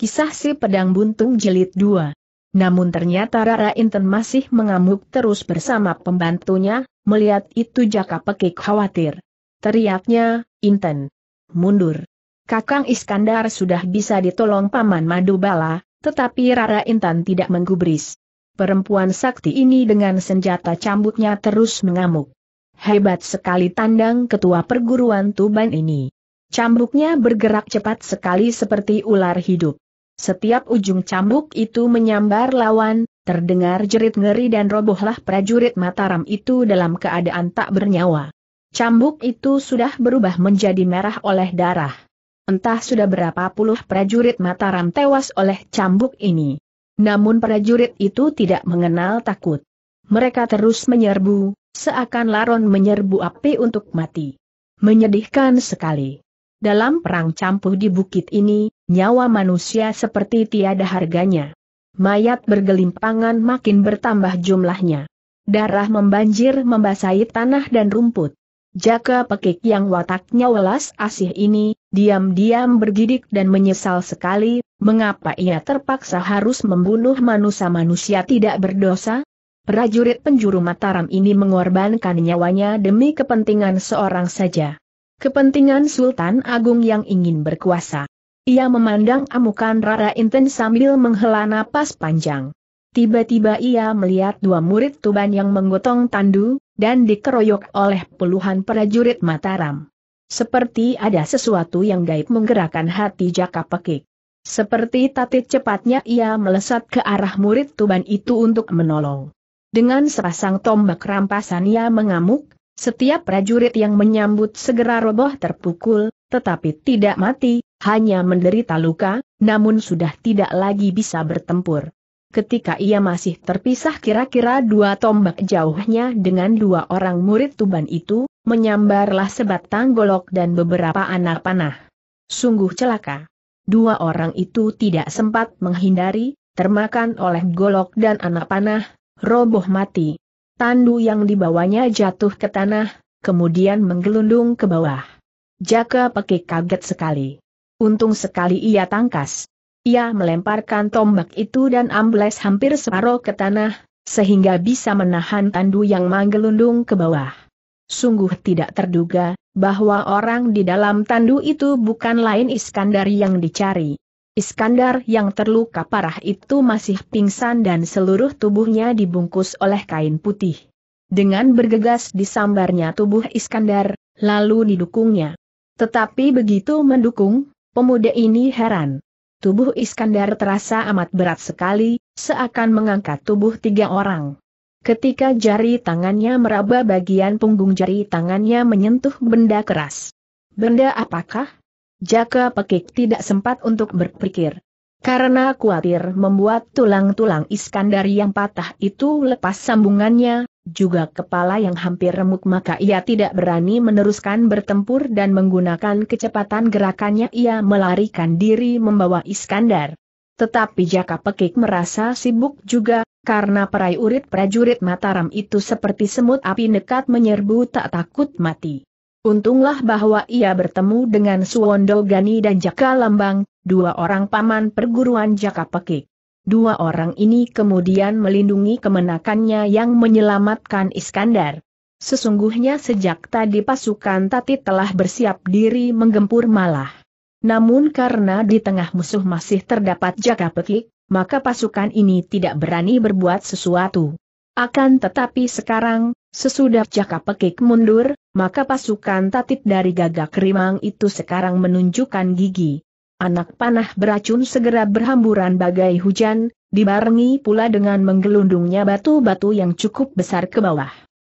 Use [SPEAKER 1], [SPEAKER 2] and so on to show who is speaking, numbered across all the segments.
[SPEAKER 1] Kisah si pedang buntung jilid 2. Namun ternyata Rara Inten masih mengamuk terus bersama pembantunya, melihat itu Jaka Pekik khawatir. Teriaknya, Inten. Mundur. Kakang Iskandar sudah bisa ditolong Paman Madubala, tetapi Rara Intan tidak menggubris. Perempuan sakti ini dengan senjata cambuknya terus mengamuk. Hebat sekali tandang ketua perguruan Tuban ini. Cambuknya bergerak cepat sekali seperti ular hidup. Setiap ujung cambuk itu menyambar lawan, terdengar jerit ngeri dan robohlah prajurit Mataram itu dalam keadaan tak bernyawa. Cambuk itu sudah berubah menjadi merah oleh darah. Entah sudah berapa puluh prajurit Mataram tewas oleh cambuk ini. Namun prajurit itu tidak mengenal takut. Mereka terus menyerbu, seakan laron menyerbu api untuk mati. Menyedihkan sekali. Dalam perang campuh di bukit ini, nyawa manusia seperti tiada harganya. Mayat bergelimpangan makin bertambah jumlahnya. Darah membanjir membasahi tanah dan rumput. Jaka pekik yang wataknya welas asih ini, diam-diam bergidik dan menyesal sekali, mengapa ia terpaksa harus membunuh manusia-manusia tidak berdosa? Prajurit penjuru Mataram ini mengorbankan nyawanya demi kepentingan seorang saja. Kepentingan Sultan Agung yang ingin berkuasa. Ia memandang amukan Rara Inten sambil menghela napas panjang. Tiba-tiba ia melihat dua murid Tuban yang menggotong tandu, dan dikeroyok oleh puluhan prajurit Mataram. Seperti ada sesuatu yang gaib menggerakkan hati Jaka Pekik. Seperti tatit cepatnya ia melesat ke arah murid Tuban itu untuk menolong. Dengan sepasang tombak rampasan ia mengamuk, setiap prajurit yang menyambut segera roboh terpukul, tetapi tidak mati, hanya menderita luka, namun sudah tidak lagi bisa bertempur. Ketika ia masih terpisah kira-kira dua tombak jauhnya dengan dua orang murid Tuban itu, menyambarlah sebatang golok dan beberapa anak panah. Sungguh celaka. Dua orang itu tidak sempat menghindari, termakan oleh golok dan anak panah, roboh mati. Tandu yang dibawanya jatuh ke tanah, kemudian menggelundung ke bawah. Jaka pakai kaget sekali. Untung sekali ia tangkas. Ia melemparkan tombak itu dan ambles hampir separuh ke tanah, sehingga bisa menahan tandu yang menggelundung ke bawah. Sungguh tidak terduga, bahwa orang di dalam tandu itu bukan lain Iskandar yang dicari. Iskandar yang terluka parah itu masih pingsan dan seluruh tubuhnya dibungkus oleh kain putih. Dengan bergegas disambarnya tubuh Iskandar, lalu didukungnya. Tetapi begitu mendukung, Pemuda ini heran. Tubuh Iskandar terasa amat berat sekali, seakan mengangkat tubuh tiga orang. Ketika jari tangannya meraba bagian punggung jari tangannya menyentuh benda keras. Benda apakah? Jaka Pekik tidak sempat untuk berpikir. Karena khawatir membuat tulang-tulang Iskandar yang patah itu lepas sambungannya, juga kepala yang hampir remuk maka ia tidak berani meneruskan bertempur dan menggunakan kecepatan gerakannya ia melarikan diri membawa Iskandar. Tetapi Jaka Pekik merasa sibuk juga, karena perai urit prajurit Mataram itu seperti semut api nekat menyerbu tak takut mati. Untunglah bahwa ia bertemu dengan Suwondo Gani dan Jaka Lambang, dua orang paman perguruan Jaka Pekik. Dua orang ini kemudian melindungi kemenakannya yang menyelamatkan Iskandar. Sesungguhnya sejak tadi pasukan Tati telah bersiap diri menggempur malah. Namun karena di tengah musuh masih terdapat Jaka Pekik, maka pasukan ini tidak berani berbuat sesuatu. Akan tetapi sekarang, sesudah Jaka Pekik mundur, maka pasukan Tatit dari Gagak Rimang itu sekarang menunjukkan gigi. Anak panah beracun segera berhamburan bagai hujan, dibarengi pula dengan menggelundungnya batu-batu yang cukup besar ke bawah.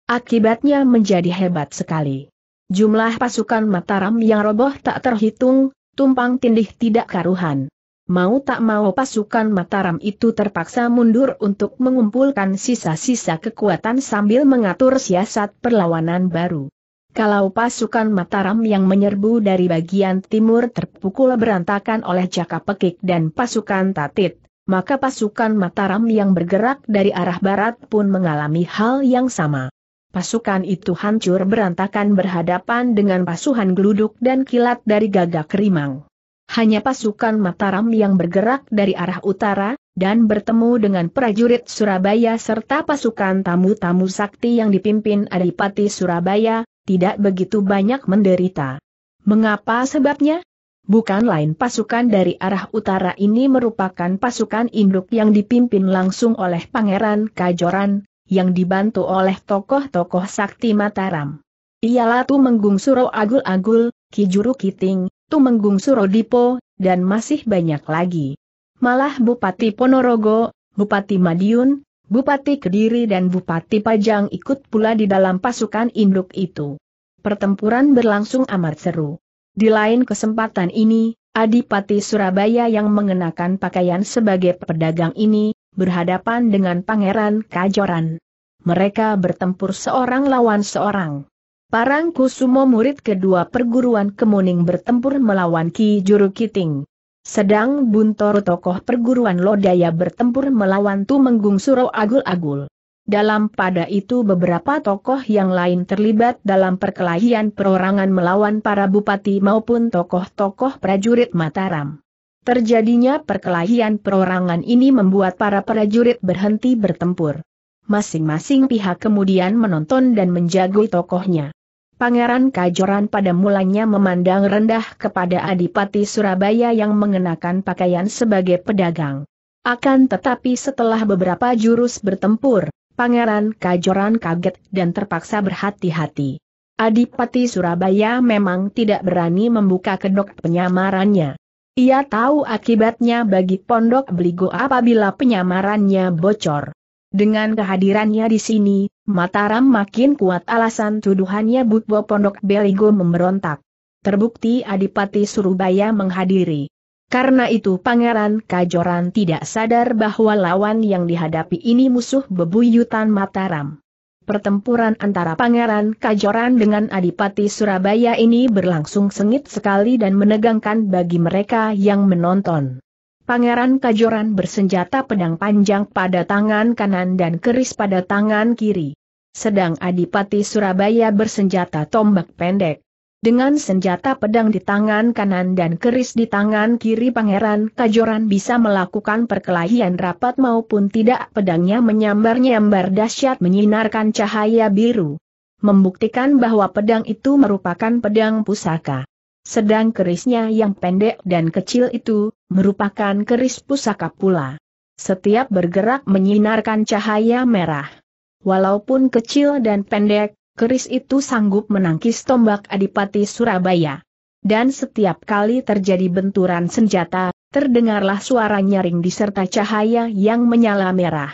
[SPEAKER 1] Akibatnya menjadi hebat sekali. Jumlah pasukan Mataram yang roboh tak terhitung, tumpang tindih tidak karuhan. Mau tak mau pasukan Mataram itu terpaksa mundur untuk mengumpulkan sisa-sisa kekuatan sambil mengatur siasat perlawanan baru. Kalau pasukan Mataram yang menyerbu dari bagian timur terpukul berantakan oleh Jaka Pekik dan pasukan Tatit, maka pasukan Mataram yang bergerak dari arah barat pun mengalami hal yang sama. Pasukan itu hancur berantakan berhadapan dengan pasukan geluduk dan kilat dari gagak rimang. Hanya pasukan Mataram yang bergerak dari arah utara, dan bertemu dengan prajurit Surabaya serta pasukan tamu-tamu sakti yang dipimpin Adipati Surabaya, tidak begitu banyak menderita. Mengapa sebabnya? Bukan lain pasukan dari arah utara ini merupakan pasukan induk yang dipimpin langsung oleh Pangeran Kajoran, yang dibantu oleh tokoh-tokoh sakti Mataram. Ialah Tumenggung Suro Agul-Agul, Kijuru Kiting, Tumenggung Suro Dipo, dan masih banyak lagi. Malah Bupati Ponorogo, Bupati Madiun, Bupati Kediri dan Bupati Pajang ikut pula di dalam pasukan induk itu. Pertempuran berlangsung amat seru. Di lain kesempatan ini, Adipati Surabaya yang mengenakan pakaian sebagai pedagang ini, berhadapan dengan Pangeran Kajoran. Mereka bertempur seorang lawan seorang. Parang Kusumo murid kedua perguruan Kemuning bertempur melawan Ki Juru Kiting. Sedang Buntoro tokoh perguruan Lodaya bertempur melawan Tumenggung Suro Agul-Agul. Dalam pada itu beberapa tokoh yang lain terlibat dalam perkelahian perorangan melawan para bupati maupun tokoh-tokoh prajurit Mataram. Terjadinya perkelahian perorangan ini membuat para prajurit berhenti bertempur. Masing-masing pihak kemudian menonton dan menjagui tokohnya. Pangeran Kajoran pada mulanya memandang rendah kepada Adipati Surabaya yang mengenakan pakaian sebagai pedagang. Akan tetapi setelah beberapa jurus bertempur, Pangeran Kajoran kaget dan terpaksa berhati-hati. Adipati Surabaya memang tidak berani membuka kedok penyamarannya. Ia tahu akibatnya bagi Pondok Beligo apabila penyamarannya bocor. Dengan kehadirannya di sini, Mataram makin kuat alasan tuduhannya Butbo Pondok Beligo memberontak. Terbukti Adipati Surabaya menghadiri. Karena itu Pangeran Kajoran tidak sadar bahwa lawan yang dihadapi ini musuh bebuyutan Mataram. Pertempuran antara Pangeran Kajoran dengan Adipati Surabaya ini berlangsung sengit sekali dan menegangkan bagi mereka yang menonton. Pangeran Kajoran bersenjata pedang panjang pada tangan kanan dan keris pada tangan kiri. Sedang Adipati Surabaya bersenjata tombak pendek. Dengan senjata pedang di tangan kanan dan keris di tangan kiri Pangeran Kajoran bisa melakukan perkelahian rapat maupun tidak pedangnya menyambar-nyambar dahsyat menyinarkan cahaya biru. Membuktikan bahwa pedang itu merupakan pedang pusaka. Sedang kerisnya yang pendek dan kecil itu, merupakan keris pusaka pula. Setiap bergerak menyinarkan cahaya merah. Walaupun kecil dan pendek, keris itu sanggup menangkis tombak Adipati Surabaya. Dan setiap kali terjadi benturan senjata, terdengarlah suara nyaring diserta cahaya yang menyala merah.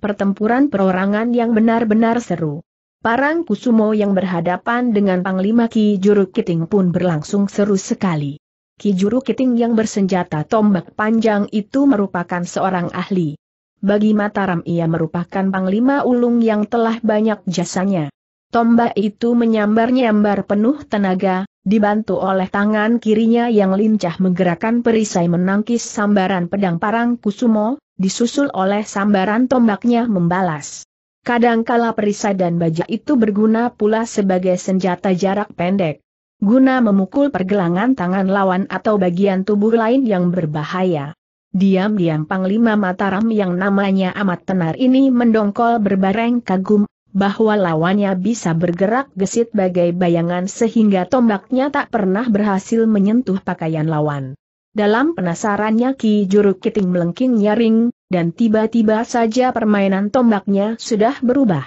[SPEAKER 1] Pertempuran perorangan yang benar-benar seru. Parang Kusumo yang berhadapan dengan Panglima Ki Juru Kiting pun berlangsung seru sekali. Kijuru Kiting yang bersenjata tombak panjang itu merupakan seorang ahli. Bagi Mataram ia merupakan panglima ulung yang telah banyak jasanya. Tombak itu menyambar-nyambar penuh tenaga, dibantu oleh tangan kirinya yang lincah menggerakkan perisai menangkis sambaran pedang parang kusumo, disusul oleh sambaran tombaknya membalas. Kadangkala perisai dan baja itu berguna pula sebagai senjata jarak pendek guna memukul pergelangan tangan lawan atau bagian tubuh lain yang berbahaya. Diam-diam Panglima Mataram yang namanya amat tenar ini mendongkol berbareng kagum, bahwa lawannya bisa bergerak gesit bagai bayangan sehingga tombaknya tak pernah berhasil menyentuh pakaian lawan. Dalam penasarannya Ki Juru Kiting melengking nyaring, dan tiba-tiba saja permainan tombaknya sudah berubah.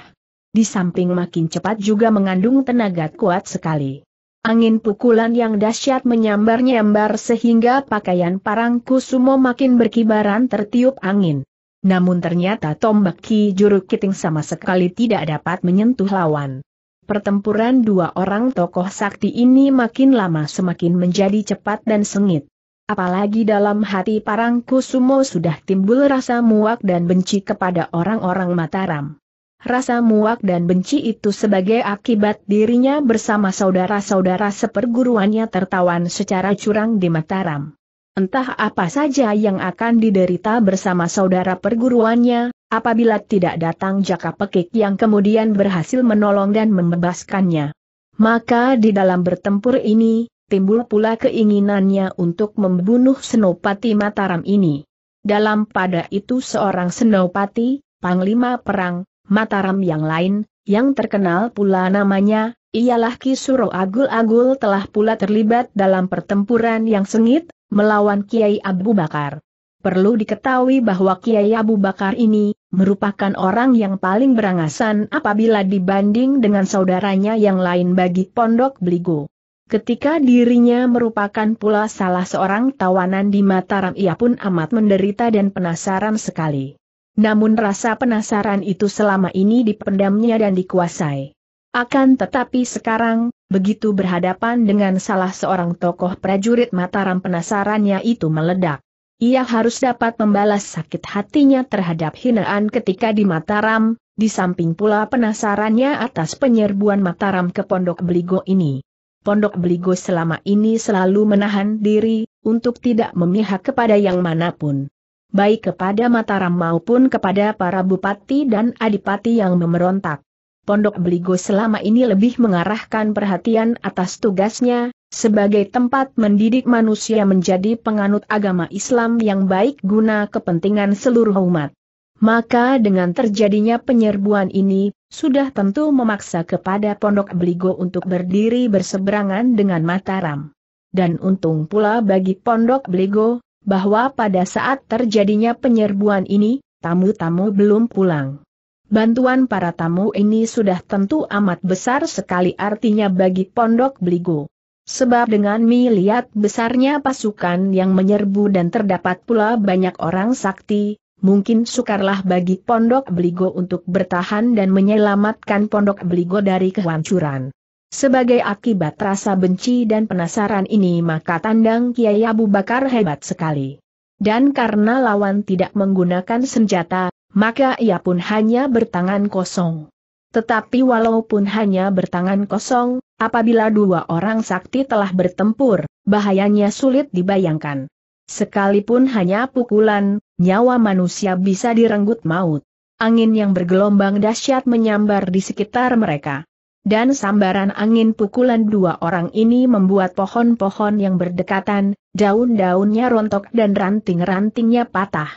[SPEAKER 1] Di samping makin cepat juga mengandung tenaga kuat sekali. Angin pukulan yang dahsyat menyambar-nyambar sehingga pakaian parang kusumo makin berkibaran tertiup angin. Namun ternyata tombak Ki Juru Kiting sama sekali tidak dapat menyentuh lawan. Pertempuran dua orang tokoh sakti ini makin lama semakin menjadi cepat dan sengit. Apalagi dalam hati Parang Kusumo sudah timbul rasa muak dan benci kepada orang-orang Mataram rasa muak dan benci itu sebagai akibat dirinya bersama saudara-saudara seperguruannya tertawan secara curang di Mataram. Entah apa saja yang akan diderita bersama saudara perguruannya, apabila tidak datang jaka pekik yang kemudian berhasil menolong dan membebaskannya. Maka di dalam bertempur ini, timbul pula keinginannya untuk membunuh Senopati Mataram ini. Dalam pada itu seorang Senopati, Panglima Perang, Mataram yang lain, yang terkenal pula namanya, ialah Kisuro Agul-Agul telah pula terlibat dalam pertempuran yang sengit, melawan Kiai Abu Bakar. Perlu diketahui bahwa Kiai Abu Bakar ini, merupakan orang yang paling berangasan apabila dibanding dengan saudaranya yang lain bagi Pondok Beligo. Ketika dirinya merupakan pula salah seorang tawanan di Mataram ia pun amat menderita dan penasaran sekali. Namun rasa penasaran itu selama ini dipendamnya dan dikuasai. Akan tetapi sekarang, begitu berhadapan dengan salah seorang tokoh prajurit Mataram penasarannya itu meledak. Ia harus dapat membalas sakit hatinya terhadap hinaan ketika di Mataram, di samping pula penasarannya atas penyerbuan Mataram ke Pondok Beligo ini. Pondok Beligo selama ini selalu menahan diri, untuk tidak memihak kepada yang manapun baik kepada Mataram maupun kepada para bupati dan adipati yang memberontak. Pondok Beligo selama ini lebih mengarahkan perhatian atas tugasnya, sebagai tempat mendidik manusia menjadi penganut agama Islam yang baik guna kepentingan seluruh umat. Maka dengan terjadinya penyerbuan ini, sudah tentu memaksa kepada Pondok Beligo untuk berdiri berseberangan dengan Mataram. Dan untung pula bagi Pondok Beligo, bahwa pada saat terjadinya penyerbuan ini, tamu-tamu belum pulang. Bantuan para tamu ini sudah tentu amat besar sekali artinya bagi Pondok Beligo. Sebab dengan melihat besarnya pasukan yang menyerbu dan terdapat pula banyak orang sakti, mungkin sukarlah bagi Pondok Beligo untuk bertahan dan menyelamatkan Pondok Beligo dari kehancuran. Sebagai akibat rasa benci dan penasaran ini maka tandang Kiai Abu Bakar hebat sekali. Dan karena lawan tidak menggunakan senjata, maka ia pun hanya bertangan kosong. Tetapi walaupun hanya bertangan kosong, apabila dua orang sakti telah bertempur, bahayanya sulit dibayangkan. Sekalipun hanya pukulan, nyawa manusia bisa direnggut maut. Angin yang bergelombang dahsyat menyambar di sekitar mereka dan sambaran angin pukulan dua orang ini membuat pohon-pohon yang berdekatan, daun-daunnya rontok dan ranting-rantingnya patah.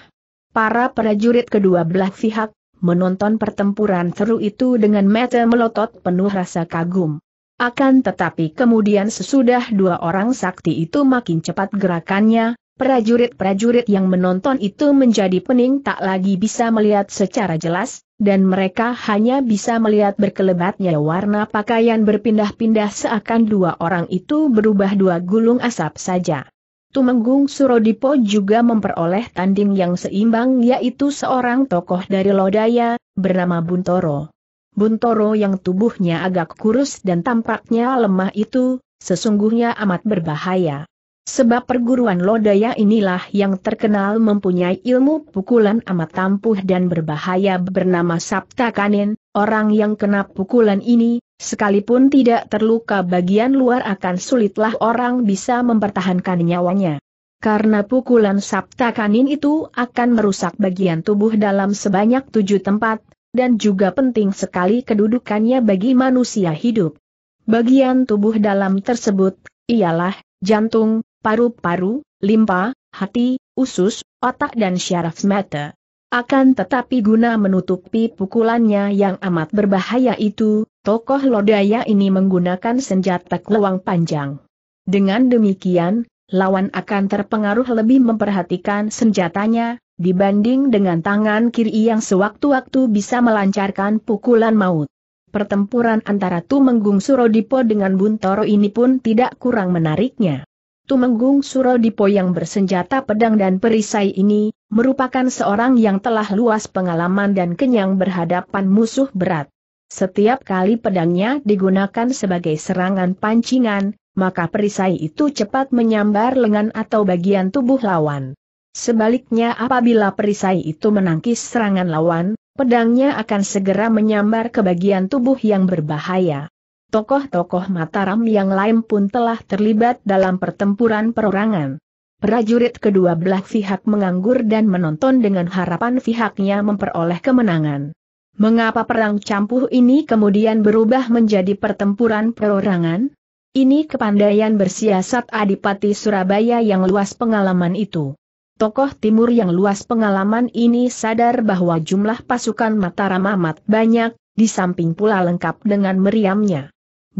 [SPEAKER 1] Para prajurit kedua belah pihak, menonton pertempuran seru itu dengan mata melotot penuh rasa kagum. Akan tetapi kemudian sesudah dua orang sakti itu makin cepat gerakannya, prajurit-prajurit yang menonton itu menjadi pening tak lagi bisa melihat secara jelas, dan mereka hanya bisa melihat berkelebatnya warna pakaian berpindah-pindah seakan dua orang itu berubah dua gulung asap saja. Tumenggung Surodipo juga memperoleh tanding yang seimbang yaitu seorang tokoh dari Lodaya, bernama Buntoro. Buntoro yang tubuhnya agak kurus dan tampaknya lemah itu, sesungguhnya amat berbahaya. Sebab perguruan Lodaya inilah yang terkenal mempunyai ilmu pukulan amat tampuh dan berbahaya bernama Sabta Kanin, orang yang kena pukulan ini, sekalipun tidak terluka bagian luar akan sulitlah orang bisa mempertahankan nyawanya karena pukulan Sabta Kanin itu akan merusak bagian tubuh dalam sebanyak tujuh tempat, dan juga penting sekali kedudukannya bagi manusia hidup. Bagian tubuh dalam tersebut, ialah jantung, paru-paru, limpa, hati, usus, otak dan syaraf mata. Akan tetapi guna menutupi pukulannya yang amat berbahaya itu, tokoh lodaya ini menggunakan senjata keluang panjang. Dengan demikian, lawan akan terpengaruh lebih memperhatikan senjatanya, dibanding dengan tangan kiri yang sewaktu-waktu bisa melancarkan pukulan maut. Pertempuran antara Tumenggung Surodipo dengan Buntoro ini pun tidak kurang menariknya. Tumenggung Surodipo yang bersenjata pedang dan perisai ini, merupakan seorang yang telah luas pengalaman dan kenyang berhadapan musuh berat. Setiap kali pedangnya digunakan sebagai serangan pancingan, maka perisai itu cepat menyambar lengan atau bagian tubuh lawan. Sebaliknya apabila perisai itu menangkis serangan lawan, pedangnya akan segera menyambar ke bagian tubuh yang berbahaya tokoh-tokoh Mataram yang lain pun telah terlibat dalam pertempuran perorangan. Prajurit kedua belah pihak menganggur dan menonton dengan harapan pihaknya memperoleh kemenangan. Mengapa perang campuh ini kemudian berubah menjadi pertempuran perorangan? Ini kepandaian bersiasat Adipati Surabaya yang luas pengalaman itu. Tokoh timur yang luas pengalaman ini sadar bahwa jumlah pasukan Mataram amat banyak, di samping pula lengkap dengan meriamnya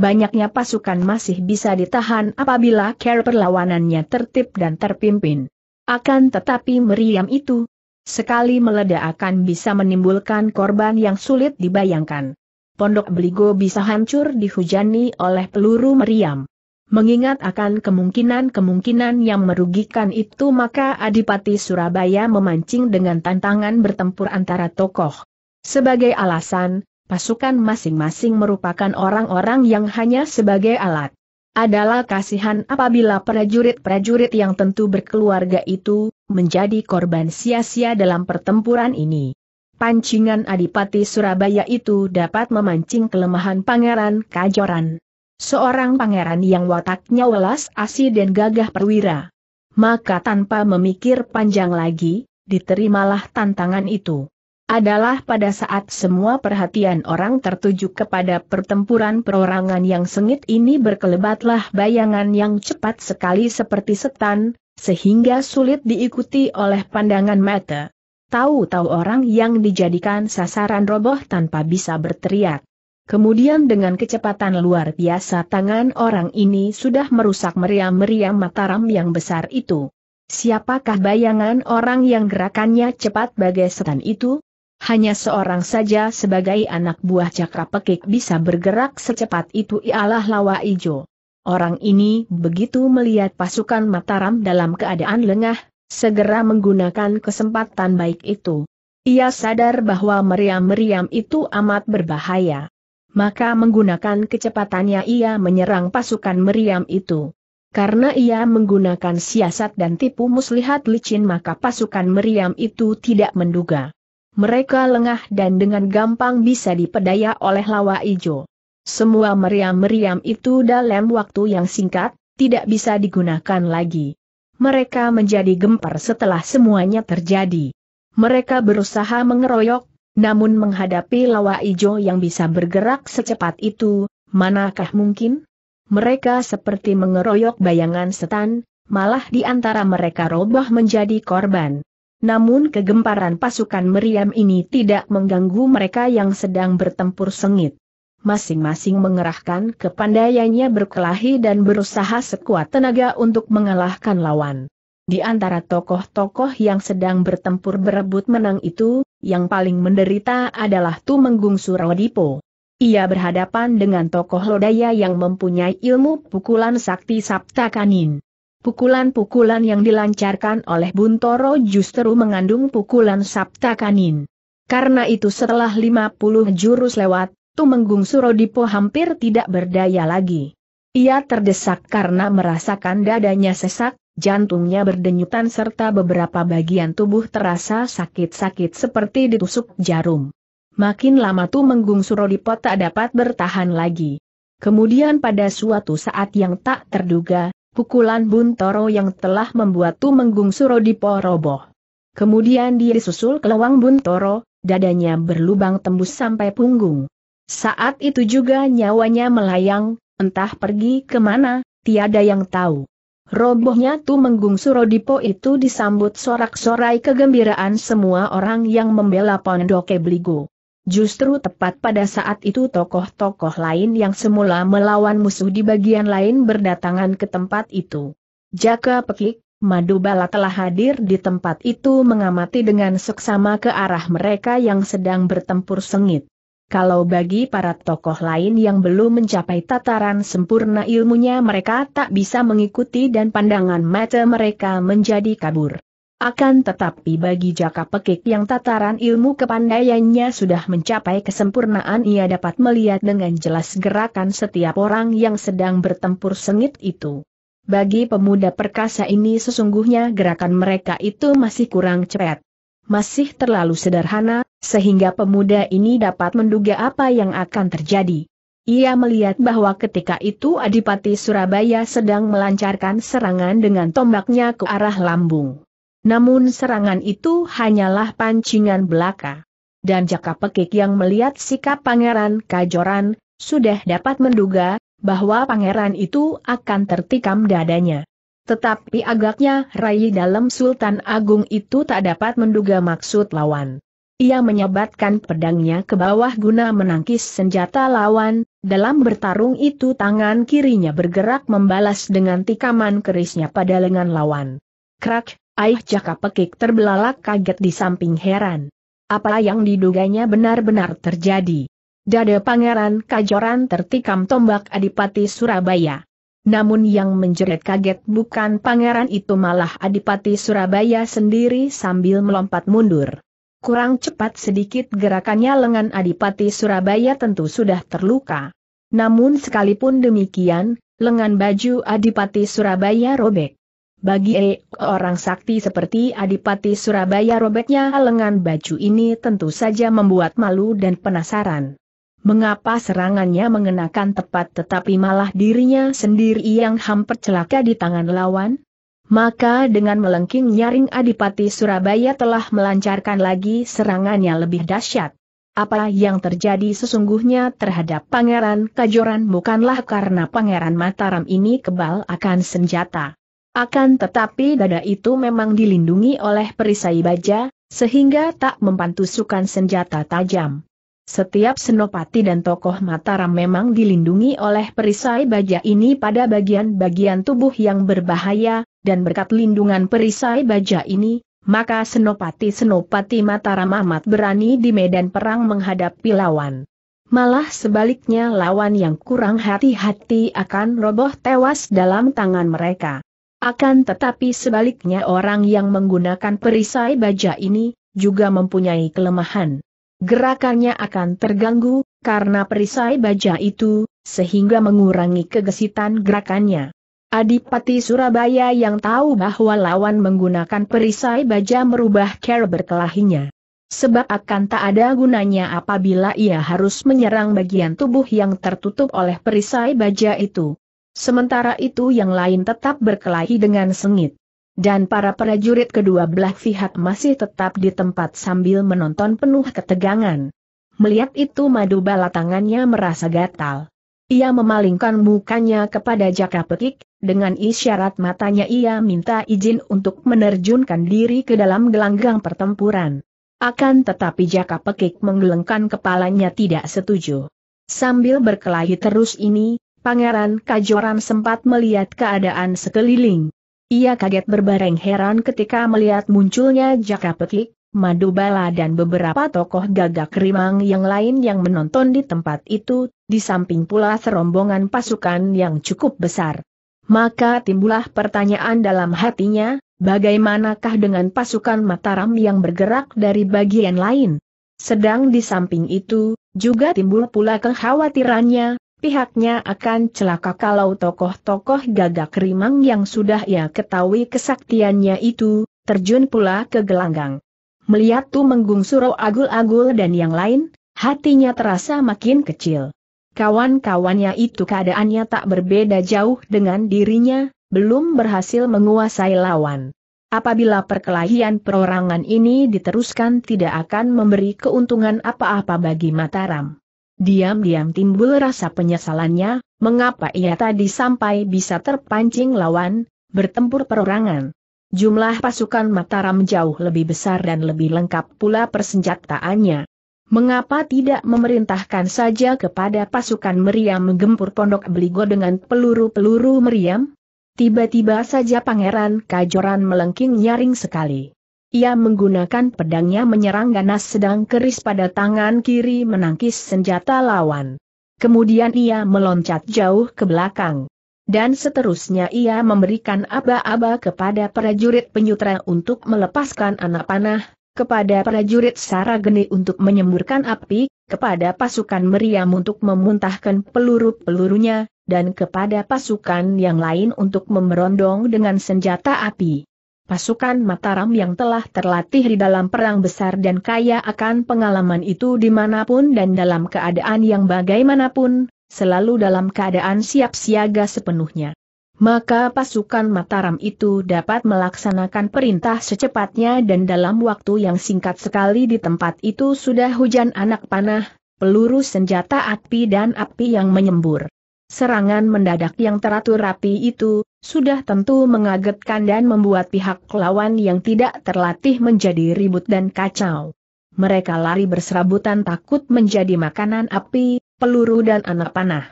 [SPEAKER 1] banyaknya pasukan masih bisa ditahan apabila care perlawanannya tertib dan terpimpin. Akan tetapi meriam itu, sekali meledak akan bisa menimbulkan korban yang sulit dibayangkan. Pondok Beligo bisa hancur dihujani oleh peluru meriam. Mengingat akan kemungkinan-kemungkinan yang merugikan itu maka Adipati Surabaya memancing dengan tantangan bertempur antara tokoh. Sebagai alasan, pasukan masing-masing merupakan orang-orang yang hanya sebagai alat. Adalah kasihan apabila prajurit-prajurit yang tentu berkeluarga itu, menjadi korban sia-sia dalam pertempuran ini. Pancingan Adipati Surabaya itu dapat memancing kelemahan Pangeran Kajoran. Seorang pangeran yang wataknya welas asih dan gagah perwira. Maka tanpa memikir panjang lagi, diterimalah tantangan itu adalah pada saat semua perhatian orang tertuju kepada pertempuran perorangan yang sengit ini berkelebatlah bayangan yang cepat sekali seperti setan, sehingga sulit diikuti oleh pandangan mata. Tahu-tahu orang yang dijadikan sasaran roboh tanpa bisa berteriak. Kemudian dengan kecepatan luar biasa tangan orang ini sudah merusak meriam-meriam Mataram yang besar itu. Siapakah bayangan orang yang gerakannya cepat bagai setan itu? Hanya seorang saja sebagai anak buah cakra pekik bisa bergerak secepat itu ialah Lawa Ijo. Orang ini begitu melihat pasukan Mataram dalam keadaan lengah, segera menggunakan kesempatan baik itu. Ia sadar bahwa meriam-meriam itu amat berbahaya. Maka menggunakan kecepatannya ia menyerang pasukan meriam itu. Karena ia menggunakan siasat dan tipu muslihat licin maka pasukan meriam itu tidak menduga mereka lengah dan dengan gampang bisa dipedaya oleh lawa ijo. Semua meriam-meriam itu dalam waktu yang singkat, tidak bisa digunakan lagi. Mereka menjadi gempar setelah semuanya terjadi. Mereka berusaha mengeroyok, namun menghadapi lawa ijo yang bisa bergerak secepat itu, manakah mungkin? Mereka seperti mengeroyok bayangan setan, malah di antara mereka roboh menjadi korban. Namun kegemparan pasukan meriam ini tidak mengganggu mereka yang sedang bertempur sengit. Masing-masing mengerahkan kepandaiannya berkelahi dan berusaha sekuat tenaga untuk mengalahkan lawan. Di antara tokoh-tokoh yang sedang bertempur berebut menang itu, yang paling menderita adalah Tumenggung Suradipo. Ia berhadapan dengan tokoh lodaya yang mempunyai ilmu pukulan sakti Sabta Kanin. Pukulan-pukulan yang dilancarkan oleh Buntoro justru mengandung pukulan Sabta Kanin. Karena itu setelah 50 jurus lewat, Tumenggung Surodipo hampir tidak berdaya lagi. Ia terdesak karena merasakan dadanya sesak, jantungnya berdenyutan serta beberapa bagian tubuh terasa sakit-sakit seperti ditusuk jarum. Makin lama Tumenggung Surodipo tak dapat bertahan lagi. Kemudian pada suatu saat yang tak terduga, pukulan Buntoro yang telah membuat Tumenggung Surodipo roboh. Kemudian dia disusul ke lawang Buntoro, dadanya berlubang tembus sampai punggung. Saat itu juga nyawanya melayang, entah pergi kemana, tiada yang tahu. Robohnya Tu Tumenggung Surodipo itu disambut sorak-sorai kegembiraan semua orang yang membela Pondok Bligo. Justru tepat pada saat itu tokoh-tokoh lain yang semula melawan musuh di bagian lain berdatangan ke tempat itu. Jaka Pekik, Madubala telah hadir di tempat itu mengamati dengan seksama ke arah mereka yang sedang bertempur sengit. Kalau bagi para tokoh lain yang belum mencapai tataran sempurna ilmunya mereka tak bisa mengikuti dan pandangan mata mereka menjadi kabur. Akan tetapi bagi jaka pekik yang tataran ilmu kepandaiannya sudah mencapai kesempurnaan ia dapat melihat dengan jelas gerakan setiap orang yang sedang bertempur sengit itu. Bagi pemuda perkasa ini sesungguhnya gerakan mereka itu masih kurang cepat. Masih terlalu sederhana, sehingga pemuda ini dapat menduga apa yang akan terjadi. Ia melihat bahwa ketika itu Adipati Surabaya sedang melancarkan serangan dengan tombaknya ke arah lambung. Namun serangan itu hanyalah pancingan belaka. Dan Jaka Pekik yang melihat sikap Pangeran Kajoran, sudah dapat menduga, bahwa pangeran itu akan tertikam dadanya. Tetapi agaknya Rai dalam Sultan Agung itu tak dapat menduga maksud lawan. Ia menyebatkan pedangnya ke bawah guna menangkis senjata lawan, dalam bertarung itu tangan kirinya bergerak membalas dengan tikaman kerisnya pada lengan lawan. Krak, Aih jaka pekik terbelalak kaget di samping heran. Apa yang diduganya benar-benar terjadi. Dada pangeran kajoran tertikam tombak Adipati Surabaya. Namun yang menjerit kaget bukan pangeran itu malah Adipati Surabaya sendiri sambil melompat mundur. Kurang cepat sedikit gerakannya lengan Adipati Surabaya tentu sudah terluka. Namun sekalipun demikian, lengan baju Adipati Surabaya robek. Bagi e, orang sakti seperti Adipati Surabaya robeknya lengan baju ini tentu saja membuat malu dan penasaran. Mengapa serangannya mengenakan tepat tetapi malah dirinya sendiri yang hampir celaka di tangan lawan? Maka dengan melengking nyaring Adipati Surabaya telah melancarkan lagi serangannya lebih dahsyat. Apa yang terjadi sesungguhnya terhadap Pangeran Kajoran bukanlah karena Pangeran Mataram ini kebal akan senjata. Akan tetapi dada itu memang dilindungi oleh perisai baja, sehingga tak mempantusukan senjata tajam. Setiap senopati dan tokoh Mataram memang dilindungi oleh perisai baja ini pada bagian-bagian tubuh yang berbahaya, dan berkat lindungan perisai baja ini, maka senopati-senopati Mataram amat berani di medan perang menghadapi lawan. Malah sebaliknya lawan yang kurang hati-hati akan roboh tewas dalam tangan mereka. Akan tetapi sebaliknya orang yang menggunakan perisai baja ini, juga mempunyai kelemahan. Gerakannya akan terganggu, karena perisai baja itu, sehingga mengurangi kegesitan gerakannya. Adipati Surabaya yang tahu bahwa lawan menggunakan perisai baja merubah cara berkelahinya. Sebab akan tak ada gunanya apabila ia harus menyerang bagian tubuh yang tertutup oleh perisai baja itu. Sementara itu yang lain tetap berkelahi dengan sengit. Dan para prajurit kedua belah pihak masih tetap di tempat sambil menonton penuh ketegangan. Melihat itu madu bala tangannya merasa gatal. Ia memalingkan mukanya kepada Jaka Pekik, dengan isyarat matanya ia minta izin untuk menerjunkan diri ke dalam gelanggang pertempuran. Akan tetapi Jaka Pekik menggelengkan kepalanya tidak setuju. Sambil berkelahi terus ini, Pangeran Kajoran sempat melihat keadaan sekeliling. Ia kaget berbareng heran ketika melihat munculnya Jaka Petik, Madu Bala dan beberapa tokoh gagak rimang yang lain yang menonton di tempat itu, di samping pula serombongan pasukan yang cukup besar. Maka timbullah pertanyaan dalam hatinya, bagaimanakah dengan pasukan Mataram yang bergerak dari bagian lain? Sedang di samping itu, juga timbul pula kekhawatirannya, pihaknya akan celaka kalau tokoh-tokoh gagak rimang yang sudah ia ketahui kesaktiannya itu, terjun pula ke gelanggang. Melihat tu menggung suro agul-agul dan yang lain, hatinya terasa makin kecil. Kawan-kawannya itu keadaannya tak berbeda jauh dengan dirinya, belum berhasil menguasai lawan. Apabila perkelahian perorangan ini diteruskan tidak akan memberi keuntungan apa-apa bagi Mataram. Diam-diam timbul rasa penyesalannya, mengapa ia tadi sampai bisa terpancing lawan, bertempur perorangan. Jumlah pasukan Mataram jauh lebih besar dan lebih lengkap pula persenjataannya. Mengapa tidak memerintahkan saja kepada pasukan meriam menggempur pondok beligo dengan peluru-peluru meriam? Tiba-tiba saja Pangeran Kajoran melengking nyaring sekali. Ia menggunakan pedangnya menyerang ganas sedang keris pada tangan kiri menangkis senjata lawan. Kemudian ia meloncat jauh ke belakang. Dan seterusnya ia memberikan aba-aba kepada prajurit penyutra untuk melepaskan anak panah, kepada prajurit Sarageni untuk menyemburkan api, kepada pasukan meriam untuk memuntahkan peluru-pelurunya, dan kepada pasukan yang lain untuk memerondong dengan senjata api pasukan Mataram yang telah terlatih di dalam perang besar dan kaya akan pengalaman itu dimanapun dan dalam keadaan yang bagaimanapun, selalu dalam keadaan siap siaga sepenuhnya. Maka pasukan Mataram itu dapat melaksanakan perintah secepatnya dan dalam waktu yang singkat sekali di tempat itu sudah hujan anak panah, peluru senjata api dan api yang menyembur. Serangan mendadak yang teratur rapi itu, sudah tentu mengagetkan dan membuat pihak lawan yang tidak terlatih menjadi ribut dan kacau. Mereka lari berserabutan takut menjadi makanan api, peluru dan anak panah.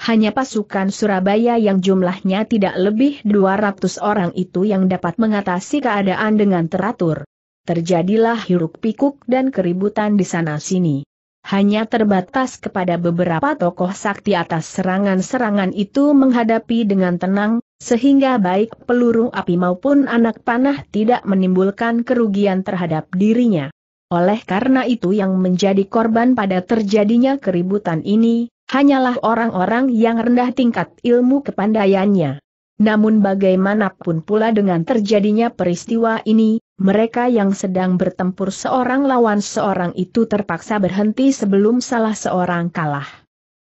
[SPEAKER 1] Hanya pasukan Surabaya yang jumlahnya tidak lebih 200 orang itu yang dapat mengatasi keadaan dengan teratur. Terjadilah hiruk pikuk dan keributan di sana-sini hanya terbatas kepada beberapa tokoh sakti atas serangan-serangan itu menghadapi dengan tenang, sehingga baik peluru api maupun anak panah tidak menimbulkan kerugian terhadap dirinya. Oleh karena itu yang menjadi korban pada terjadinya keributan ini, hanyalah orang-orang yang rendah tingkat ilmu kepandaiannya. Namun bagaimanapun pula dengan terjadinya peristiwa ini, mereka yang sedang bertempur seorang lawan seorang itu terpaksa berhenti sebelum salah seorang kalah.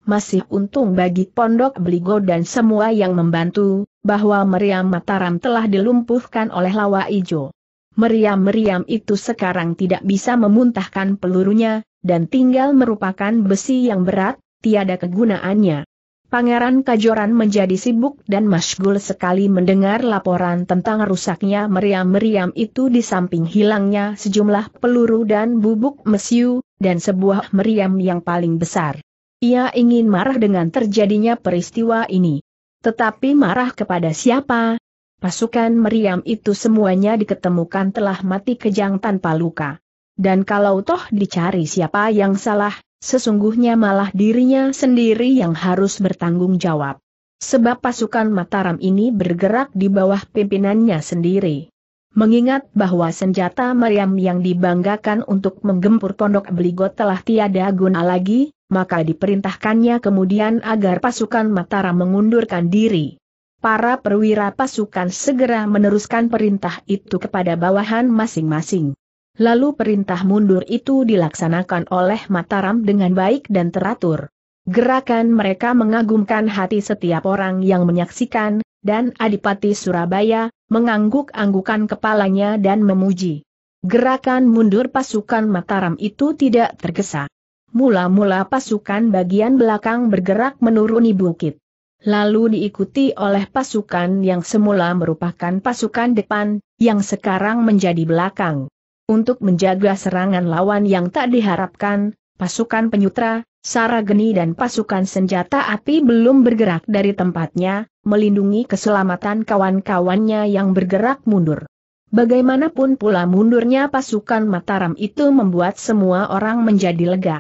[SPEAKER 1] Masih untung bagi Pondok Beligo dan semua yang membantu, bahwa meriam Mataram telah dilumpuhkan oleh lawa ijo. Meriam-meriam itu sekarang tidak bisa memuntahkan pelurunya, dan tinggal merupakan besi yang berat, tiada kegunaannya. Pangeran Kajoran menjadi sibuk dan masgul sekali mendengar laporan tentang rusaknya meriam-meriam itu di samping hilangnya sejumlah peluru dan bubuk mesiu, dan sebuah meriam yang paling besar. Ia ingin marah dengan terjadinya peristiwa ini. Tetapi marah kepada siapa? Pasukan meriam itu semuanya diketemukan telah mati kejang tanpa luka. Dan kalau toh dicari siapa yang salah, sesungguhnya malah dirinya sendiri yang harus bertanggung jawab. Sebab pasukan Mataram ini bergerak di bawah pimpinannya sendiri. Mengingat bahwa senjata meriam yang dibanggakan untuk menggempur pondok Beligot telah tiada guna lagi, maka diperintahkannya kemudian agar pasukan Mataram mengundurkan diri. Para perwira pasukan segera meneruskan perintah itu kepada bawahan masing-masing. Lalu perintah mundur itu dilaksanakan oleh Mataram dengan baik dan teratur. Gerakan mereka mengagumkan hati setiap orang yang menyaksikan, dan Adipati Surabaya, mengangguk-anggukan kepalanya dan memuji. Gerakan mundur pasukan Mataram itu tidak tergesa. Mula-mula pasukan bagian belakang bergerak menuruni bukit. Lalu diikuti oleh pasukan yang semula merupakan pasukan depan, yang sekarang menjadi belakang untuk menjaga serangan lawan yang tak diharapkan, pasukan penyutra, Sarageni dan pasukan senjata api belum bergerak dari tempatnya, melindungi keselamatan kawan-kawannya yang bergerak mundur. Bagaimanapun pula mundurnya pasukan Mataram itu membuat semua orang menjadi lega.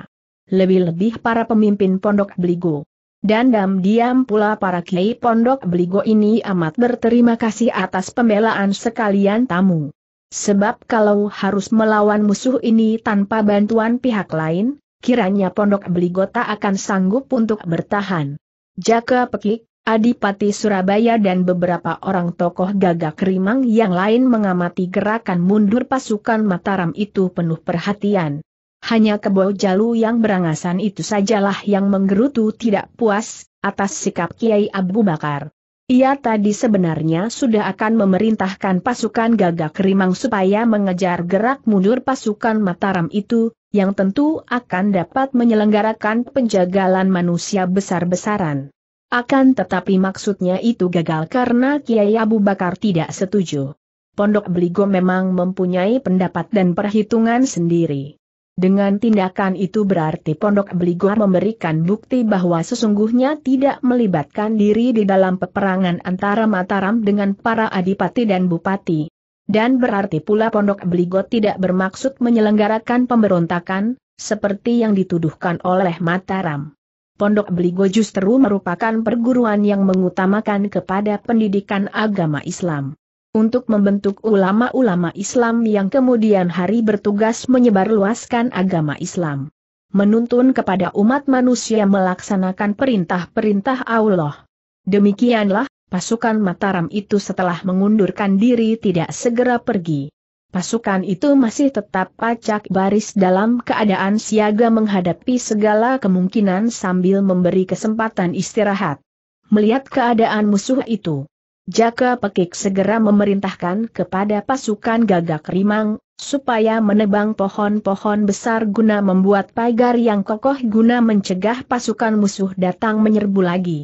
[SPEAKER 1] Lebih-lebih para pemimpin Pondok Beligo. Dan diam pula para kiai Pondok Beligo ini amat berterima kasih atas pembelaan sekalian tamu. Sebab kalau harus melawan musuh ini tanpa bantuan pihak lain, kiranya Pondok Beligota akan sanggup untuk bertahan. Jaka Pekik, Adipati Surabaya dan beberapa orang tokoh gagak rimang yang lain mengamati gerakan mundur pasukan Mataram itu penuh perhatian. Hanya kebo jalu yang berangasan itu sajalah yang menggerutu tidak puas, atas sikap Kiai Abu Bakar. Ia tadi sebenarnya sudah akan memerintahkan pasukan gagak rimang supaya mengejar gerak mundur pasukan Mataram itu, yang tentu akan dapat menyelenggarakan penjagalan manusia besar-besaran. Akan tetapi maksudnya itu gagal karena Kiai Abu Bakar tidak setuju. Pondok Beligo memang mempunyai pendapat dan perhitungan sendiri. Dengan tindakan itu berarti Pondok Beligo memberikan bukti bahwa sesungguhnya tidak melibatkan diri di dalam peperangan antara Mataram dengan para adipati dan bupati. Dan berarti pula Pondok Beligo tidak bermaksud menyelenggarakan pemberontakan, seperti yang dituduhkan oleh Mataram. Pondok Beligo justru merupakan perguruan yang mengutamakan kepada pendidikan agama Islam untuk membentuk ulama-ulama Islam yang kemudian hari bertugas menyebarluaskan agama Islam. Menuntun kepada umat manusia melaksanakan perintah-perintah Allah. Demikianlah, pasukan Mataram itu setelah mengundurkan diri tidak segera pergi. Pasukan itu masih tetap pacak baris dalam keadaan siaga menghadapi segala kemungkinan sambil memberi kesempatan istirahat. Melihat keadaan musuh itu, Jaka Pekik segera memerintahkan kepada pasukan gagak rimang, supaya menebang pohon-pohon besar guna membuat pagar yang kokoh guna mencegah pasukan musuh datang menyerbu lagi.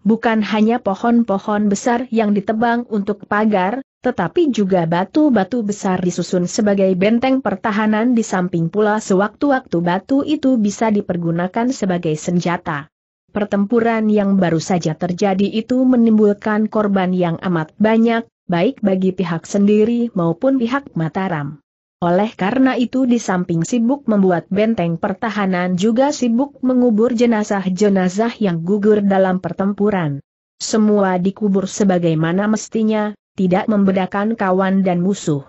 [SPEAKER 1] Bukan hanya pohon-pohon besar yang ditebang untuk pagar, tetapi juga batu-batu besar disusun sebagai benteng pertahanan di samping pula sewaktu-waktu batu itu bisa dipergunakan sebagai senjata pertempuran yang baru saja terjadi itu menimbulkan korban yang amat banyak, baik bagi pihak sendiri maupun pihak Mataram. Oleh karena itu di samping sibuk membuat benteng pertahanan juga sibuk mengubur jenazah-jenazah yang gugur dalam pertempuran. Semua dikubur sebagaimana mestinya, tidak membedakan kawan dan musuh.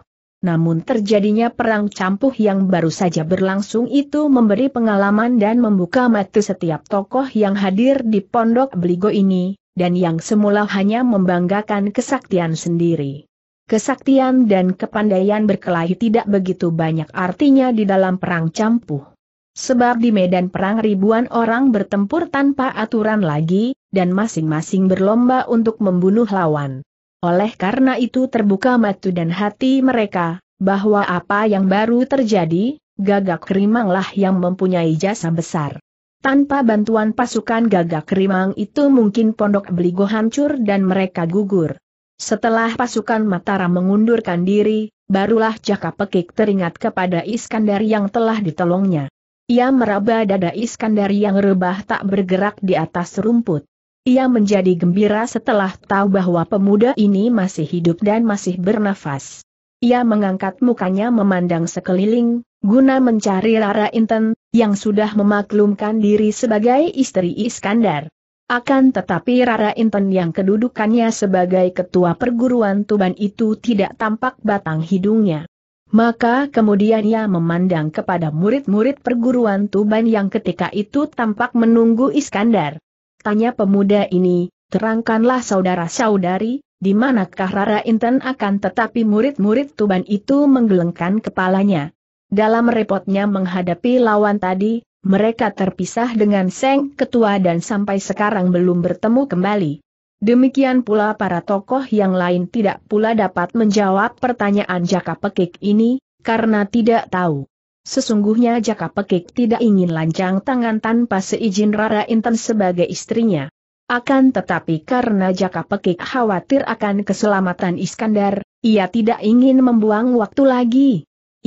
[SPEAKER 1] Namun terjadinya perang campuh yang baru saja berlangsung itu memberi pengalaman dan membuka mata setiap tokoh yang hadir di pondok Beligo ini, dan yang semula hanya membanggakan kesaktian sendiri. Kesaktian dan kepandaian berkelahi tidak begitu banyak artinya di dalam perang campuh. Sebab di medan perang ribuan orang bertempur tanpa aturan lagi, dan masing-masing berlomba untuk membunuh lawan. Oleh karena itu terbuka mata dan hati mereka, bahwa apa yang baru terjadi, gagak rimanglah yang mempunyai jasa besar. Tanpa bantuan pasukan gagak rimang itu mungkin pondok beligo hancur dan mereka gugur. Setelah pasukan Mataram mengundurkan diri, barulah Jaka Pekik teringat kepada Iskandar yang telah ditolongnya. Ia meraba dada Iskandar yang rebah tak bergerak di atas rumput. Ia menjadi gembira setelah tahu bahwa pemuda ini masih hidup dan masih bernafas. Ia mengangkat mukanya memandang sekeliling, guna mencari Rara Inten, yang sudah memaklumkan diri sebagai istri Iskandar. Akan tetapi Rara Inten yang kedudukannya sebagai ketua perguruan Tuban itu tidak tampak batang hidungnya. Maka kemudian ia memandang kepada murid-murid perguruan Tuban yang ketika itu tampak menunggu Iskandar. Tanya pemuda ini, terangkanlah saudara-saudari, di manakah Rara Inten akan tetapi murid-murid Tuban itu menggelengkan kepalanya. Dalam repotnya menghadapi lawan tadi, mereka terpisah dengan Seng Ketua dan sampai sekarang belum bertemu kembali. Demikian pula para tokoh yang lain tidak pula dapat menjawab pertanyaan jaka pekik ini, karena tidak tahu. Sesungguhnya Jaka Pekik tidak ingin lancang tangan tanpa seizin Rara Intan sebagai istrinya. Akan tetapi karena Jaka Pekik khawatir akan keselamatan Iskandar, ia tidak ingin membuang waktu lagi.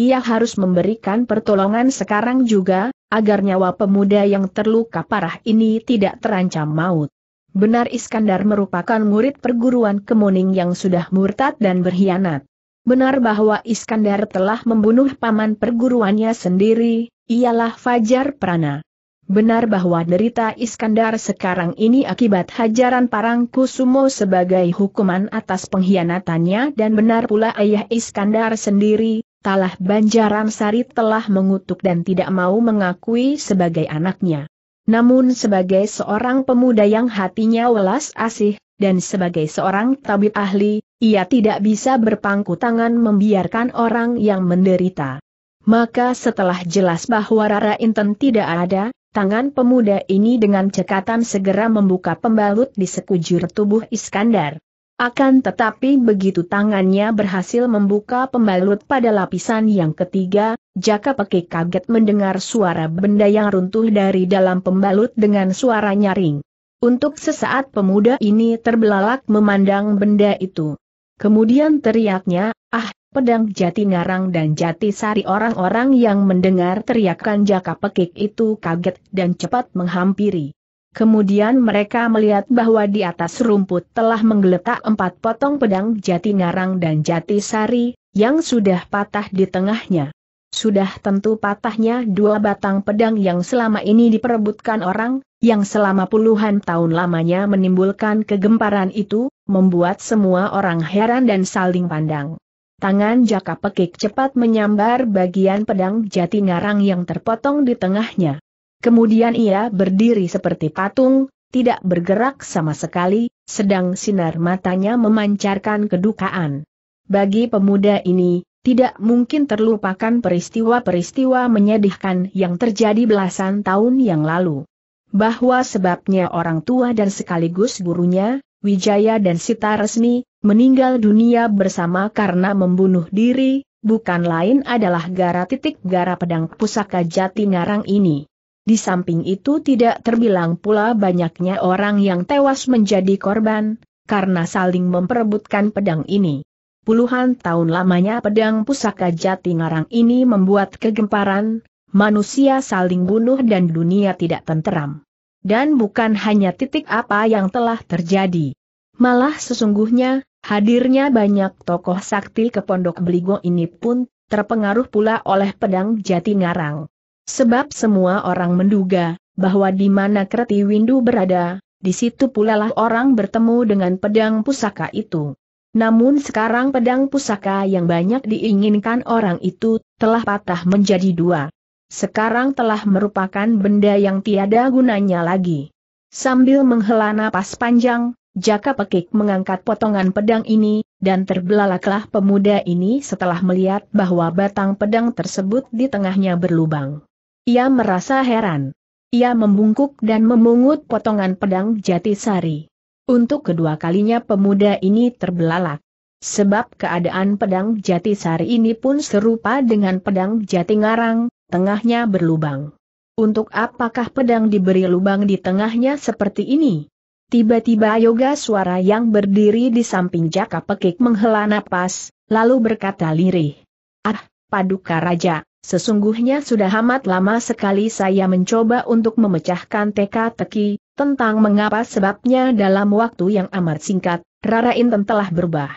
[SPEAKER 1] Ia harus memberikan pertolongan sekarang juga, agar nyawa pemuda yang terluka parah ini tidak terancam maut. Benar Iskandar merupakan murid perguruan Kemuning yang sudah murtad dan berkhianat. Benar bahwa Iskandar telah membunuh paman perguruannya sendiri, ialah Fajar Prana. Benar bahwa derita Iskandar sekarang ini akibat hajaran Parang Kusumo sebagai hukuman atas pengkhianatannya dan benar pula ayah Iskandar sendiri, Talah Banjaran Sari telah mengutuk dan tidak mau mengakui sebagai anaknya. Namun sebagai seorang pemuda yang hatinya welas asih, dan sebagai seorang tabib ahli, ia tidak bisa berpangku tangan membiarkan orang yang menderita. Maka setelah jelas bahwa Rara Inten tidak ada, tangan pemuda ini dengan cekatan segera membuka pembalut di sekujur tubuh Iskandar. Akan tetapi begitu tangannya berhasil membuka pembalut pada lapisan yang ketiga, Jaka Peki kaget mendengar suara benda yang runtuh dari dalam pembalut dengan suara nyaring. Untuk sesaat pemuda ini terbelalak memandang benda itu. Kemudian teriaknya, ah, pedang jati ngarang dan jati sari orang-orang yang mendengar teriakan jaka pekik itu kaget dan cepat menghampiri. Kemudian mereka melihat bahwa di atas rumput telah menggeletak empat potong pedang jati ngarang dan jati sari, yang sudah patah di tengahnya sudah tentu patahnya dua batang pedang yang selama ini diperebutkan orang, yang selama puluhan tahun lamanya menimbulkan kegemparan itu, membuat semua orang heran dan saling pandang. Tangan Jaka Pekik cepat menyambar bagian pedang jati ngarang yang terpotong di tengahnya. Kemudian ia berdiri seperti patung, tidak bergerak sama sekali, sedang sinar matanya memancarkan kedukaan. Bagi pemuda ini, tidak mungkin terlupakan peristiwa-peristiwa menyedihkan yang terjadi belasan tahun yang lalu. Bahwa sebabnya orang tua dan sekaligus gurunya, Wijaya dan Sita Resmi, meninggal dunia bersama karena membunuh diri, bukan lain adalah gara titik gara pedang pusaka jati ngarang ini. Di samping itu tidak terbilang pula banyaknya orang yang tewas menjadi korban, karena saling memperebutkan pedang ini. Puluhan tahun lamanya pedang pusaka jati ngarang ini membuat kegemparan, manusia saling bunuh dan dunia tidak tenteram. Dan bukan hanya titik apa yang telah terjadi. Malah sesungguhnya, hadirnya banyak tokoh sakti ke Pondok Beligo ini pun, terpengaruh pula oleh pedang jati ngarang. Sebab semua orang menduga, bahwa di mana Kreti Windu berada, di situ pula lah orang bertemu dengan pedang pusaka itu. Namun sekarang pedang pusaka yang banyak diinginkan orang itu, telah patah menjadi dua. Sekarang telah merupakan benda yang tiada gunanya lagi. Sambil menghela napas panjang, Jaka Pekik mengangkat potongan pedang ini, dan terbelalaklah pemuda ini setelah melihat bahwa batang pedang tersebut di tengahnya berlubang. Ia merasa heran. Ia membungkuk dan memungut potongan pedang jati sari. Untuk kedua kalinya pemuda ini terbelalak. Sebab keadaan pedang jati sari ini pun serupa dengan pedang ngarang, tengahnya berlubang. Untuk apakah pedang diberi lubang di tengahnya seperti ini? Tiba-tiba Yoga suara yang berdiri di samping Jaka Pekik menghela napas, lalu berkata lirih. Ah, paduka raja, sesungguhnya sudah amat lama sekali saya mencoba untuk memecahkan teka-teki, tentang mengapa sebabnya dalam waktu yang amat singkat, Rara Inten telah berubah.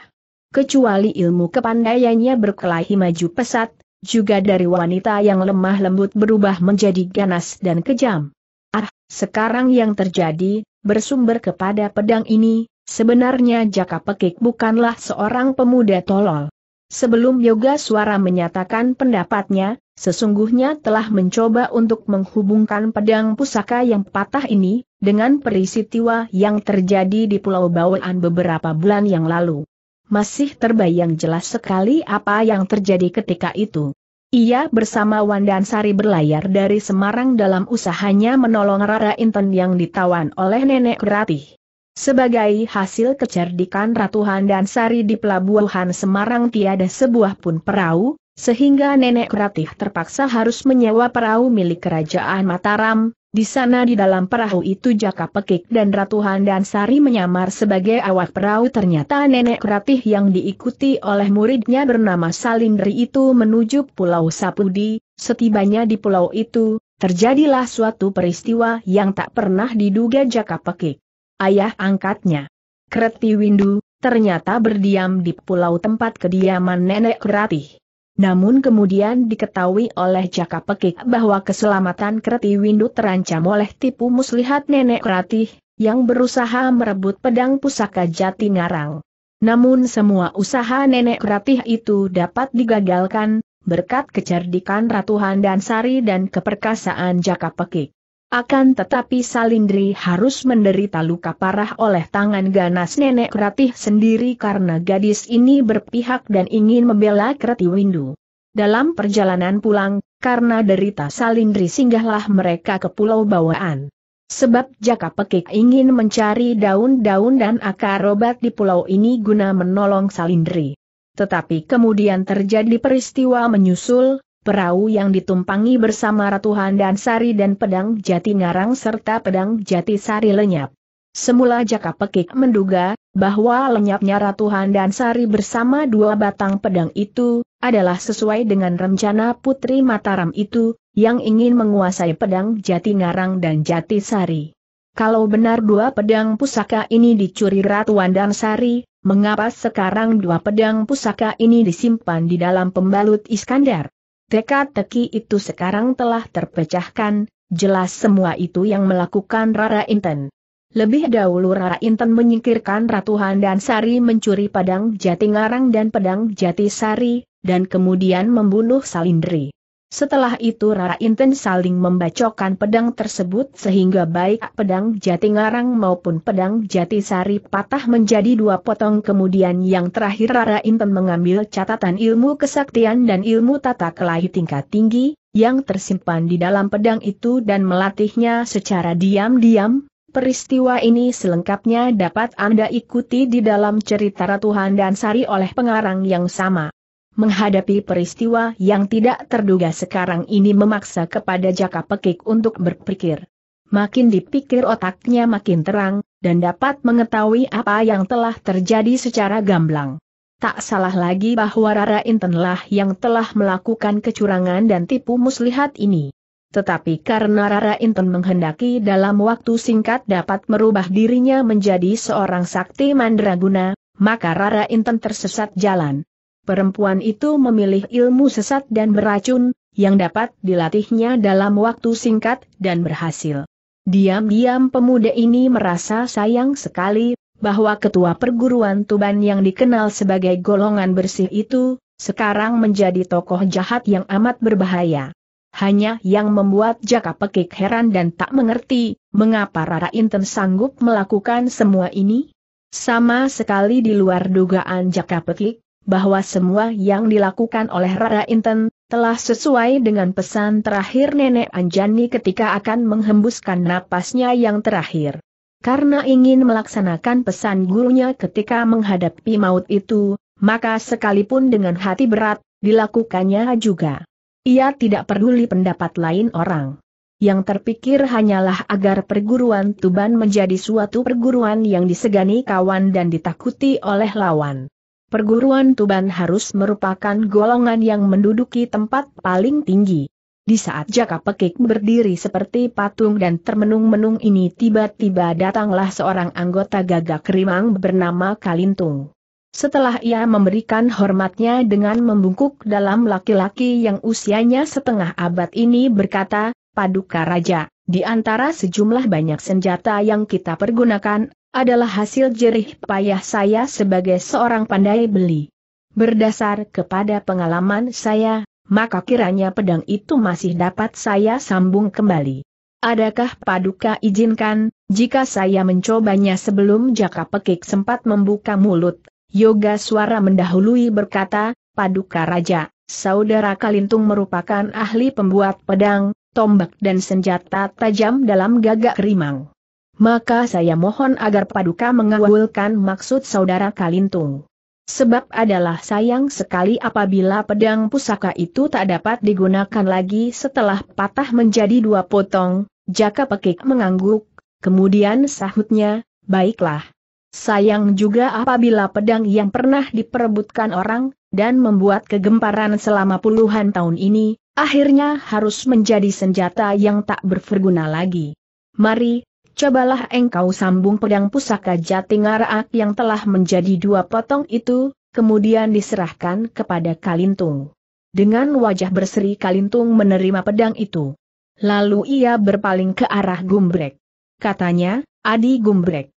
[SPEAKER 1] Kecuali ilmu kepandaiannya berkelahi maju pesat, juga dari wanita yang lemah lembut berubah menjadi ganas dan kejam. Ah, sekarang yang terjadi, bersumber kepada pedang ini, sebenarnya Jaka Pekik bukanlah seorang pemuda tolol. Sebelum Yoga Suara menyatakan pendapatnya, Sesungguhnya telah mencoba untuk menghubungkan pedang pusaka yang patah ini, dengan peristiwa yang terjadi di Pulau Bawaan beberapa bulan yang lalu. Masih terbayang jelas sekali apa yang terjadi ketika itu. Ia bersama Wandan Sari berlayar dari Semarang dalam usahanya menolong Rara Inten yang ditawan oleh Nenek Ratih. Sebagai hasil kecerdikan Ratu dan Sari di pelabuhan Semarang tiada sebuah pun perahu, sehingga nenek Ratih terpaksa harus menyewa perahu milik kerajaan Mataram, di sana di dalam perahu itu Jaka Pekik dan Ratu Handan Sari menyamar sebagai awak perahu ternyata nenek Ratih yang diikuti oleh muridnya bernama Salindri itu menuju Pulau Sapudi, setibanya di pulau itu, terjadilah suatu peristiwa yang tak pernah diduga Jaka Pekik. Ayah angkatnya, Kreti Windu, ternyata berdiam di pulau tempat kediaman nenek Ratih. Namun kemudian diketahui oleh Jaka Pekik bahwa keselamatan Kreti Windu terancam oleh tipu muslihat nenek Ratih, yang berusaha merebut pedang pusaka jati ngarang. Namun semua usaha nenek Ratih itu dapat digagalkan, berkat kecerdikan Ratu Handansari dan keperkasaan Jaka Pekik. Akan tetapi Salindri harus menderita luka parah oleh tangan ganas nenek Ratih sendiri karena gadis ini berpihak dan ingin membela Kreti Windu. Dalam perjalanan pulang, karena derita Salindri singgahlah mereka ke Pulau Bawaan. Sebab Jaka Pekik ingin mencari daun-daun dan akar obat di pulau ini guna menolong Salindri. Tetapi kemudian terjadi peristiwa menyusul, perahu yang ditumpangi bersama Ratu Handan Sari dan pedang jati ngarang serta pedang jati sari lenyap. Semula Jaka Pekik menduga, bahwa lenyapnya Ratu Handan Sari bersama dua batang pedang itu, adalah sesuai dengan rencana Putri Mataram itu, yang ingin menguasai pedang jati ngarang dan jati sari. Kalau benar dua pedang pusaka ini dicuri Ratu Handan Sari, mengapa sekarang dua pedang pusaka ini disimpan di dalam pembalut Iskandar? Teka-teki itu sekarang telah terpecahkan, jelas semua itu yang melakukan Rara Inten. Lebih dahulu Rara Inten menyingkirkan Ratu Handan Sari mencuri pedang ngarang dan Padang pedang Sari, dan kemudian membunuh Salindri. Setelah itu Rara Inten saling membacokan pedang tersebut sehingga baik pedang jati ngarang maupun pedang jati sari patah menjadi dua potong kemudian yang terakhir Rara Inten mengambil catatan ilmu kesaktian dan ilmu tata kelahi tingkat tinggi, yang tersimpan di dalam pedang itu dan melatihnya secara diam-diam, Peristiwa ini selengkapnya dapat Anda ikuti di dalam cerita Ratu dan Sari oleh pengarang yang sama menghadapi peristiwa yang tidak terduga sekarang ini memaksa kepada Jaka Pekik untuk berpikir. Makin dipikir otaknya makin terang, dan dapat mengetahui apa yang telah terjadi secara gamblang. Tak salah lagi bahwa Rara Intenlah yang telah melakukan kecurangan dan tipu muslihat ini. Tetapi karena Rara Inten menghendaki dalam waktu singkat dapat merubah dirinya menjadi seorang sakti mandraguna, maka Rara Inten tersesat jalan perempuan itu memilih ilmu sesat dan beracun, yang dapat dilatihnya dalam waktu singkat dan berhasil. Diam-diam pemuda ini merasa sayang sekali, bahwa ketua perguruan Tuban yang dikenal sebagai golongan bersih itu, sekarang menjadi tokoh jahat yang amat berbahaya. Hanya yang membuat Jaka Pekik heran dan tak mengerti, mengapa Rara Inten sanggup melakukan semua ini? Sama sekali di luar dugaan Jaka Pekik, bahwa semua yang dilakukan oleh Rara Inten, telah sesuai dengan pesan terakhir Nenek Anjani ketika akan menghembuskan napasnya yang terakhir. Karena ingin melaksanakan pesan gurunya ketika menghadapi maut itu, maka sekalipun dengan hati berat, dilakukannya juga. Ia tidak peduli pendapat lain orang. Yang terpikir hanyalah agar perguruan Tuban menjadi suatu perguruan yang disegani kawan dan ditakuti oleh lawan perguruan Tuban harus merupakan golongan yang menduduki tempat paling tinggi. Di saat Jaka Pekik berdiri seperti patung dan termenung-menung ini tiba-tiba datanglah seorang anggota gagak rimang bernama Kalintung. Setelah ia memberikan hormatnya dengan membungkuk dalam laki-laki yang usianya setengah abad ini berkata, Paduka Raja, di antara sejumlah banyak senjata yang kita pergunakan, adalah hasil jerih payah saya sebagai seorang pandai beli. Berdasar kepada pengalaman saya, maka kiranya pedang itu masih dapat saya sambung kembali. Adakah paduka izinkan, jika saya mencobanya sebelum Jaka Pekik sempat membuka mulut, Yoga suara mendahului berkata, Paduka Raja, saudara Kalintung merupakan ahli pembuat pedang, tombak dan senjata tajam dalam gagak rimang maka saya mohon agar Paduka mengawulkan maksud saudara Kalintung. Sebab adalah sayang sekali apabila pedang pusaka itu tak dapat digunakan lagi setelah patah menjadi dua potong, Jaka Pekik mengangguk, kemudian sahutnya, baiklah. Sayang juga apabila pedang yang pernah diperebutkan orang, dan membuat kegemparan selama puluhan tahun ini, akhirnya harus menjadi senjata yang tak berguna lagi. Mari, cobalah engkau sambung pedang pusaka Jatingaraak yang telah menjadi dua potong itu, kemudian diserahkan kepada Kalintung. Dengan wajah berseri Kalintung menerima pedang itu. Lalu ia berpaling ke arah Gumbrek. Katanya, Adi Gumbrek.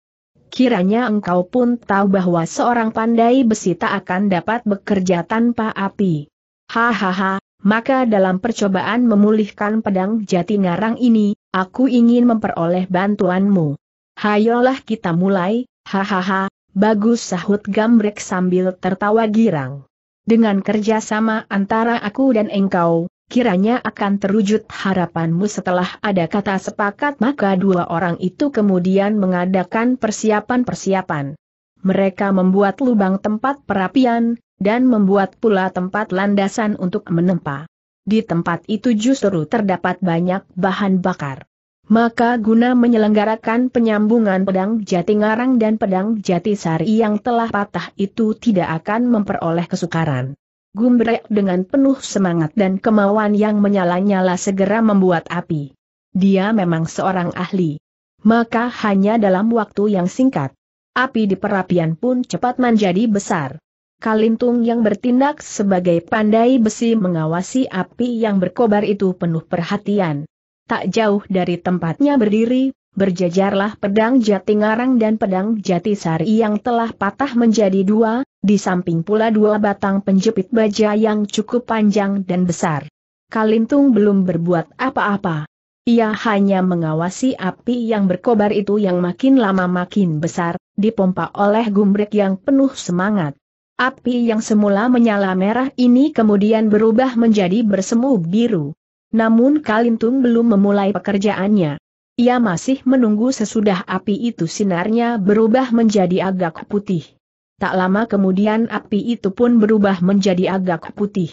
[SPEAKER 1] Kiranya engkau pun tahu bahwa seorang pandai besi tak akan dapat bekerja tanpa api. Hahaha, maka dalam percobaan memulihkan pedang jati ngarang ini, Aku ingin memperoleh bantuanmu. Hayolah kita mulai, hahaha, bagus sahut Gambrek sambil tertawa girang. Dengan kerjasama antara aku dan engkau, kiranya akan terwujud harapanmu setelah ada kata sepakat maka dua orang itu kemudian mengadakan persiapan-persiapan. Mereka membuat lubang tempat perapian, dan membuat pula tempat landasan untuk menempa. Di tempat itu justru terdapat banyak bahan bakar. Maka guna menyelenggarakan penyambungan pedang jati ngarang dan pedang jati sari yang telah patah itu tidak akan memperoleh kesukaran. Gumbrek dengan penuh semangat dan kemauan yang menyala-nyala segera membuat api. Dia memang seorang ahli. Maka hanya dalam waktu yang singkat, api di perapian pun cepat menjadi besar. Kalintung yang bertindak sebagai pandai besi mengawasi api yang berkobar itu penuh perhatian. Tak jauh dari tempatnya berdiri, berjajarlah pedang jati ngarang dan pedang jati sari yang telah patah menjadi dua, di samping pula dua batang penjepit baja yang cukup panjang dan besar. Kalintung belum berbuat apa-apa. Ia hanya mengawasi api yang berkobar itu yang makin lama makin besar, dipompa oleh gumbrek yang penuh semangat. Api yang semula menyala merah ini kemudian berubah menjadi bersemu biru. Namun Kalintung belum memulai pekerjaannya. Ia masih menunggu sesudah api itu sinarnya berubah menjadi agak putih. Tak lama kemudian api itu pun berubah menjadi agak putih.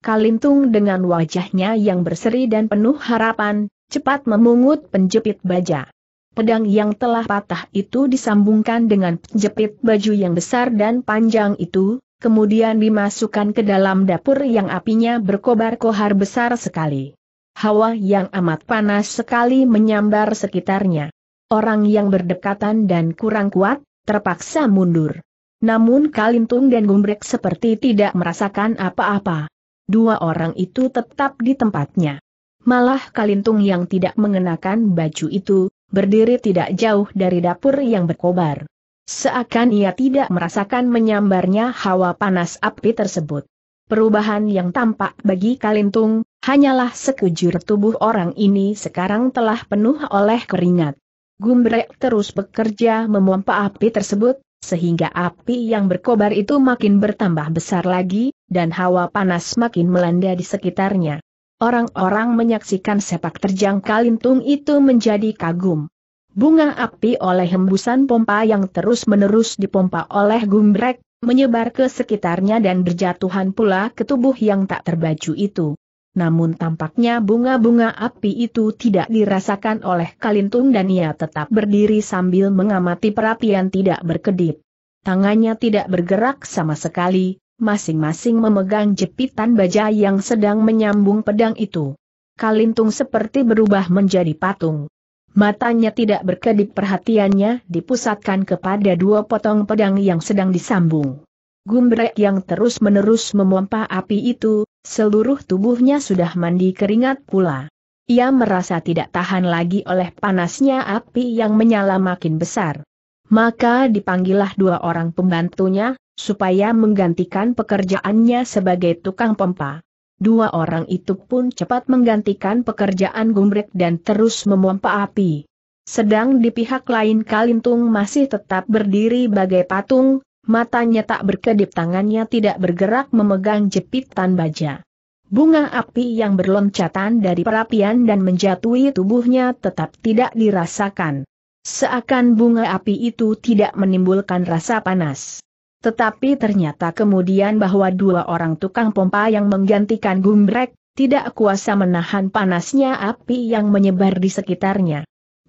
[SPEAKER 1] Kalintung dengan wajahnya yang berseri dan penuh harapan, cepat memungut penjepit baja. Pedang yang telah patah itu disambungkan dengan jepit baju yang besar dan panjang itu, kemudian dimasukkan ke dalam dapur yang apinya berkobar-kohar besar sekali. Hawa yang amat panas sekali menyambar sekitarnya. Orang yang berdekatan dan kurang kuat, terpaksa mundur. Namun Kalintung dan Gumbrek seperti tidak merasakan apa-apa. Dua orang itu tetap di tempatnya. Malah Kalintung yang tidak mengenakan baju itu, berdiri tidak jauh dari dapur yang berkobar. Seakan ia tidak merasakan menyambarnya hawa panas api tersebut. Perubahan yang tampak bagi Kalintung, hanyalah sekujur tubuh orang ini sekarang telah penuh oleh keringat. Gumbrek terus bekerja memompa api tersebut, sehingga api yang berkobar itu makin bertambah besar lagi, dan hawa panas makin melanda di sekitarnya. Orang-orang menyaksikan sepak terjang Kalintung itu menjadi kagum. Bunga api oleh hembusan pompa yang terus-menerus dipompa oleh Gumbrek, menyebar ke sekitarnya dan berjatuhan pula ke tubuh yang tak terbaju itu. Namun tampaknya bunga-bunga api itu tidak dirasakan oleh Kalintung dan ia tetap berdiri sambil mengamati perapian tidak berkedip. Tangannya tidak bergerak sama sekali, masing-masing memegang jepitan baja yang sedang menyambung pedang itu. Kalintung seperti berubah menjadi patung. Matanya tidak berkedip perhatiannya dipusatkan kepada dua potong pedang yang sedang disambung. Gumbrek yang terus-menerus memompa api itu, seluruh tubuhnya sudah mandi keringat pula. Ia merasa tidak tahan lagi oleh panasnya api yang menyala makin besar. Maka dipanggillah dua orang pembantunya, supaya menggantikan pekerjaannya sebagai tukang pompa. Dua orang itu pun cepat menggantikan pekerjaan Gumrek dan terus memompa api. Sedang di pihak lain Kalintung masih tetap berdiri bagai patung, matanya tak berkedip tangannya tidak bergerak memegang jepitan baja. Bunga api yang berloncatan dari perapian dan menjatuhi tubuhnya tetap tidak dirasakan. Seakan bunga api itu tidak menimbulkan rasa panas. Tetapi ternyata kemudian bahwa dua orang tukang pompa yang menggantikan Gumbrek, tidak kuasa menahan panasnya api yang menyebar di sekitarnya.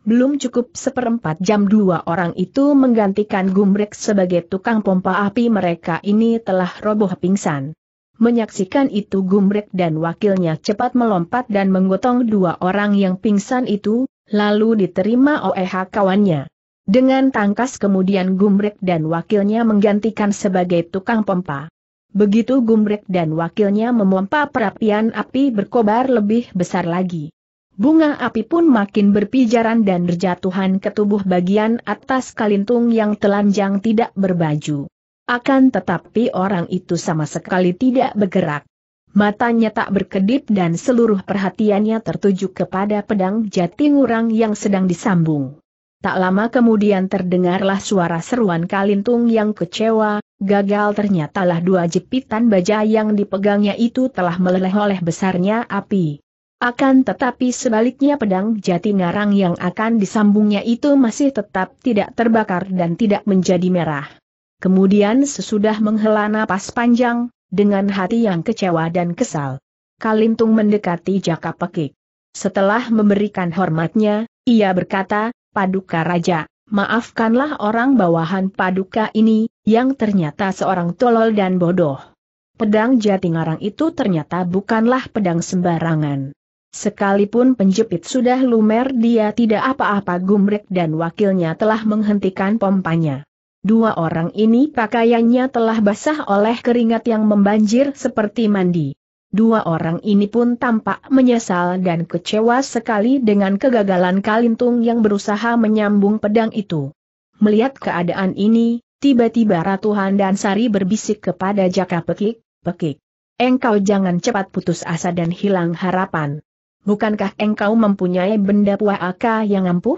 [SPEAKER 1] Belum cukup seperempat jam dua orang itu menggantikan Gumbrek sebagai tukang pompa api mereka ini telah roboh pingsan. Menyaksikan itu Gumbrek dan wakilnya cepat melompat dan menggotong dua orang yang pingsan itu, lalu diterima oleh kawannya. Dengan tangkas kemudian Gumrek dan wakilnya menggantikan sebagai tukang pompa. Begitu Gumrek dan wakilnya memompa perapian api berkobar lebih besar lagi. Bunga api pun makin berpijaran dan berjatuhan ke tubuh bagian atas kalintung yang telanjang tidak berbaju. Akan tetapi orang itu sama sekali tidak bergerak. Matanya tak berkedip dan seluruh perhatiannya tertuju kepada pedang jati ngurang yang sedang disambung. Tak lama kemudian terdengarlah suara seruan Kalintung yang kecewa, gagal ternyatalah dua jepitan baja yang dipegangnya itu telah meleleh oleh besarnya api. Akan tetapi sebaliknya pedang jati ngarang yang akan disambungnya itu masih tetap tidak terbakar dan tidak menjadi merah. Kemudian sesudah menghela napas panjang, dengan hati yang kecewa dan kesal. Kalintung mendekati Jaka Pekik. Setelah memberikan hormatnya, ia berkata, Paduka Raja, maafkanlah orang bawahan Paduka ini, yang ternyata seorang tolol dan bodoh. Pedang jati orang itu ternyata bukanlah pedang sembarangan. Sekalipun penjepit sudah lumer dia tidak apa-apa gumrek dan wakilnya telah menghentikan pompanya. Dua orang ini pakaiannya telah basah oleh keringat yang membanjir seperti mandi. Dua orang ini pun tampak menyesal dan kecewa sekali dengan kegagalan Kalintung yang berusaha menyambung pedang itu. Melihat keadaan ini, tiba-tiba Ratu Handan Sari berbisik kepada Jaka Pekik, Pekik, engkau jangan cepat putus asa dan hilang harapan. Bukankah engkau mempunyai benda puaka yang ampuh?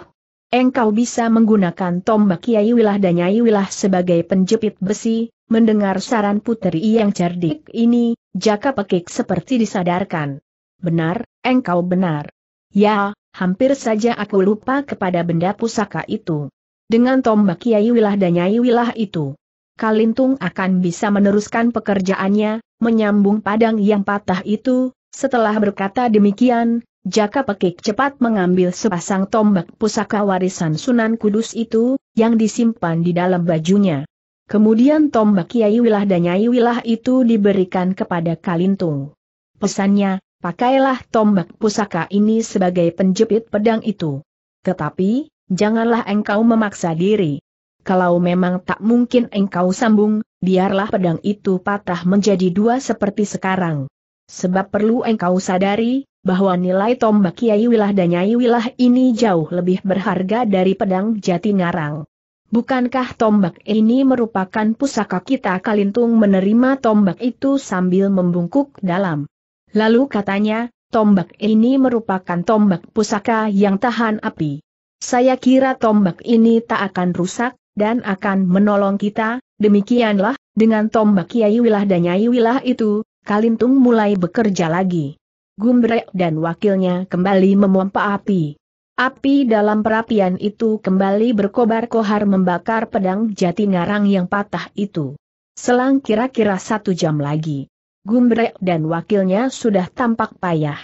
[SPEAKER 1] Engkau bisa menggunakan tombak Kiai Wilah dan Nyai Wilah sebagai penjepit besi, mendengar saran puteri yang cerdik ini, Jaka pekik seperti disadarkan. Benar, engkau benar. Ya, hampir saja aku lupa kepada benda pusaka itu. Dengan tombak Kiai Wilah dan Nyai Wilah itu. Kalintung akan bisa meneruskan pekerjaannya, menyambung padang yang patah itu, setelah berkata demikian, Jaka Pekik cepat mengambil sepasang tombak pusaka warisan Sunan Kudus itu, yang disimpan di dalam bajunya. Kemudian tombak Kiai Wilah dan Nyai Wilah itu diberikan kepada Kalintung. Pesannya, pakailah tombak pusaka ini sebagai penjepit pedang itu. Tetapi, janganlah engkau memaksa diri. Kalau memang tak mungkin engkau sambung, biarlah pedang itu patah menjadi dua seperti sekarang. Sebab perlu engkau sadari, bahwa nilai tombak Kiai Wilah dan Nyai Wilah ini jauh lebih berharga dari pedang jati ngarang. Bukankah tombak ini merupakan pusaka kita Kalintung menerima tombak itu sambil membungkuk dalam. Lalu katanya, tombak ini merupakan tombak pusaka yang tahan api. Saya kira tombak ini tak akan rusak, dan akan menolong kita, demikianlah, dengan tombak Kiai Wilah dan Nyai Wilah itu, Kalintung mulai bekerja lagi. Gumbrek dan wakilnya kembali memompa api. Api dalam perapian itu kembali berkobar-kohar membakar pedang jati ngarang yang patah itu. Selang kira-kira satu jam lagi, Gumbrek dan wakilnya sudah tampak payah.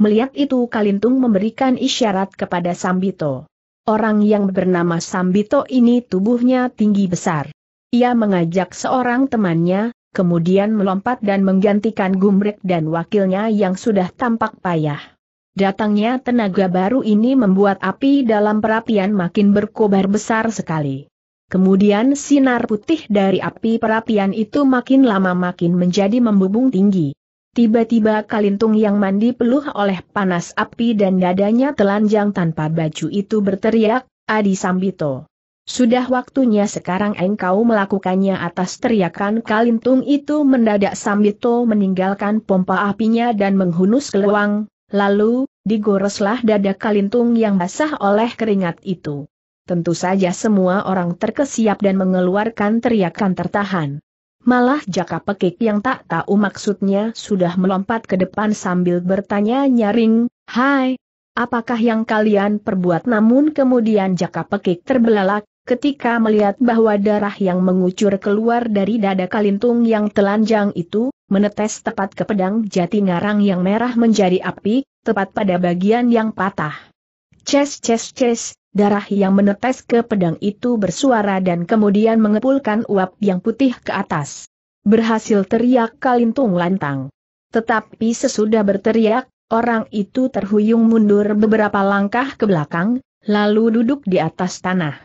[SPEAKER 1] Melihat itu Kalintung memberikan isyarat kepada Sambito. Orang yang bernama Sambito ini tubuhnya tinggi besar. Ia mengajak seorang temannya, kemudian melompat dan menggantikan Gumbrek dan wakilnya yang sudah tampak payah. Datangnya tenaga baru ini membuat api dalam perapian makin berkobar besar sekali. Kemudian sinar putih dari api perapian itu makin lama makin menjadi membubung tinggi. Tiba-tiba Kalintung yang mandi peluh oleh panas api dan dadanya telanjang tanpa baju itu berteriak, Adi Sambito. Sudah waktunya sekarang engkau melakukannya atas teriakan Kalintung itu mendadak Sambito meninggalkan pompa apinya dan menghunus keluang, Lalu, digoreslah dada kalintung yang basah oleh keringat itu. Tentu saja semua orang terkesiap dan mengeluarkan teriakan tertahan. Malah jaka pekik yang tak tahu maksudnya sudah melompat ke depan sambil bertanya nyaring, Hai, apakah yang kalian perbuat namun kemudian jaka pekik terbelalak, ketika melihat bahwa darah yang mengucur keluar dari dada kalintung yang telanjang itu, menetes tepat ke pedang jati ngarang yang merah menjadi api, tepat pada bagian yang patah. Ces ces ces, darah yang menetes ke pedang itu bersuara dan kemudian mengepulkan uap yang putih ke atas. Berhasil teriak kalintung lantang. Tetapi sesudah berteriak, orang itu terhuyung mundur beberapa langkah ke belakang, lalu duduk di atas tanah.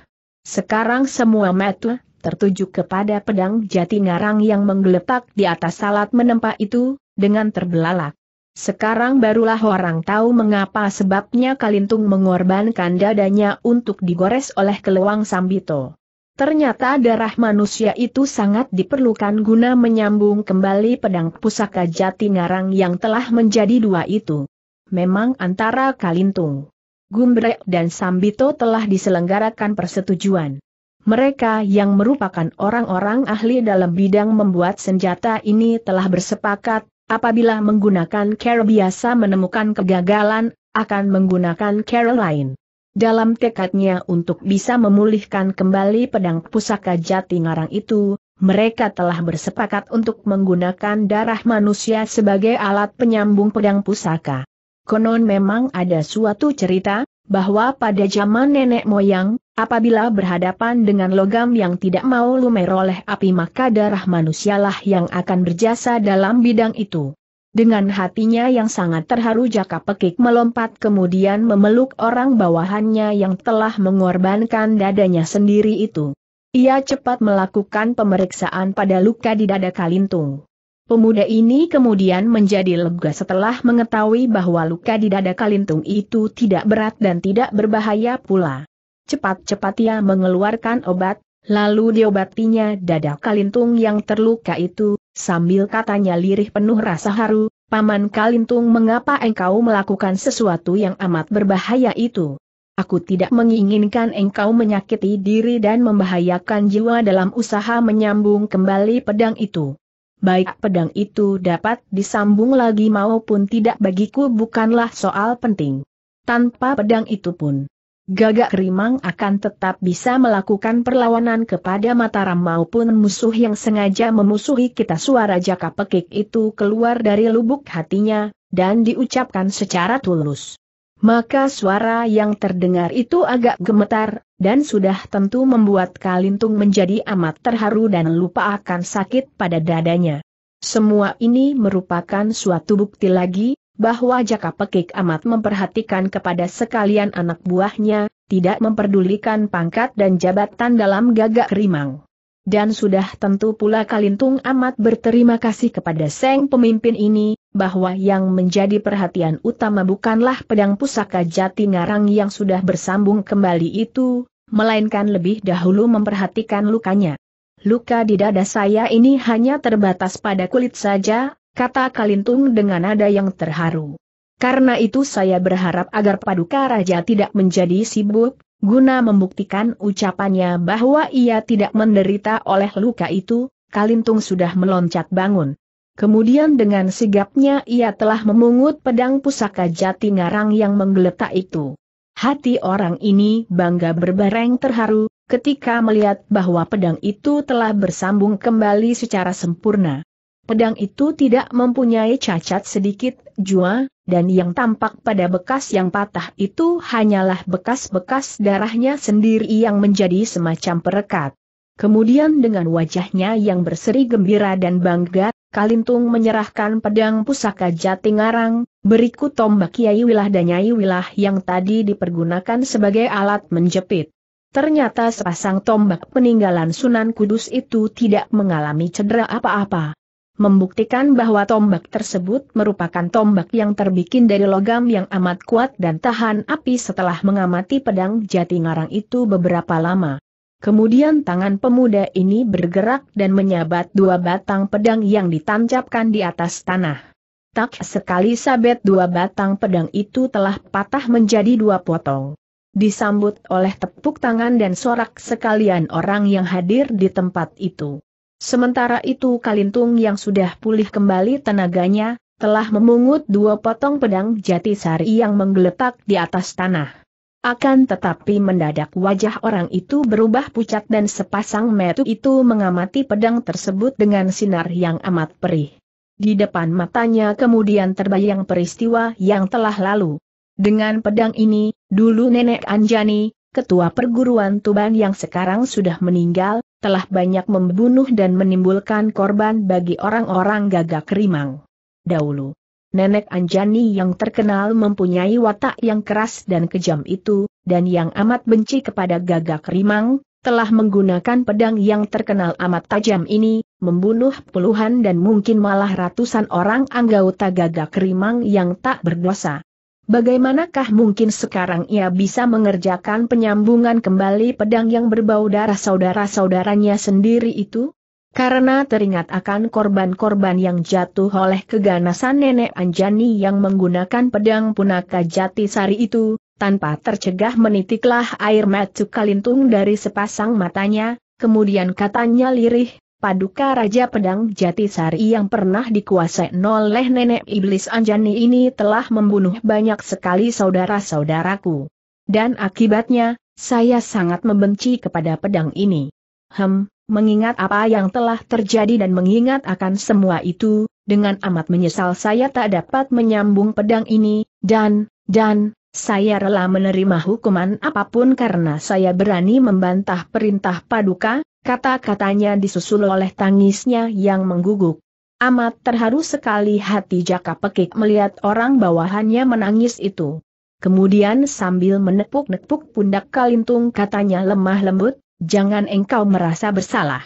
[SPEAKER 1] Sekarang semua metu, tertuju kepada pedang jati ngarang yang menggeletak di atas salat menempa itu, dengan terbelalak. Sekarang barulah orang tahu mengapa sebabnya Kalintung mengorbankan dadanya untuk digores oleh kelewang Sambito. Ternyata darah manusia itu sangat diperlukan guna menyambung kembali pedang pusaka jati ngarang yang telah menjadi dua itu. Memang antara Kalintung, Gumbrek dan Sambito telah diselenggarakan persetujuan. Mereka yang merupakan orang-orang ahli dalam bidang membuat senjata ini telah bersepakat, apabila menggunakan cara biasa menemukan kegagalan, akan menggunakan cara lain. Dalam tekadnya untuk bisa memulihkan kembali pedang pusaka jati ngarang itu, mereka telah bersepakat untuk menggunakan darah manusia sebagai alat penyambung pedang pusaka. Konon memang ada suatu cerita, bahwa pada zaman nenek moyang, Apabila berhadapan dengan logam yang tidak mau lumer oleh api maka darah manusialah yang akan berjasa dalam bidang itu. Dengan hatinya yang sangat terharu Jaka Pekik melompat kemudian memeluk orang bawahannya yang telah mengorbankan dadanya sendiri itu. Ia cepat melakukan pemeriksaan pada luka di dada Kalintung. Pemuda ini kemudian menjadi lega setelah mengetahui bahwa luka di dada Kalintung itu tidak berat dan tidak berbahaya pula. Cepat-cepat ia mengeluarkan obat, lalu diobatinya dada Kalintung yang terluka itu, sambil katanya lirih penuh rasa haru, Paman Kalintung mengapa engkau melakukan sesuatu yang amat berbahaya itu? Aku tidak menginginkan engkau menyakiti diri dan membahayakan jiwa dalam usaha menyambung kembali pedang itu. Baik pedang itu dapat disambung lagi maupun tidak bagiku bukanlah soal penting. Tanpa pedang itu pun, Gagak Rimang akan tetap bisa melakukan perlawanan kepada Mataram maupun musuh yang sengaja memusuhi kita suara jaka pekik itu keluar dari lubuk hatinya, dan diucapkan secara tulus. Maka suara yang terdengar itu agak gemetar, dan sudah tentu membuat Kalintung menjadi amat terharu dan lupa akan sakit pada dadanya. Semua ini merupakan suatu bukti lagi, bahwa Jaka Pekik amat memperhatikan kepada sekalian anak buahnya, tidak memperdulikan pangkat dan jabatan dalam gagak rimang. Dan sudah tentu pula Kalintung amat berterima kasih kepada Seng pemimpin ini, bahwa yang menjadi perhatian utama bukanlah pedang pusaka jati ngarang yang sudah bersambung kembali itu, melainkan lebih dahulu memperhatikan lukanya. Luka di dada saya ini hanya terbatas pada kulit saja, kata Kalintung dengan nada yang terharu. Karena itu saya berharap agar Paduka Raja tidak menjadi sibuk, guna membuktikan ucapannya bahwa ia tidak menderita oleh luka itu, Kalintung sudah meloncat bangun. Kemudian dengan sigapnya ia telah memungut pedang pusaka jati ngarang yang menggeletak itu. Hati orang ini bangga berbareng terharu, ketika melihat bahwa pedang itu telah bersambung kembali secara sempurna. Pedang itu tidak mempunyai cacat sedikit, jua, dan yang tampak pada bekas yang patah itu hanyalah bekas-bekas darahnya sendiri yang menjadi semacam perekat. Kemudian dengan wajahnya yang berseri gembira dan bangga, Kalintung menyerahkan pedang pusaka Jatingarang, berikut tombak Kiai Wilah dan Nyai Wilah yang tadi dipergunakan sebagai alat menjepit. Ternyata sepasang tombak peninggalan Sunan Kudus itu tidak mengalami cedera apa-apa membuktikan bahwa tombak tersebut merupakan tombak yang terbikin dari logam yang amat kuat dan tahan api setelah mengamati pedang jati ngarang itu beberapa lama. Kemudian tangan pemuda ini bergerak dan menyabat dua batang pedang yang ditancapkan di atas tanah. Tak sekali sabet dua batang pedang itu telah patah menjadi dua potong. Disambut oleh tepuk tangan dan sorak sekalian orang yang hadir di tempat itu. Sementara itu Kalintung yang sudah pulih kembali tenaganya, telah memungut dua potong pedang jati sari yang menggeletak di atas tanah. Akan tetapi mendadak wajah orang itu berubah pucat dan sepasang metu itu mengamati pedang tersebut dengan sinar yang amat perih. Di depan matanya kemudian terbayang peristiwa yang telah lalu. Dengan pedang ini, dulu nenek Anjani, ketua perguruan Tuban yang sekarang sudah meninggal, telah banyak membunuh dan menimbulkan korban bagi orang-orang gagak rimang. Dahulu, nenek Anjani yang terkenal mempunyai watak yang keras dan kejam itu, dan yang amat benci kepada gagak rimang, telah menggunakan pedang yang terkenal amat tajam ini, membunuh puluhan dan mungkin malah ratusan orang anggota gagak rimang yang tak berdosa. Bagaimanakah mungkin sekarang ia bisa mengerjakan penyambungan kembali pedang yang berbau darah saudara-saudaranya sendiri itu? Karena teringat akan korban-korban yang jatuh oleh keganasan nenek Anjani yang menggunakan pedang punaka jati sari itu, tanpa tercegah menitiklah air matu kalintung dari sepasang matanya, kemudian katanya lirih, Paduka Raja Pedang Jatisari yang pernah dikuasai oleh nenek iblis Anjani ini telah membunuh banyak sekali saudara-saudaraku. Dan akibatnya, saya sangat membenci kepada pedang ini. Hem, mengingat apa yang telah terjadi dan mengingat akan semua itu, dengan amat menyesal saya tak dapat menyambung pedang ini, dan, dan, saya rela menerima hukuman apapun karena saya berani membantah perintah paduka, Kata-katanya disusul oleh tangisnya yang mengguguk. Amat terharu sekali hati Jaka Pekik melihat orang bawahannya menangis itu. Kemudian sambil menepuk-nepuk pundak Kalintung katanya lemah lembut, jangan engkau merasa bersalah.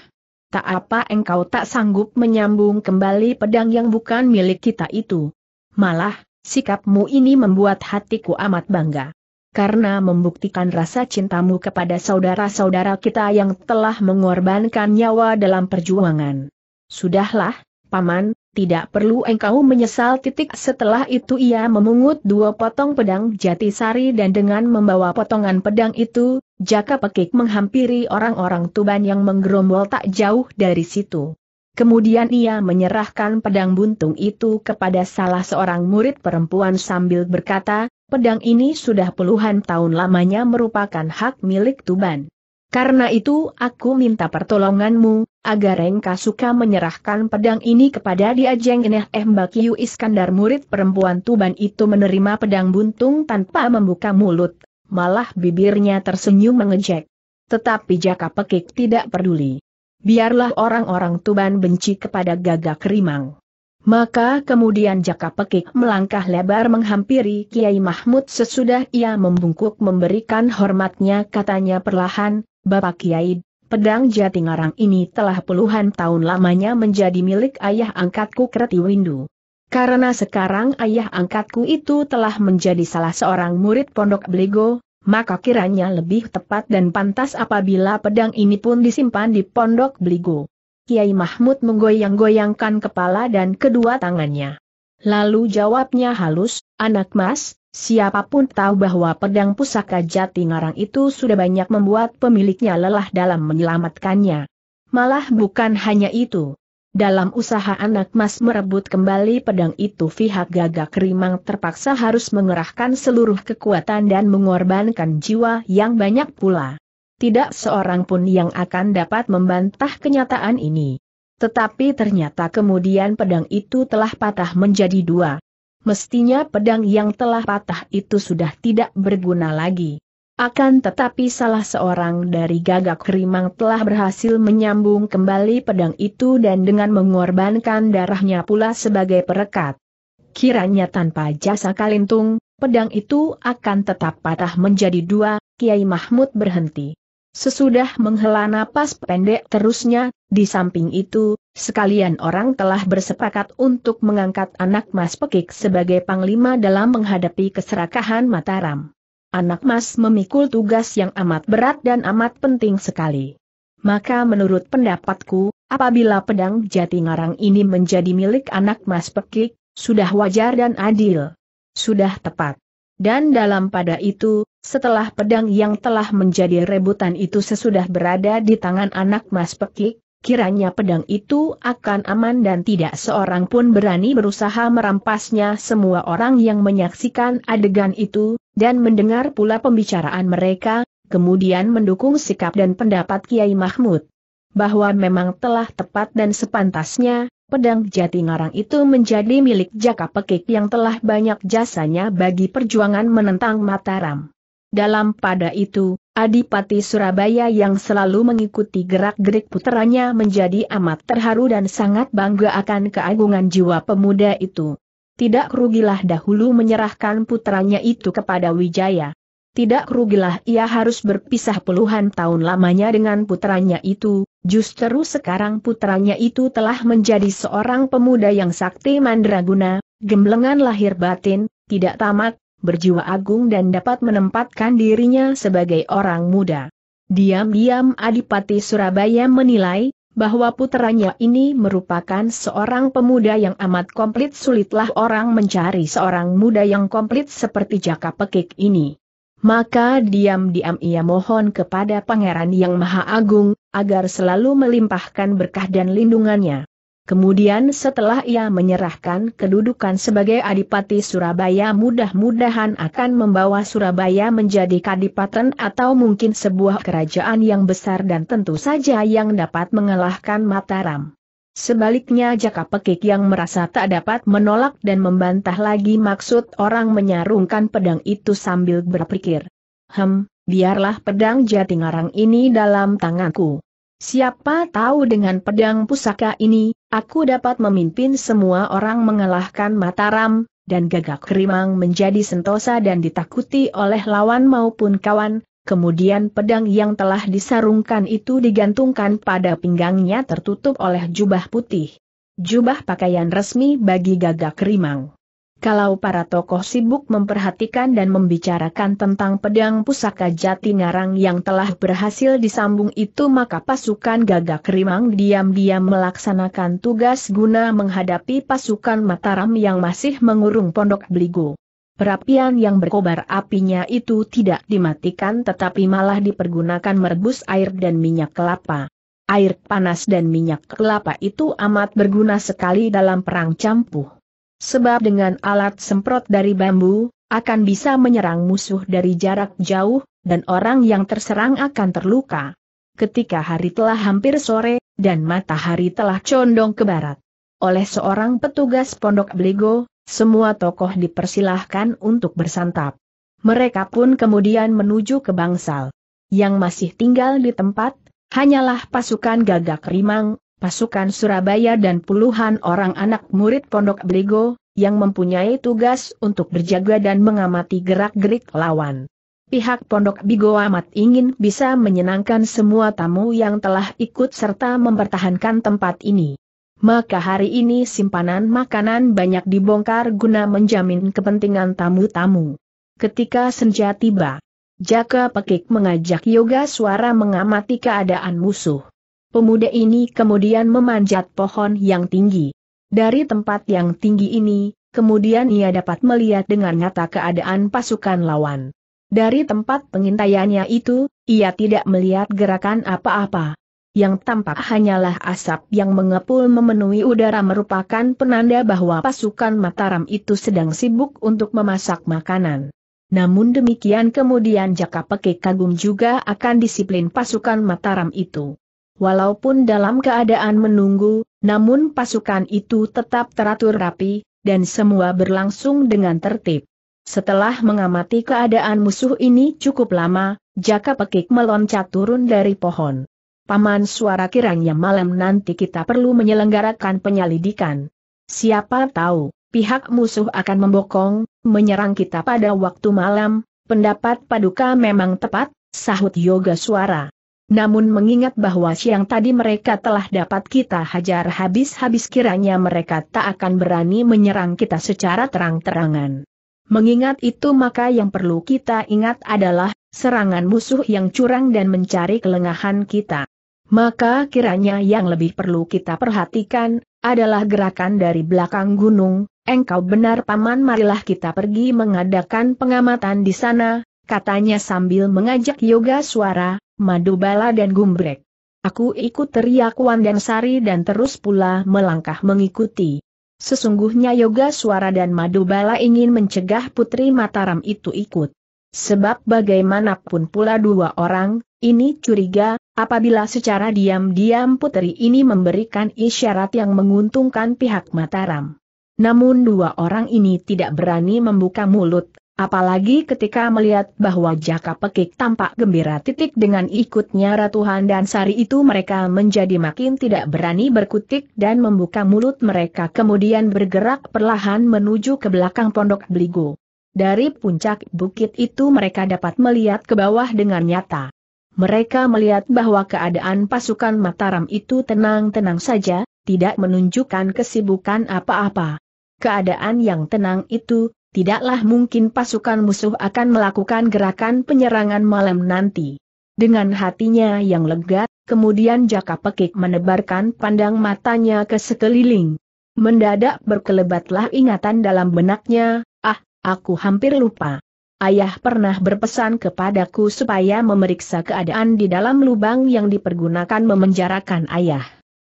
[SPEAKER 1] Tak apa engkau tak sanggup menyambung kembali pedang yang bukan milik kita itu. Malah, sikapmu ini membuat hatiku amat bangga karena membuktikan rasa cintamu kepada saudara-saudara kita yang telah mengorbankan nyawa dalam perjuangan. Sudahlah, Paman, tidak perlu engkau menyesal titik setelah itu ia memungut dua potong pedang jati sari dan dengan membawa potongan pedang itu, Jaka Pekik menghampiri orang-orang Tuban yang menggerombol tak jauh dari situ. Kemudian ia menyerahkan pedang buntung itu kepada salah seorang murid perempuan sambil berkata, pedang ini sudah puluhan tahun lamanya merupakan hak milik Tuban. Karena itu aku minta pertolonganmu, agar engkau suka menyerahkan pedang ini kepada Diajeng Ineh Mbakiyu Iskandar murid perempuan Tuban itu menerima pedang buntung tanpa membuka mulut, malah bibirnya tersenyum mengejek. Tetapi Jaka Pekik tidak peduli. Biarlah orang-orang Tuban benci kepada gagak rimang. Maka kemudian Jaka Pekik melangkah lebar menghampiri Kiai Mahmud sesudah ia membungkuk memberikan hormatnya katanya perlahan, Bapak Kiai, pedang jati ngarang ini telah puluhan tahun lamanya menjadi milik ayah angkatku Kreti Windu. Karena sekarang ayah angkatku itu telah menjadi salah seorang murid Pondok Beligo, maka kiranya lebih tepat dan pantas apabila pedang ini pun disimpan di Pondok Beligo. Kiai Mahmud menggoyang-goyangkan kepala dan kedua tangannya. Lalu jawabnya halus, anak mas, siapapun tahu bahwa pedang pusaka jati ngarang itu sudah banyak membuat pemiliknya lelah dalam menyelamatkannya. Malah bukan hanya itu. Dalam usaha anak mas merebut kembali pedang itu pihak gagak rimang terpaksa harus mengerahkan seluruh kekuatan dan mengorbankan jiwa yang banyak pula tidak seorang pun yang akan dapat membantah kenyataan ini. Tetapi ternyata kemudian pedang itu telah patah menjadi dua. Mestinya pedang yang telah patah itu sudah tidak berguna lagi. Akan tetapi salah seorang dari gagak rimang telah berhasil menyambung kembali pedang itu dan dengan mengorbankan darahnya pula sebagai perekat. Kiranya tanpa jasa kalintung, pedang itu akan tetap patah menjadi dua, Kiai Mahmud berhenti. Sesudah menghela napas pendek terusnya, di samping itu, sekalian orang telah bersepakat untuk mengangkat anak Mas Pekik sebagai panglima dalam menghadapi keserakahan Mataram. Anak Mas memikul tugas yang amat berat dan amat penting sekali. Maka menurut pendapatku, apabila pedang jati ngarang ini menjadi milik anak Mas Pekik, sudah wajar dan adil. Sudah tepat. Dan dalam pada itu, setelah pedang yang telah menjadi rebutan itu sesudah berada di tangan anak Mas Pekik, kiranya pedang itu akan aman dan tidak seorang pun berani berusaha merampasnya semua orang yang menyaksikan adegan itu, dan mendengar pula pembicaraan mereka, kemudian mendukung sikap dan pendapat Kiai Mahmud. Bahwa memang telah tepat dan sepantasnya, pedang jati ngarang itu menjadi milik Jaka Pekik yang telah banyak jasanya bagi perjuangan menentang Mataram. Dalam pada itu, Adipati Surabaya yang selalu mengikuti gerak-gerik putranya menjadi amat terharu dan sangat bangga akan keagungan jiwa pemuda itu. Tidak rugilah dahulu menyerahkan putranya itu kepada Wijaya. Tidak rugilah ia harus berpisah puluhan tahun lamanya dengan putranya itu, justru sekarang putranya itu telah menjadi seorang pemuda yang sakti mandraguna, gemblengan lahir batin, tidak tamak berjiwa agung dan dapat menempatkan dirinya sebagai orang muda. Diam-diam Adipati Surabaya menilai, bahwa putranya ini merupakan seorang pemuda yang amat komplit sulitlah orang mencari seorang muda yang komplit seperti Jaka Pekik ini. Maka diam-diam ia mohon kepada Pangeran Yang Maha Agung, agar selalu melimpahkan berkah dan lindungannya. Kemudian setelah ia menyerahkan kedudukan sebagai Adipati Surabaya mudah-mudahan akan membawa Surabaya menjadi kadipaten atau mungkin sebuah kerajaan yang besar dan tentu saja yang dapat mengalahkan Mataram. Sebaliknya Jaka Pekik yang merasa tak dapat menolak dan membantah lagi maksud orang menyarungkan pedang itu sambil berpikir. Hem, biarlah pedang Jatingarang ini dalam tanganku. Siapa tahu dengan pedang pusaka ini, Aku dapat memimpin semua orang mengalahkan Mataram, dan gagak rimang menjadi sentosa dan ditakuti oleh lawan maupun kawan, Kemudian pedang yang telah disarungkan itu digantungkan pada pinggangnya tertutup oleh jubah putih. Jubah pakaian resmi bagi gagak rimang. Kalau para tokoh sibuk memperhatikan dan membicarakan tentang pedang pusaka jati ngarang yang telah berhasil disambung itu maka pasukan gagak rimang diam-diam melaksanakan tugas guna menghadapi pasukan Mataram yang masih mengurung pondok beligo. Perapian yang berkobar apinya itu tidak dimatikan tetapi malah dipergunakan merebus air dan minyak kelapa. Air panas dan minyak kelapa itu amat berguna sekali dalam perang campuh sebab dengan alat semprot dari bambu, akan bisa menyerang musuh dari jarak jauh, dan orang yang terserang akan terluka. Ketika hari telah hampir sore, dan matahari telah condong ke barat. Oleh seorang petugas pondok beligo, semua tokoh dipersilahkan untuk bersantap. Mereka pun kemudian menuju ke bangsal. Yang masih tinggal di tempat, hanyalah pasukan gagak rimang, pasukan Surabaya dan puluhan orang anak murid Pondok Beligo, yang mempunyai tugas untuk berjaga dan mengamati gerak-gerik lawan. Pihak Pondok Bigo amat ingin bisa menyenangkan semua tamu yang telah ikut serta mempertahankan tempat ini. Maka hari ini simpanan makanan banyak dibongkar guna menjamin kepentingan tamu-tamu. Ketika senja tiba, Jaka Pekik mengajak Yoga Suara mengamati keadaan musuh. Pemuda ini kemudian memanjat pohon yang tinggi. Dari tempat yang tinggi ini, kemudian ia dapat melihat dengan nyata keadaan pasukan lawan. Dari tempat pengintaiannya itu, ia tidak melihat gerakan apa-apa. Yang tampak hanyalah asap yang mengepul memenuhi udara merupakan penanda bahwa pasukan Mataram itu sedang sibuk untuk memasak makanan. Namun demikian kemudian Jaka Pekik kagum juga akan disiplin pasukan Mataram itu. Walaupun dalam keadaan menunggu, namun pasukan itu tetap teratur rapi, dan semua berlangsung dengan tertib. Setelah mengamati keadaan musuh ini cukup lama, Jaka Pekik meloncat turun dari pohon. Paman suara kiranya malam nanti kita perlu menyelenggarakan penyelidikan. Siapa tahu, pihak musuh akan membokong, menyerang kita pada waktu malam, pendapat paduka memang tepat, sahut yoga suara. Namun mengingat bahwa siang tadi mereka telah dapat kita hajar habis-habis kiranya mereka tak akan berani menyerang kita secara terang-terangan. Mengingat itu maka yang perlu kita ingat adalah, serangan musuh yang curang dan mencari kelengahan kita. Maka kiranya yang lebih perlu kita perhatikan, adalah gerakan dari belakang gunung, engkau benar paman marilah kita pergi mengadakan pengamatan di sana, katanya sambil mengajak yoga suara, Madubala dan Gumbrek. Aku ikut teriak dan Sari dan terus pula melangkah mengikuti. Sesungguhnya Yoga Suara dan Madubala ingin mencegah Putri Mataram itu ikut. Sebab bagaimanapun pula dua orang, ini curiga, apabila secara diam-diam Putri ini memberikan isyarat yang menguntungkan pihak Mataram. Namun dua orang ini tidak berani membuka mulut, Apalagi ketika melihat bahwa Jaka Pekik tampak gembira titik dengan ikutnya Ratuhan dan Sari itu mereka menjadi makin tidak berani berkutik dan membuka mulut mereka kemudian bergerak perlahan menuju ke belakang pondok Beligo. Dari puncak bukit itu mereka dapat melihat ke bawah dengan nyata. Mereka melihat bahwa keadaan pasukan Mataram itu tenang-tenang saja, tidak menunjukkan kesibukan apa-apa. Keadaan yang tenang itu tidaklah mungkin pasukan musuh akan melakukan gerakan penyerangan malam nanti. Dengan hatinya yang lega, kemudian Jaka Pekik menebarkan pandang matanya ke sekeliling. Mendadak berkelebatlah ingatan dalam benaknya, ah, aku hampir lupa. Ayah pernah berpesan kepadaku supaya memeriksa keadaan di dalam lubang yang dipergunakan memenjarakan ayah.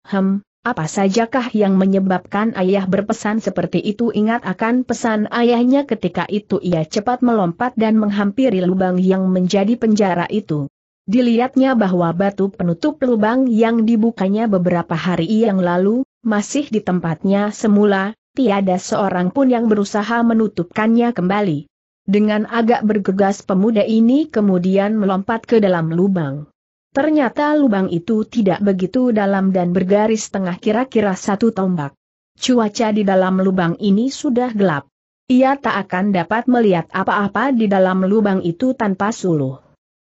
[SPEAKER 1] Hem, apa sajakah yang menyebabkan ayah berpesan seperti itu ingat akan pesan ayahnya ketika itu ia cepat melompat dan menghampiri lubang yang menjadi penjara itu. Dilihatnya bahwa batu penutup lubang yang dibukanya beberapa hari yang lalu, masih di tempatnya semula, tiada seorang pun yang berusaha menutupkannya kembali. Dengan agak bergegas pemuda ini kemudian melompat ke dalam lubang. Ternyata lubang itu tidak begitu dalam dan bergaris tengah kira-kira satu tombak. Cuaca di dalam lubang ini sudah gelap. Ia tak akan dapat melihat apa-apa di dalam lubang itu tanpa suluh.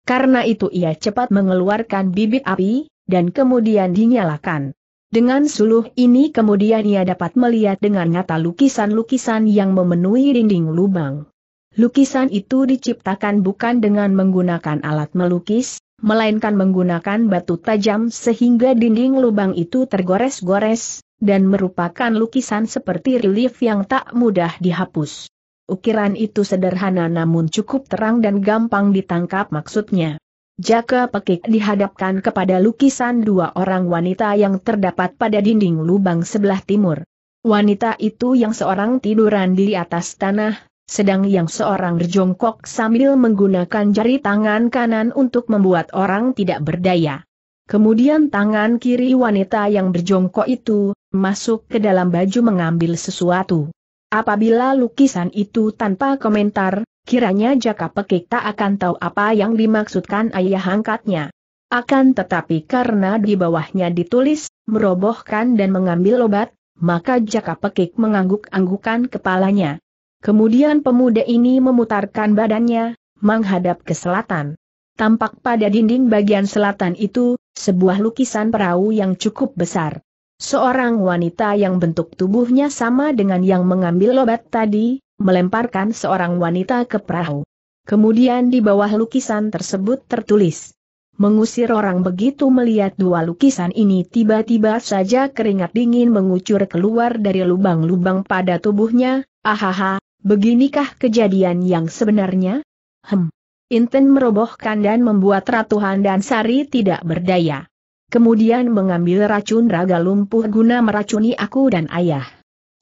[SPEAKER 1] Karena itu ia cepat mengeluarkan bibit api, dan kemudian dinyalakan. Dengan suluh ini kemudian ia dapat melihat dengan nyata lukisan-lukisan yang memenuhi dinding lubang. Lukisan itu diciptakan bukan dengan menggunakan alat melukis, melainkan menggunakan batu tajam sehingga dinding lubang itu tergores-gores, dan merupakan lukisan seperti relief yang tak mudah dihapus. Ukiran itu sederhana namun cukup terang dan gampang ditangkap maksudnya. Jaka pekik dihadapkan kepada lukisan dua orang wanita yang terdapat pada dinding lubang sebelah timur. Wanita itu yang seorang tiduran di atas tanah, sedang yang seorang berjongkok sambil menggunakan jari tangan kanan untuk membuat orang tidak berdaya. Kemudian tangan kiri wanita yang berjongkok itu, masuk ke dalam baju mengambil sesuatu. Apabila lukisan itu tanpa komentar, kiranya Jaka Pekik tak akan tahu apa yang dimaksudkan ayah angkatnya. Akan tetapi karena di bawahnya ditulis, merobohkan dan mengambil obat, maka Jaka Pekik mengangguk-anggukan kepalanya. Kemudian pemuda ini memutarkan badannya, menghadap ke selatan. Tampak pada dinding bagian selatan itu, sebuah lukisan perahu yang cukup besar. Seorang wanita yang bentuk tubuhnya sama dengan yang mengambil obat tadi, melemparkan seorang wanita ke perahu. Kemudian di bawah lukisan tersebut tertulis. Mengusir orang begitu melihat dua lukisan ini tiba-tiba saja keringat dingin mengucur keluar dari lubang-lubang pada tubuhnya, Ahaha, beginikah kejadian yang sebenarnya? Hem. Inten merobohkan dan membuat Ratu Handan Sari tidak berdaya. Kemudian mengambil racun raga lumpuh guna meracuni aku dan ayah.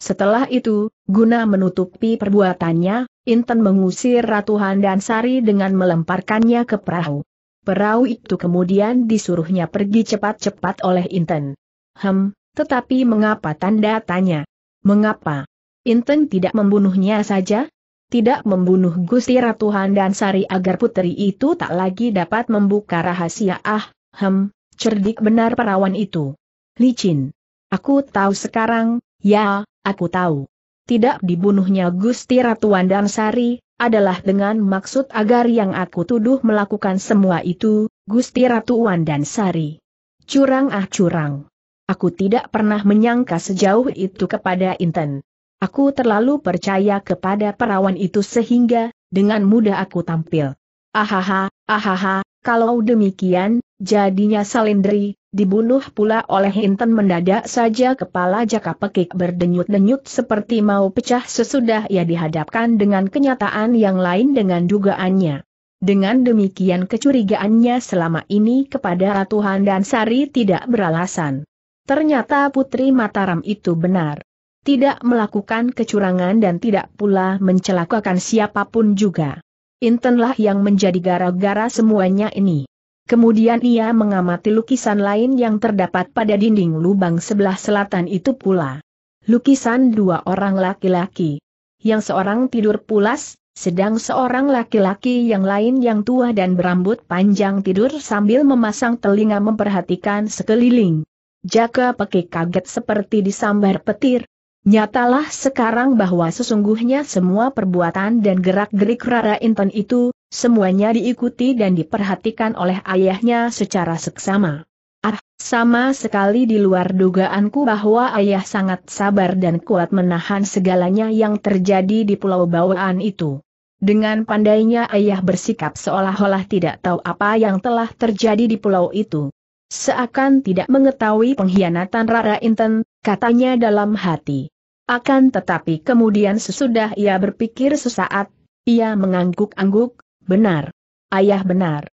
[SPEAKER 1] Setelah itu, guna menutupi perbuatannya, Inten mengusir Ratu Handan Sari dengan melemparkannya ke perahu. Perahu itu kemudian disuruhnya pergi cepat-cepat oleh Inten. Hem, tetapi mengapa tanda tanya? Mengapa? Inten tidak membunuhnya saja? Tidak membunuh Gusti Ratu Handan Sari agar putri itu tak lagi dapat membuka rahasia ah, hem, cerdik benar perawan itu. Licin. Aku tahu sekarang, ya, aku tahu. Tidak dibunuhnya Gusti Ratu Handan Sari, adalah dengan maksud agar yang aku tuduh melakukan semua itu, Gusti Ratu Wandan Sari. Curang ah curang. Aku tidak pernah menyangka sejauh itu kepada Inten. Aku terlalu percaya kepada perawan itu sehingga, dengan mudah aku tampil. Ahaha, ahaha, kalau demikian, jadinya Salindri dibunuh pula oleh Hinton mendadak saja kepala jaka pekik berdenyut-denyut seperti mau pecah sesudah ia dihadapkan dengan kenyataan yang lain dengan dugaannya. Dengan demikian kecurigaannya selama ini kepada Ratu Sari tidak beralasan. Ternyata Putri Mataram itu benar tidak melakukan kecurangan dan tidak pula mencelakakan siapapun juga. Intenlah yang menjadi gara-gara semuanya ini. Kemudian ia mengamati lukisan lain yang terdapat pada dinding lubang sebelah selatan itu pula. Lukisan dua orang laki-laki. Yang seorang tidur pulas, sedang seorang laki-laki yang lain yang tua dan berambut panjang tidur sambil memasang telinga memperhatikan sekeliling. Jaka Peki kaget seperti disambar petir, Nyatalah sekarang bahwa sesungguhnya semua perbuatan dan gerak-gerik Rara Inton itu, semuanya diikuti dan diperhatikan oleh ayahnya secara seksama. Ah, sama sekali di luar dugaanku bahwa ayah sangat sabar dan kuat menahan segalanya yang terjadi di pulau bawaan itu. Dengan pandainya ayah bersikap seolah-olah tidak tahu apa yang telah terjadi di pulau itu. Seakan tidak mengetahui pengkhianatan Rara Inten, katanya dalam hati. Akan tetapi kemudian sesudah ia berpikir sesaat, ia mengangguk-angguk, benar. Ayah benar.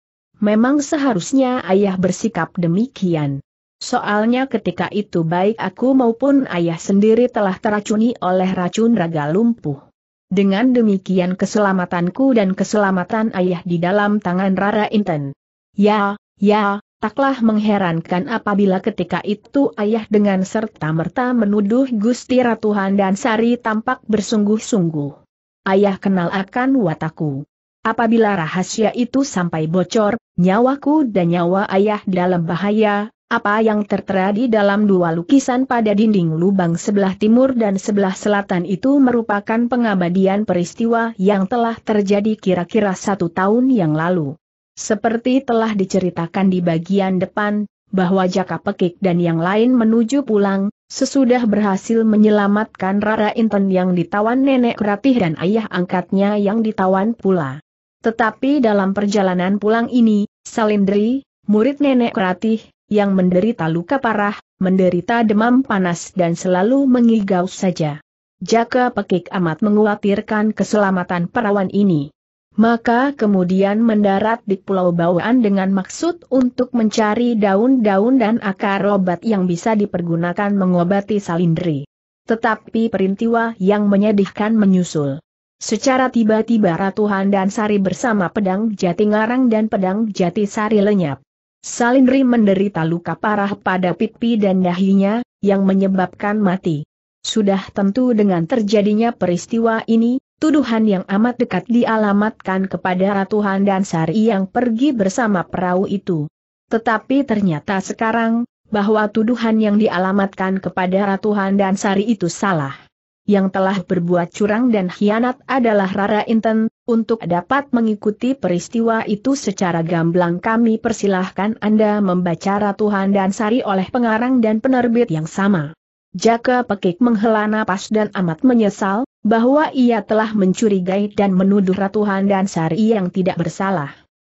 [SPEAKER 1] Memang seharusnya ayah bersikap demikian. Soalnya ketika itu baik aku maupun ayah sendiri telah teracuni oleh racun raga lumpuh. Dengan demikian keselamatanku dan keselamatan ayah di dalam tangan Rara Inten. Ya, ya, Taklah mengherankan apabila ketika itu ayah dengan serta-merta menuduh Gusti Ratu dan Sari tampak bersungguh-sungguh. Ayah kenal akan wataku. Apabila rahasia itu sampai bocor, nyawaku dan nyawa ayah dalam bahaya, apa yang tertera di dalam dua lukisan pada dinding lubang sebelah timur dan sebelah selatan itu merupakan pengabadian peristiwa yang telah terjadi kira-kira satu tahun yang lalu. Seperti telah diceritakan di bagian depan, bahwa Jaka Pekik dan yang lain menuju pulang, sesudah berhasil menyelamatkan Rara Inten yang ditawan nenek Ratih dan ayah angkatnya yang ditawan pula. Tetapi dalam perjalanan pulang ini, Salindri, murid nenek Ratih, yang menderita luka parah, menderita demam panas dan selalu mengigau saja. Jaka Pekik amat menguatirkan keselamatan perawan ini. Maka kemudian mendarat di Pulau Bawaan dengan maksud untuk mencari daun-daun dan akar obat yang bisa dipergunakan mengobati salindri. Tetapi perintiwa yang menyedihkan menyusul. Secara tiba-tiba Ratu Handan Sari bersama pedang jati ngarang dan pedang jati Sari lenyap. Salindri menderita luka parah pada pipi dan dahinya, yang menyebabkan mati. Sudah tentu dengan terjadinya peristiwa ini, Tuduhan yang amat dekat dialamatkan kepada Ratu Handan Sari yang pergi bersama perahu itu. Tetapi ternyata sekarang, bahwa tuduhan yang dialamatkan kepada Ratu Handan Sari itu salah. Yang telah berbuat curang dan hianat adalah Rara Inten, untuk dapat mengikuti peristiwa itu secara gamblang kami persilahkan Anda membaca Ratu Handan Sari oleh pengarang dan penerbit yang sama. Jaka Pekik menghela napas dan amat menyesal, bahwa ia telah mencurigai dan menuduh Ratu Handan Sari yang tidak bersalah.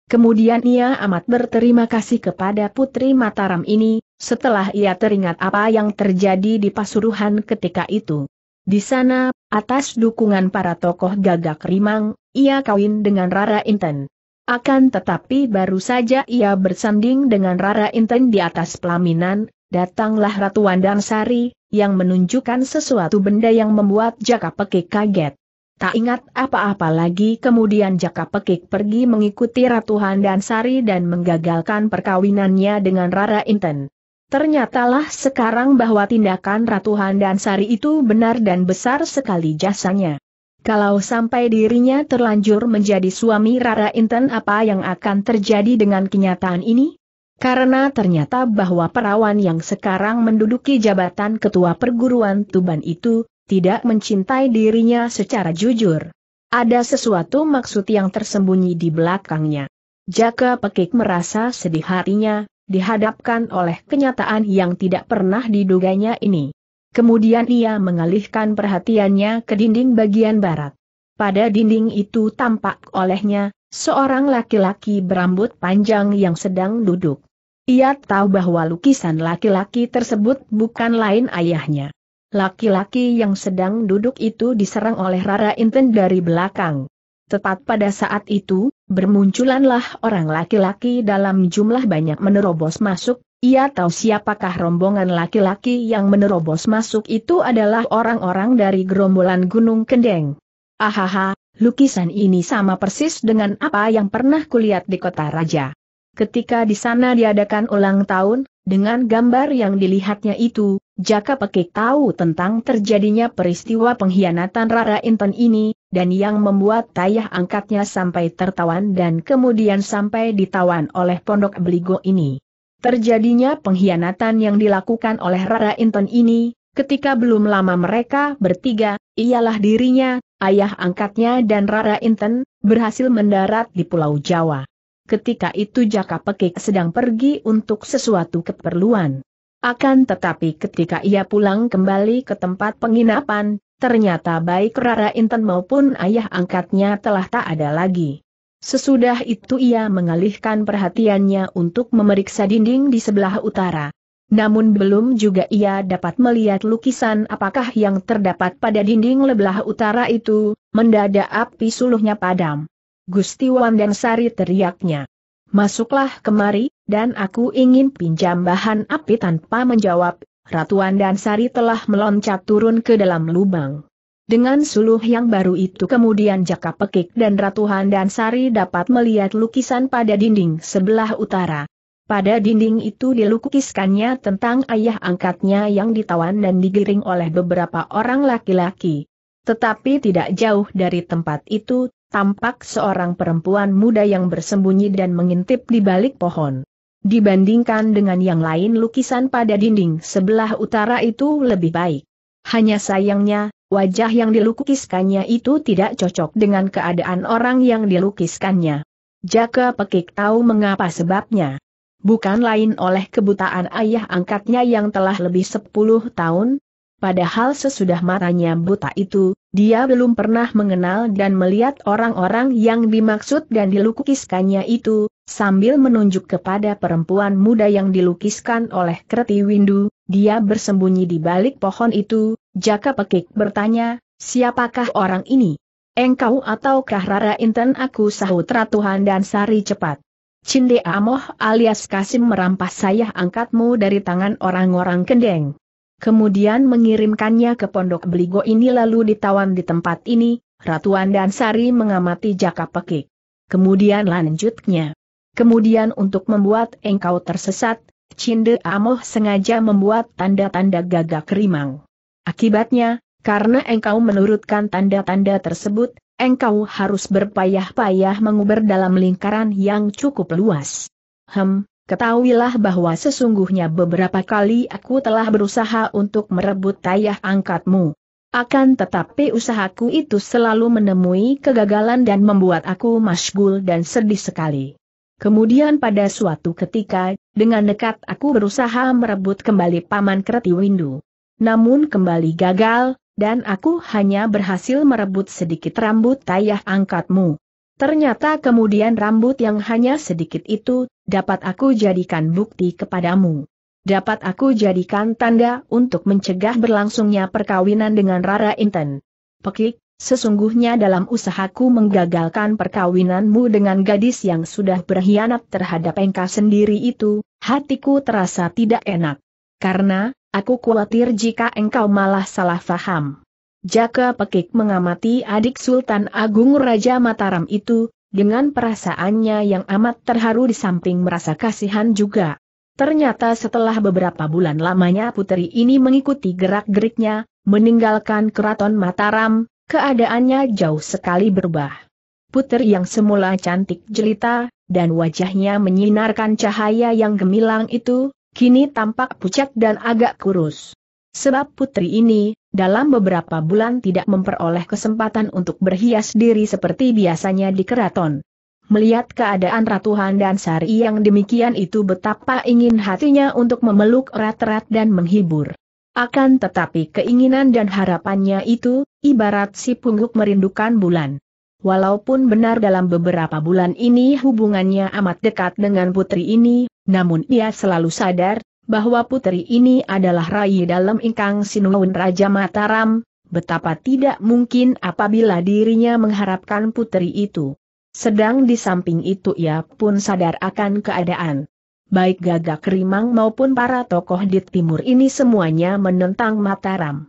[SPEAKER 1] Kemudian ia amat berterima kasih kepada Putri Mataram ini, setelah ia teringat apa yang terjadi di Pasuruhan ketika itu. Di sana, atas dukungan para tokoh gagak rimang, ia kawin dengan Rara Inten. Akan tetapi baru saja ia bersanding dengan Rara Inten di atas pelaminan, datanglah Ratu Wandansari, yang menunjukkan sesuatu benda yang membuat Jaka Pekik kaget. Tak ingat apa-apa lagi kemudian Jaka Pekik pergi mengikuti Ratu Handansari dan menggagalkan perkawinannya dengan Rara Inten. Ternyatalah sekarang bahwa tindakan Ratu Handansari itu benar dan besar sekali jasanya. Kalau sampai dirinya terlanjur menjadi suami Rara Inten apa yang akan terjadi dengan kenyataan ini? Karena ternyata bahwa perawan yang sekarang menduduki jabatan ketua perguruan Tuban itu, tidak mencintai dirinya secara jujur. Ada sesuatu maksud yang tersembunyi di belakangnya. Jaka Pekik merasa sedih hatinya, dihadapkan oleh kenyataan yang tidak pernah diduganya ini. Kemudian ia mengalihkan perhatiannya ke dinding bagian barat. Pada dinding itu tampak olehnya, seorang laki-laki berambut panjang yang sedang duduk. Ia tahu bahwa lukisan laki-laki tersebut bukan lain ayahnya. Laki-laki yang sedang duduk itu diserang oleh Rara Inten dari belakang. Tepat pada saat itu, bermunculanlah orang laki-laki dalam jumlah banyak menerobos masuk, ia tahu siapakah rombongan laki-laki yang menerobos masuk itu adalah orang-orang dari gerombolan Gunung Kendeng. Ahaha, lukisan ini sama persis dengan apa yang pernah kulihat di kota raja. Ketika di sana diadakan ulang tahun, dengan gambar yang dilihatnya itu, Jaka Pekik tahu tentang terjadinya peristiwa pengkhianatan Rara Inten ini, dan yang membuat tayah angkatnya sampai tertawan dan kemudian sampai ditawan oleh Pondok Beligo ini. Terjadinya pengkhianatan yang dilakukan oleh Rara Inten ini, ketika belum lama mereka bertiga, ialah dirinya, ayah angkatnya dan Rara Inten, berhasil mendarat di Pulau Jawa ketika itu Jaka Pekik sedang pergi untuk sesuatu keperluan. Akan tetapi ketika ia pulang kembali ke tempat penginapan, ternyata baik Rara Inten maupun ayah angkatnya telah tak ada lagi. Sesudah itu ia mengalihkan perhatiannya untuk memeriksa dinding di sebelah utara. Namun belum juga ia dapat melihat lukisan apakah yang terdapat pada dinding lebelah utara itu, mendadak api suluhnya padam. Gusti Sari teriaknya. Masuklah kemari, dan aku ingin pinjam bahan api tanpa menjawab, Ratu Sari telah meloncat turun ke dalam lubang. Dengan suluh yang baru itu kemudian jaka pekik dan Ratu Sari dapat melihat lukisan pada dinding sebelah utara. Pada dinding itu dilukiskannya tentang ayah angkatnya yang ditawan dan digiring oleh beberapa orang laki-laki. Tetapi tidak jauh dari tempat itu tampak seorang perempuan muda yang bersembunyi dan mengintip di balik pohon. Dibandingkan dengan yang lain lukisan pada dinding sebelah utara itu lebih baik. Hanya sayangnya, wajah yang dilukiskannya itu tidak cocok dengan keadaan orang yang dilukiskannya. Jaka Pekik tahu mengapa sebabnya. Bukan lain oleh kebutaan ayah angkatnya yang telah lebih 10 tahun, Padahal sesudah matanya buta itu, dia belum pernah mengenal dan melihat orang-orang yang dimaksud dan dilukiskannya itu, sambil menunjuk kepada perempuan muda yang dilukiskan oleh Kreti Windu, dia bersembunyi di balik pohon itu, Jaka Pekik bertanya, siapakah orang ini? Engkau ataukah Rara Inten aku sahut Ratuhan dan Sari cepat. Cinde Amoh alias Kasim merampas saya angkatmu dari tangan orang-orang kendeng. Kemudian mengirimkannya ke pondok beligo ini lalu ditawan di tempat ini, Ratu Sari mengamati jaka pekik. Kemudian lanjutnya. Kemudian untuk membuat engkau tersesat, Cinde Amoh sengaja membuat tanda-tanda gagak rimang. Akibatnya, karena engkau menurutkan tanda-tanda tersebut, engkau harus berpayah-payah menguber dalam lingkaran yang cukup luas. Hem, Ketahuilah bahwa sesungguhnya beberapa kali aku telah berusaha untuk merebut tayah angkatmu. Akan tetapi usahaku itu selalu menemui kegagalan dan membuat aku masgul dan sedih sekali. Kemudian pada suatu ketika, dengan dekat aku berusaha merebut kembali Paman Windu. Namun kembali gagal, dan aku hanya berhasil merebut sedikit rambut tayah angkatmu. Ternyata kemudian rambut yang hanya sedikit itu, dapat aku jadikan bukti kepadamu. Dapat aku jadikan tanda untuk mencegah berlangsungnya perkawinan dengan Rara Inten. Pekik, sesungguhnya dalam usahaku menggagalkan perkawinanmu dengan gadis yang sudah berkhianat terhadap engkau sendiri itu, hatiku terasa tidak enak. Karena, aku khawatir jika engkau malah salah faham. Jaka Pekik mengamati adik Sultan Agung Raja Mataram itu, dengan perasaannya yang amat terharu di samping merasa kasihan juga. Ternyata setelah beberapa bulan lamanya puteri ini mengikuti gerak-geriknya, meninggalkan keraton Mataram, keadaannya jauh sekali berubah. Puteri yang semula cantik jelita, dan wajahnya menyinarkan cahaya yang gemilang itu, kini tampak pucat dan agak kurus. Sebab putri ini, dalam beberapa bulan tidak memperoleh kesempatan untuk berhias diri seperti biasanya di keraton. Melihat keadaan Ratu Handan Sari yang demikian itu betapa ingin hatinya untuk memeluk erat-erat dan menghibur. Akan tetapi keinginan dan harapannya itu, ibarat si pungguk merindukan bulan. Walaupun benar dalam beberapa bulan ini hubungannya amat dekat dengan putri ini, namun ia selalu sadar, bahwa putri ini adalah Rai dalam ingkang Sinuun Raja Mataram, betapa tidak mungkin apabila dirinya mengharapkan putri itu. Sedang di samping itu ia pun sadar akan keadaan. Baik gagak rimang maupun para tokoh di timur ini semuanya menentang Mataram.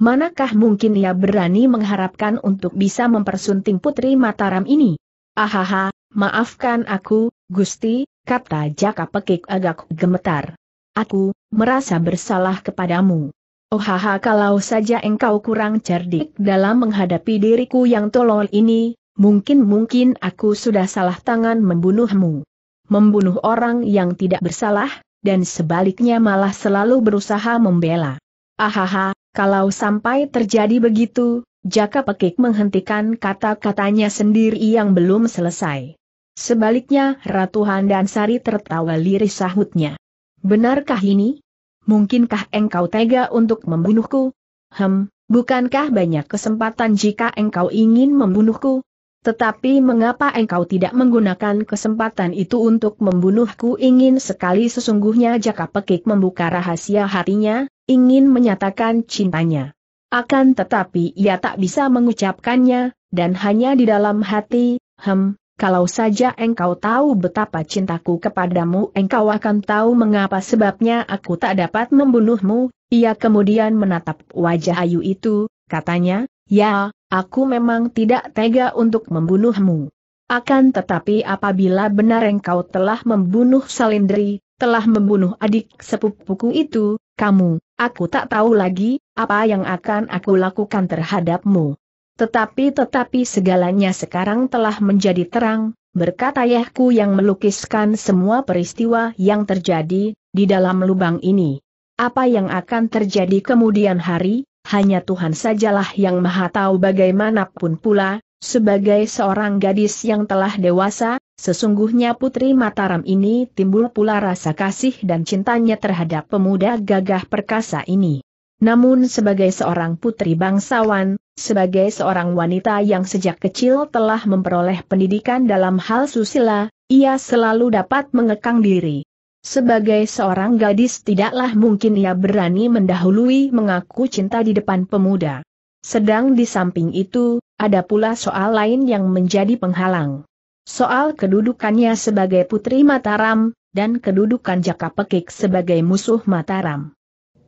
[SPEAKER 1] Manakah mungkin ia berani mengharapkan untuk bisa mempersunting putri Mataram ini? Ahaha, maafkan aku, Gusti, kata Jaka Pekik agak gemetar. Aku merasa bersalah kepadamu. Oh haha kalau saja engkau kurang cerdik dalam menghadapi diriku yang tolol ini, mungkin-mungkin aku sudah salah tangan membunuhmu. Membunuh orang yang tidak bersalah, dan sebaliknya malah selalu berusaha membela. Ahaha, kalau sampai terjadi begitu, Jaka Pekik menghentikan kata-katanya sendiri yang belum selesai. Sebaliknya Ratu Handansari tertawa lirih sahutnya. Benarkah ini? Mungkinkah engkau tega untuk membunuhku? Hem, bukankah banyak kesempatan jika engkau ingin membunuhku? Tetapi mengapa engkau tidak menggunakan kesempatan itu untuk membunuhku ingin sekali sesungguhnya Jaka Pekik membuka rahasia hatinya, ingin menyatakan cintanya. Akan tetapi ia tak bisa mengucapkannya, dan hanya di dalam hati, hem, kalau saja engkau tahu betapa cintaku kepadamu, engkau akan tahu mengapa sebabnya aku tak dapat membunuhmu. Ia kemudian menatap wajah Ayu itu, katanya, Ya, aku memang tidak tega untuk membunuhmu. Akan tetapi apabila benar engkau telah membunuh Salindri, telah membunuh adik sepupuku itu, kamu, aku tak tahu lagi, apa yang akan aku lakukan terhadapmu. Tetapi tetapi segalanya sekarang telah menjadi terang, berkat ayahku yang melukiskan semua peristiwa yang terjadi di dalam lubang ini. Apa yang akan terjadi kemudian hari, hanya Tuhan sajalah yang maha tahu bagaimanapun pula, sebagai seorang gadis yang telah dewasa, sesungguhnya Putri Mataram ini timbul pula rasa kasih dan cintanya terhadap pemuda gagah perkasa ini. Namun sebagai seorang putri bangsawan, sebagai seorang wanita yang sejak kecil telah memperoleh pendidikan dalam hal susila, ia selalu dapat mengekang diri. Sebagai seorang gadis tidaklah mungkin ia berani mendahului mengaku cinta di depan pemuda. Sedang di samping itu, ada pula soal lain yang menjadi penghalang. Soal kedudukannya sebagai putri Mataram, dan kedudukan Jaka Pekik sebagai musuh Mataram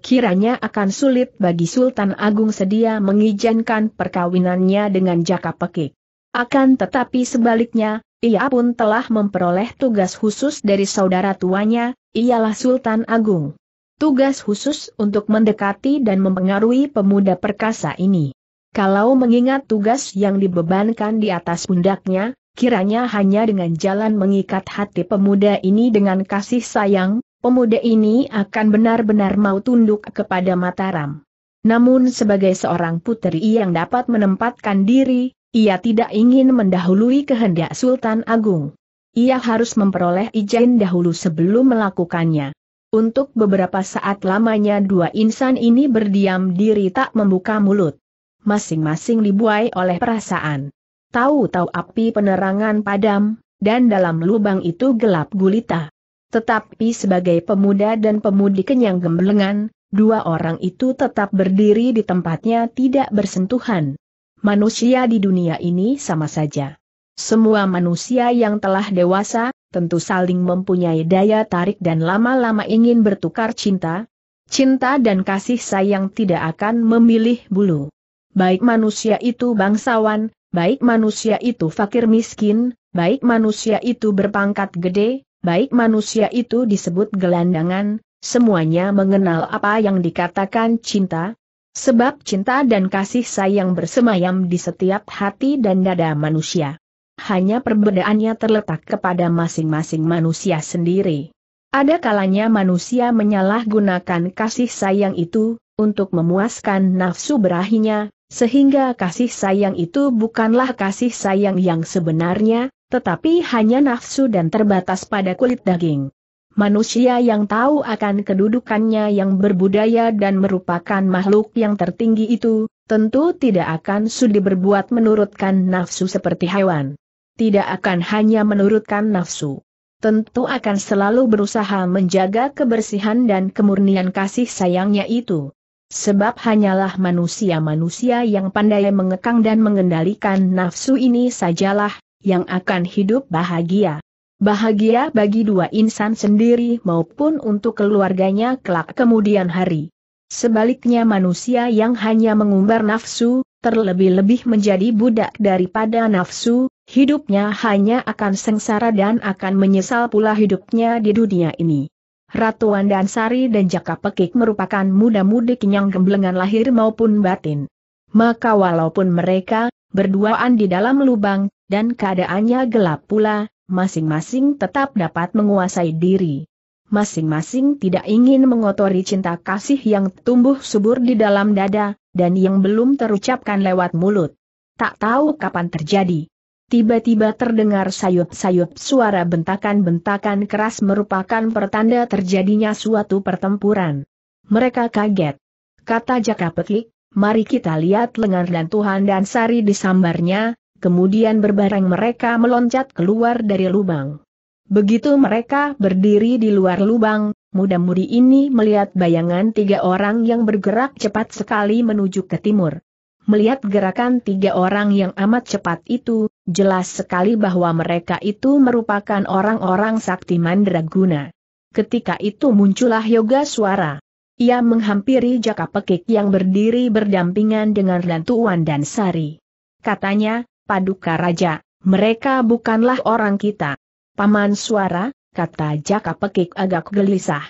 [SPEAKER 1] kiranya akan sulit bagi Sultan Agung sedia mengizinkan perkawinannya dengan Jaka Pekik. Akan tetapi sebaliknya, ia pun telah memperoleh tugas khusus dari saudara tuanya, ialah Sultan Agung. Tugas khusus untuk mendekati dan mempengaruhi pemuda perkasa ini. Kalau mengingat tugas yang dibebankan di atas pundaknya, kiranya hanya dengan jalan mengikat hati pemuda ini dengan kasih sayang, pemuda ini akan benar-benar mau tunduk kepada Mataram. Namun sebagai seorang puteri yang dapat menempatkan diri, ia tidak ingin mendahului kehendak Sultan Agung. Ia harus memperoleh izin dahulu sebelum melakukannya. Untuk beberapa saat lamanya dua insan ini berdiam diri tak membuka mulut. Masing-masing dibuai oleh perasaan. Tahu-tahu api penerangan padam, dan dalam lubang itu gelap gulita. Tetapi sebagai pemuda dan pemudi kenyang gemblengan, dua orang itu tetap berdiri di tempatnya tidak bersentuhan. Manusia di dunia ini sama saja. Semua manusia yang telah dewasa, tentu saling mempunyai daya tarik dan lama-lama ingin bertukar cinta. Cinta dan kasih sayang tidak akan memilih bulu. Baik manusia itu bangsawan, baik manusia itu fakir miskin, baik manusia itu berpangkat gede, baik manusia itu disebut gelandangan, semuanya mengenal apa yang dikatakan cinta, Sebab cinta dan kasih sayang bersemayam di setiap hati dan dada manusia. Hanya perbedaannya terletak kepada masing-masing manusia sendiri. Ada kalanya manusia menyalahgunakan kasih sayang itu, untuk memuaskan nafsu berahinya, sehingga kasih sayang itu bukanlah kasih sayang yang sebenarnya, tetapi hanya nafsu dan terbatas pada kulit daging. Manusia yang tahu akan kedudukannya yang berbudaya dan merupakan makhluk yang tertinggi itu, tentu tidak akan sudi berbuat menurutkan nafsu seperti hewan. Tidak akan hanya menurutkan nafsu. Tentu akan selalu berusaha menjaga kebersihan dan kemurnian kasih sayangnya itu. Sebab hanyalah manusia-manusia yang pandai mengekang dan mengendalikan nafsu ini sajalah, yang akan hidup bahagia. Bahagia bagi dua insan sendiri maupun untuk keluarganya kelak kemudian hari. Sebaliknya manusia yang hanya mengumbar nafsu, terlebih-lebih menjadi budak daripada nafsu, hidupnya hanya akan sengsara dan akan menyesal pula hidupnya di dunia ini. Ratu dan dan Jaka Pekik merupakan muda-mudi kenyang gemblengan lahir maupun batin. Maka walaupun mereka, berduaan di dalam lubang, dan keadaannya gelap pula, masing-masing tetap dapat menguasai diri. Masing-masing tidak ingin mengotori cinta kasih yang tumbuh subur di dalam dada, dan yang belum terucapkan lewat mulut. Tak tahu kapan terjadi. Tiba-tiba terdengar sayup-sayup suara bentakan-bentakan keras merupakan pertanda terjadinya suatu pertempuran. Mereka kaget. Kata Jaka Peklik, mari kita lihat lengan dan Tuhan dan Sari di sambarnya, kemudian berbareng mereka meloncat keluar dari lubang. Begitu mereka berdiri di luar lubang, muda-mudi ini melihat bayangan tiga orang yang bergerak cepat sekali menuju ke timur. Melihat gerakan tiga orang yang amat cepat itu, Jelas sekali bahwa mereka itu merupakan orang-orang sakti mandraguna. Ketika itu muncullah yoga suara. Ia menghampiri jaka pekik yang berdiri berdampingan dengan Lantuan dan Sari. Katanya, Paduka Raja, mereka bukanlah orang kita. Paman suara, kata jaka pekik agak gelisah.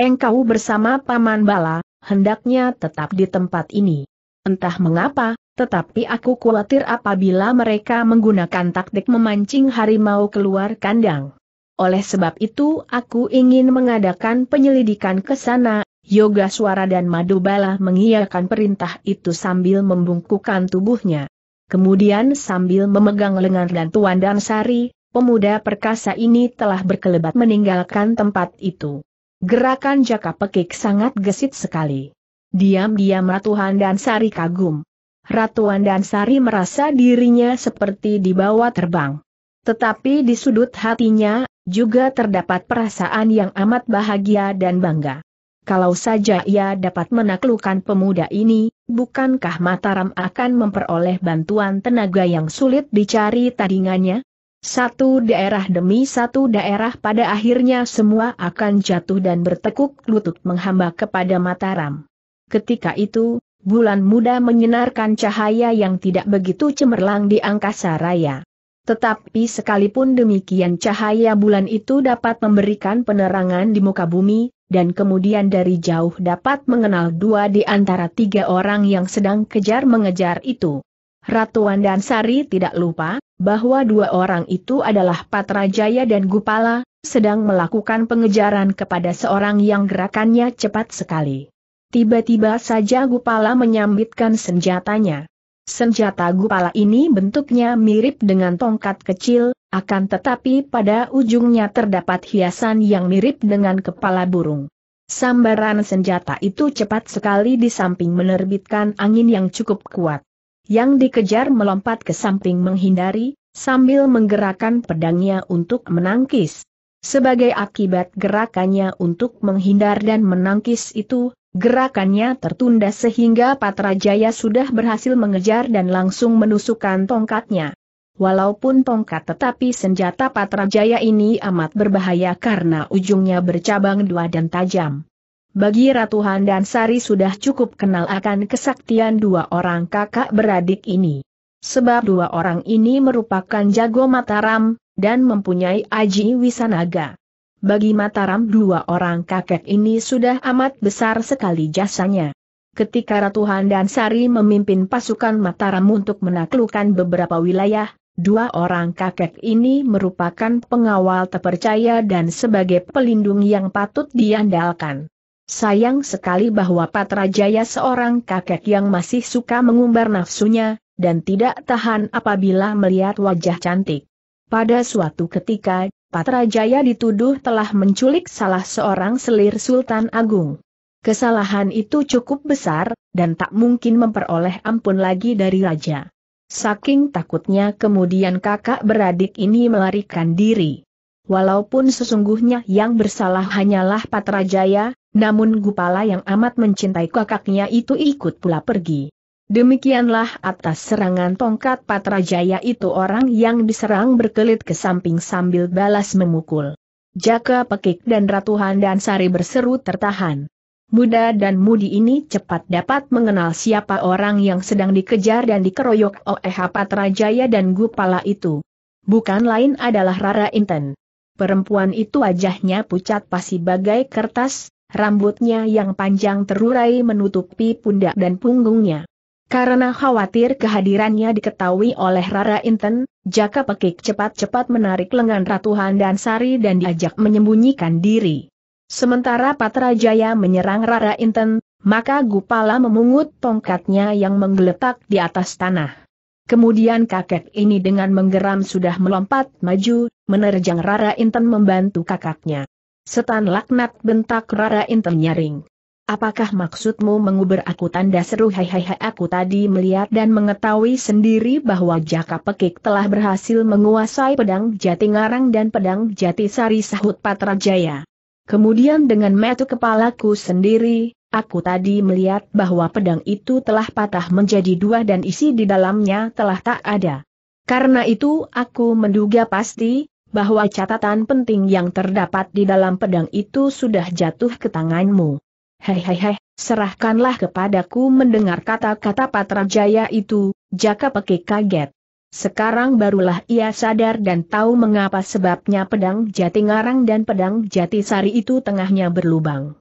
[SPEAKER 1] Engkau bersama Paman Bala, hendaknya tetap di tempat ini. Entah mengapa, tetapi aku khawatir apabila mereka menggunakan taktik memancing harimau keluar kandang. Oleh sebab itu aku ingin mengadakan penyelidikan ke sana, Yoga Suara dan Madubala mengiyakan perintah itu sambil membungkukkan tubuhnya. Kemudian sambil memegang lengan dan Tuan dan Sari, pemuda perkasa ini telah berkelebat meninggalkan tempat itu. Gerakan jaka pekik sangat gesit sekali. Diam-diam Ratuhan dan Sari kagum. Ratu Andansari merasa dirinya seperti dibawa terbang. Tetapi di sudut hatinya, juga terdapat perasaan yang amat bahagia dan bangga. Kalau saja ia dapat menaklukkan pemuda ini, bukankah Mataram akan memperoleh bantuan tenaga yang sulit dicari tandingannya? Satu daerah demi satu daerah pada akhirnya semua akan jatuh dan bertekuk lutut menghamba kepada Mataram. Ketika itu, bulan muda menyenarkan cahaya yang tidak begitu cemerlang di angkasa raya. Tetapi sekalipun demikian cahaya bulan itu dapat memberikan penerangan di muka bumi, dan kemudian dari jauh dapat mengenal dua di antara tiga orang yang sedang kejar-mengejar itu. Ratu dan Sari tidak lupa, bahwa dua orang itu adalah Patrajaya dan Gupala, sedang melakukan pengejaran kepada seorang yang gerakannya cepat sekali. Tiba-tiba saja Gupala menyambitkan senjatanya. Senjata Gupala ini bentuknya mirip dengan tongkat kecil, akan tetapi pada ujungnya terdapat hiasan yang mirip dengan kepala burung. Sambaran senjata itu cepat sekali di samping menerbitkan angin yang cukup kuat. Yang dikejar melompat ke samping menghindari, sambil menggerakkan pedangnya untuk menangkis. Sebagai akibat gerakannya untuk menghindar dan menangkis itu, Gerakannya tertunda sehingga Patrajaya sudah berhasil mengejar dan langsung menusukkan tongkatnya. Walaupun tongkat tetapi senjata Patrajaya ini amat berbahaya karena ujungnya bercabang dua dan tajam. Bagi Ratu dan Sari sudah cukup kenal akan kesaktian dua orang kakak beradik ini. Sebab dua orang ini merupakan jago mataram, dan mempunyai aji wisanaga. Bagi Mataram dua orang kakek ini sudah amat besar sekali jasanya. Ketika Ratu Handan Sari memimpin pasukan Mataram untuk menaklukkan beberapa wilayah, dua orang kakek ini merupakan pengawal terpercaya dan sebagai pelindung yang patut diandalkan. Sayang sekali bahwa Patrajaya seorang kakek yang masih suka mengumbar nafsunya, dan tidak tahan apabila melihat wajah cantik. Pada suatu ketika, Patrajaya dituduh telah menculik salah seorang selir Sultan Agung. Kesalahan itu cukup besar, dan tak mungkin memperoleh ampun lagi dari raja. Saking takutnya kemudian kakak beradik ini melarikan diri. Walaupun sesungguhnya yang bersalah hanyalah Patrajaya, namun Gupala yang amat mencintai kakaknya itu ikut pula pergi. Demikianlah atas serangan tongkat Patrajaya itu orang yang diserang berkelit ke samping sambil balas memukul. Jaka Pekik dan Ratu Handan Sari berseru tertahan. Muda dan mudi ini cepat dapat mengenal siapa orang yang sedang dikejar dan dikeroyok oleh Patrajaya dan Gupala itu. Bukan lain adalah Rara Inten. Perempuan itu wajahnya pucat pasi bagai kertas, rambutnya yang panjang terurai menutupi pundak dan punggungnya. Karena khawatir kehadirannya diketahui oleh Rara Inten, Jaka Pekik cepat-cepat menarik lengan Ratu Handan Sari dan diajak menyembunyikan diri. Sementara Patra Jaya menyerang Rara Inten, maka Gupala memungut tongkatnya yang menggeletak di atas tanah. Kemudian kakek ini dengan menggeram sudah melompat maju, menerjang Rara Inten membantu kakaknya. Setan laknat bentak Rara Inten nyaring. Apakah maksudmu mengubur aku tanda seru hai hai hai aku tadi melihat dan mengetahui sendiri bahwa Jaka Pekik telah berhasil menguasai pedang jati ngarang dan pedang jati sari sahut Patrajaya. Kemudian dengan metu kepalaku sendiri, aku tadi melihat bahwa pedang itu telah patah menjadi dua dan isi di dalamnya telah tak ada. Karena itu aku menduga pasti, bahwa catatan penting yang terdapat di dalam pedang itu sudah jatuh ke tanganmu. Hei hei hei, serahkanlah kepadaku mendengar kata-kata Patra Jaya itu, Jaka Peki kaget. Sekarang barulah ia sadar dan tahu mengapa sebabnya pedang jati ngarang dan pedang jati sari itu tengahnya berlubang.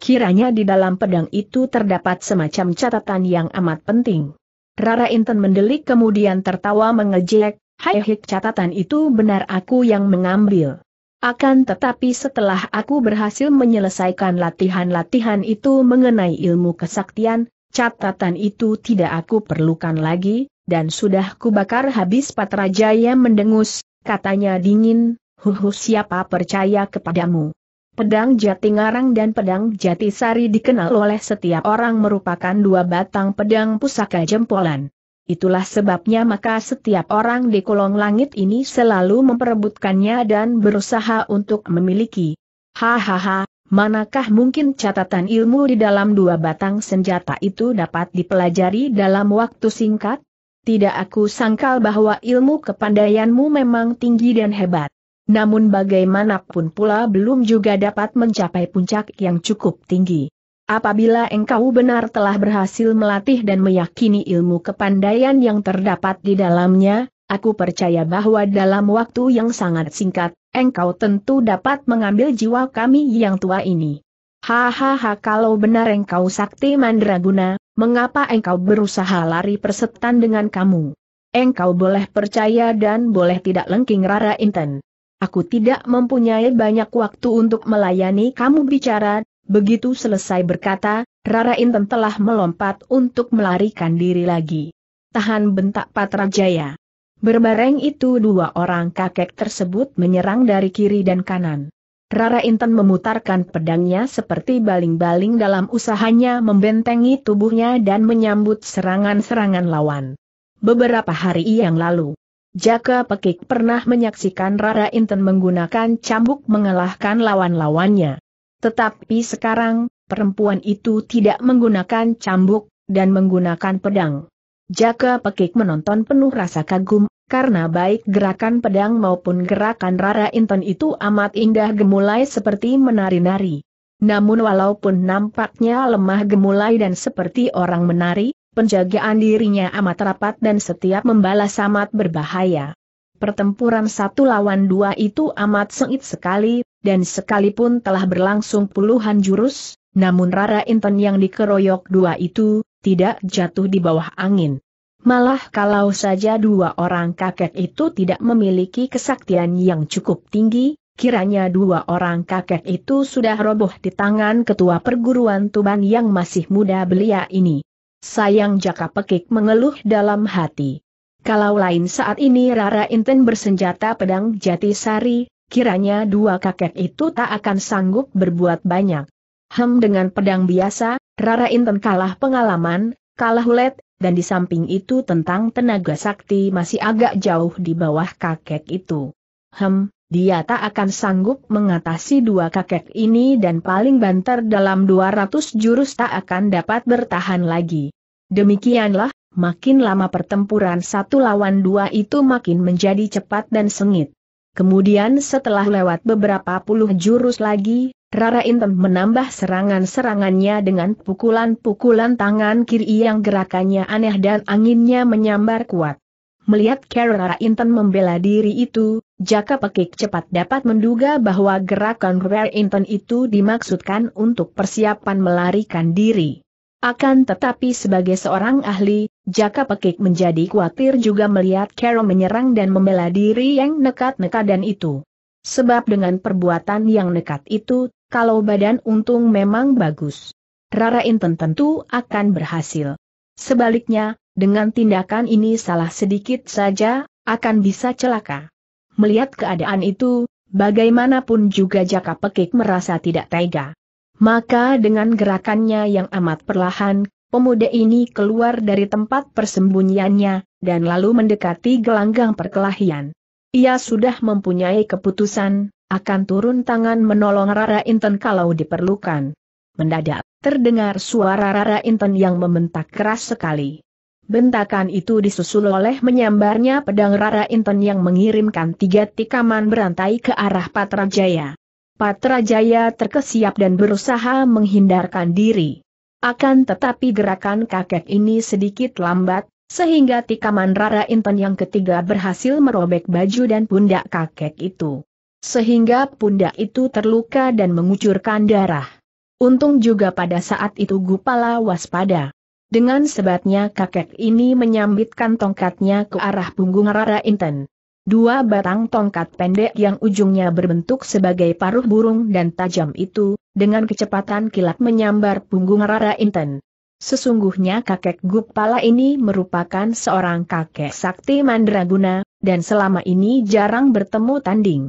[SPEAKER 1] Kiranya di dalam pedang itu terdapat semacam catatan yang amat penting. Rara Inten mendelik kemudian tertawa mengejek, hei hik catatan itu benar aku yang mengambil. Akan tetapi setelah aku berhasil menyelesaikan latihan-latihan itu mengenai ilmu kesaktian, catatan itu tidak aku perlukan lagi, dan sudah kubakar habis Patrajaya mendengus, katanya dingin, huhu siapa percaya kepadamu. Pedang Jati Ngarang dan Pedang Jati Sari dikenal oleh setiap orang merupakan dua batang pedang pusaka jempolan. Itulah sebabnya maka setiap orang di kolong langit ini selalu memperebutkannya dan berusaha untuk memiliki. Hahaha, manakah mungkin catatan ilmu di dalam dua batang senjata itu dapat dipelajari dalam waktu singkat? Tidak aku sangkal bahwa ilmu kepandaianmu memang tinggi dan hebat. Namun bagaimanapun pula belum juga dapat mencapai puncak yang cukup tinggi. Apabila engkau benar telah berhasil melatih dan meyakini ilmu kepandaian yang terdapat di dalamnya, aku percaya bahwa dalam waktu yang sangat singkat, engkau tentu dapat mengambil jiwa kami yang tua ini. Hahaha kalau benar engkau sakti mandraguna, mengapa engkau berusaha lari persetan dengan kamu? Engkau boleh percaya dan boleh tidak lengking Rara Inten. Aku tidak mempunyai banyak waktu untuk melayani kamu bicara, Begitu selesai berkata, Rara Inten telah melompat untuk melarikan diri lagi. Tahan bentak Patrajaya. Berbareng itu dua orang kakek tersebut menyerang dari kiri dan kanan. Rara Inten memutarkan pedangnya seperti baling-baling dalam usahanya membentengi tubuhnya dan menyambut serangan-serangan lawan. Beberapa hari yang lalu, Jaka Pekik pernah menyaksikan Rara Inten menggunakan cambuk mengalahkan lawan-lawannya. Tetapi sekarang, perempuan itu tidak menggunakan cambuk, dan menggunakan pedang. Jaka Pekik menonton penuh rasa kagum, karena baik gerakan pedang maupun gerakan Rara Inton itu amat indah gemulai seperti menari-nari. Namun walaupun nampaknya lemah gemulai dan seperti orang menari, penjagaan dirinya amat rapat dan setiap membalas amat berbahaya. Pertempuran satu lawan dua itu amat sengit sekali, dan sekalipun telah berlangsung puluhan jurus, namun Rara Inten yang dikeroyok dua itu, tidak jatuh di bawah angin. Malah kalau saja dua orang kakek itu tidak memiliki kesaktian yang cukup tinggi, kiranya dua orang kakek itu sudah roboh di tangan ketua perguruan Tuban yang masih muda belia ini. Sayang Jaka Pekik mengeluh dalam hati. Kalau lain saat ini Rara Inten bersenjata pedang jati sari, Kiranya dua kakek itu tak akan sanggup berbuat banyak. Hem dengan pedang biasa, Rara Inten kalah pengalaman, kalah ulet, dan di samping itu tentang tenaga sakti masih agak jauh di bawah kakek itu. Hem, dia tak akan sanggup mengatasi dua kakek ini dan paling banter dalam 200 jurus tak akan dapat bertahan lagi. Demikianlah, makin lama pertempuran satu lawan dua itu makin menjadi cepat dan sengit. Kemudian setelah lewat beberapa puluh jurus lagi, Rara Intem menambah serangan-serangannya dengan pukulan-pukulan tangan kiri yang gerakannya aneh dan anginnya menyambar kuat. Melihat Rara Inten membela diri itu, Jaka Pekik cepat dapat menduga bahwa gerakan Rara Inten itu dimaksudkan untuk persiapan melarikan diri. Akan tetapi sebagai seorang ahli, Jaka Pekik menjadi khawatir juga melihat Carol menyerang dan membela diri yang nekat nekat dan itu. Sebab dengan perbuatan yang nekat itu, kalau badan untung memang bagus. Rara Inten tentu akan berhasil. Sebaliknya, dengan tindakan ini salah sedikit saja, akan bisa celaka. Melihat keadaan itu, bagaimanapun juga Jaka Pekik merasa tidak tega. Maka dengan gerakannya yang amat perlahan, Pemuda ini keluar dari tempat persembunyiannya, dan lalu mendekati gelanggang perkelahian. Ia sudah mempunyai keputusan, akan turun tangan menolong Rara Inten kalau diperlukan. Mendadak, terdengar suara Rara Inten yang membentak keras sekali. Bentakan itu disusul oleh menyambarnya pedang Rara Inten yang mengirimkan tiga tikaman berantai ke arah Patrajaya. Patrajaya terkesiap dan berusaha menghindarkan diri. Akan tetapi gerakan kakek ini sedikit lambat, sehingga tikaman Rara Inten yang ketiga berhasil merobek baju dan pundak kakek itu. Sehingga pundak itu terluka dan mengucurkan darah. Untung juga pada saat itu Gupala waspada. Dengan sebatnya kakek ini menyambitkan tongkatnya ke arah punggung Rara Inten. Dua batang tongkat pendek yang ujungnya berbentuk sebagai paruh burung dan tajam itu, dengan kecepatan kilat menyambar punggung Rara Inten. Sesungguhnya kakek Gupala ini merupakan seorang kakek sakti mandraguna, dan selama ini jarang bertemu tanding.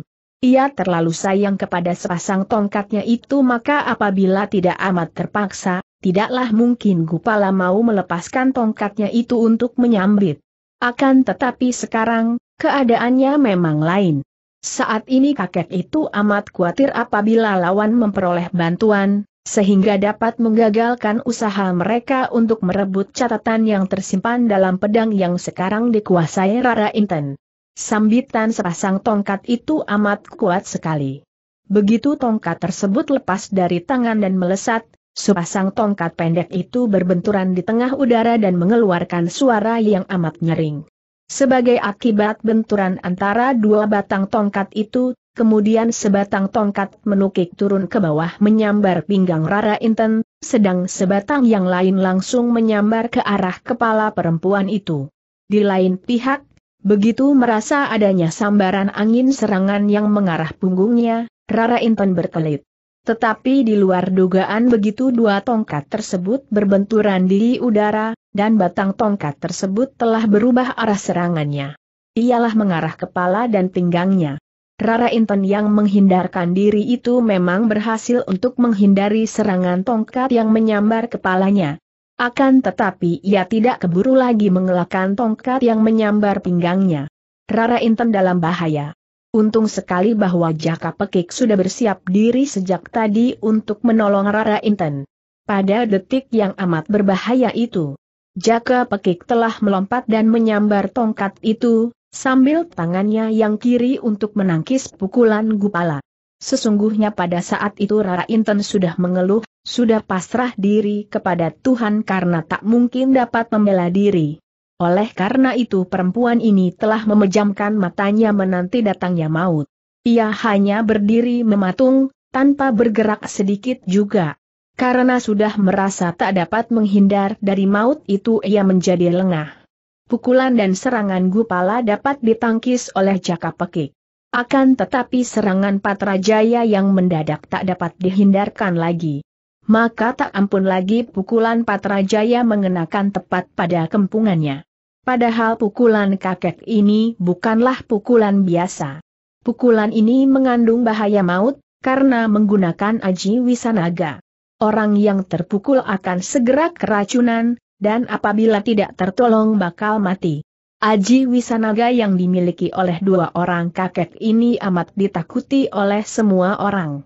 [SPEAKER 1] Ia terlalu sayang kepada sepasang tongkatnya itu maka apabila tidak amat terpaksa, tidaklah mungkin Gupala mau melepaskan tongkatnya itu untuk menyambit. Akan tetapi sekarang, Keadaannya memang lain. Saat ini kakek itu amat khawatir apabila lawan memperoleh bantuan, sehingga dapat menggagalkan usaha mereka untuk merebut catatan yang tersimpan dalam pedang yang sekarang dikuasai Rara Inten. Sambitan sepasang tongkat itu amat kuat sekali. Begitu tongkat tersebut lepas dari tangan dan melesat, sepasang tongkat pendek itu berbenturan di tengah udara dan mengeluarkan suara yang amat nyering. Sebagai akibat benturan antara dua batang tongkat itu, kemudian sebatang tongkat menukik turun ke bawah menyambar pinggang Rara Inten, sedang sebatang yang lain langsung menyambar ke arah kepala perempuan itu. Di lain pihak, begitu merasa adanya sambaran angin serangan yang mengarah punggungnya, Rara Inten berkelit. Tetapi di luar dugaan begitu dua tongkat tersebut berbenturan di udara, dan batang tongkat tersebut telah berubah arah serangannya. Ialah mengarah kepala dan pinggangnya. Rara Inten yang menghindarkan diri itu memang berhasil untuk menghindari serangan tongkat yang menyambar kepalanya. Akan tetapi ia tidak keburu lagi mengelakkan tongkat yang menyambar pinggangnya. Rara Inten dalam bahaya. Untung sekali bahwa Jaka Pekik sudah bersiap diri sejak tadi untuk menolong Rara Inten. Pada detik yang amat berbahaya itu, Jaka Pekik telah melompat dan menyambar tongkat itu, sambil tangannya yang kiri untuk menangkis pukulan Gupala. Sesungguhnya pada saat itu Rara Inten sudah mengeluh, sudah pasrah diri kepada Tuhan karena tak mungkin dapat membela diri. Oleh karena itu perempuan ini telah memejamkan matanya menanti datangnya maut. Ia hanya berdiri mematung, tanpa bergerak sedikit juga. Karena sudah merasa tak dapat menghindar dari maut itu ia menjadi lengah. Pukulan dan serangan Gupala dapat ditangkis oleh Jaka Pekik. Akan tetapi serangan Patrajaya yang mendadak tak dapat dihindarkan lagi maka tak ampun lagi pukulan Patrajaya mengenakan tepat pada kempungannya. Padahal pukulan kakek ini bukanlah pukulan biasa. Pukulan ini mengandung bahaya maut, karena menggunakan aji wisanaga. Orang yang terpukul akan segera keracunan, dan apabila tidak tertolong bakal mati. Aji Wisanaga yang dimiliki oleh dua orang kakek ini amat ditakuti oleh semua orang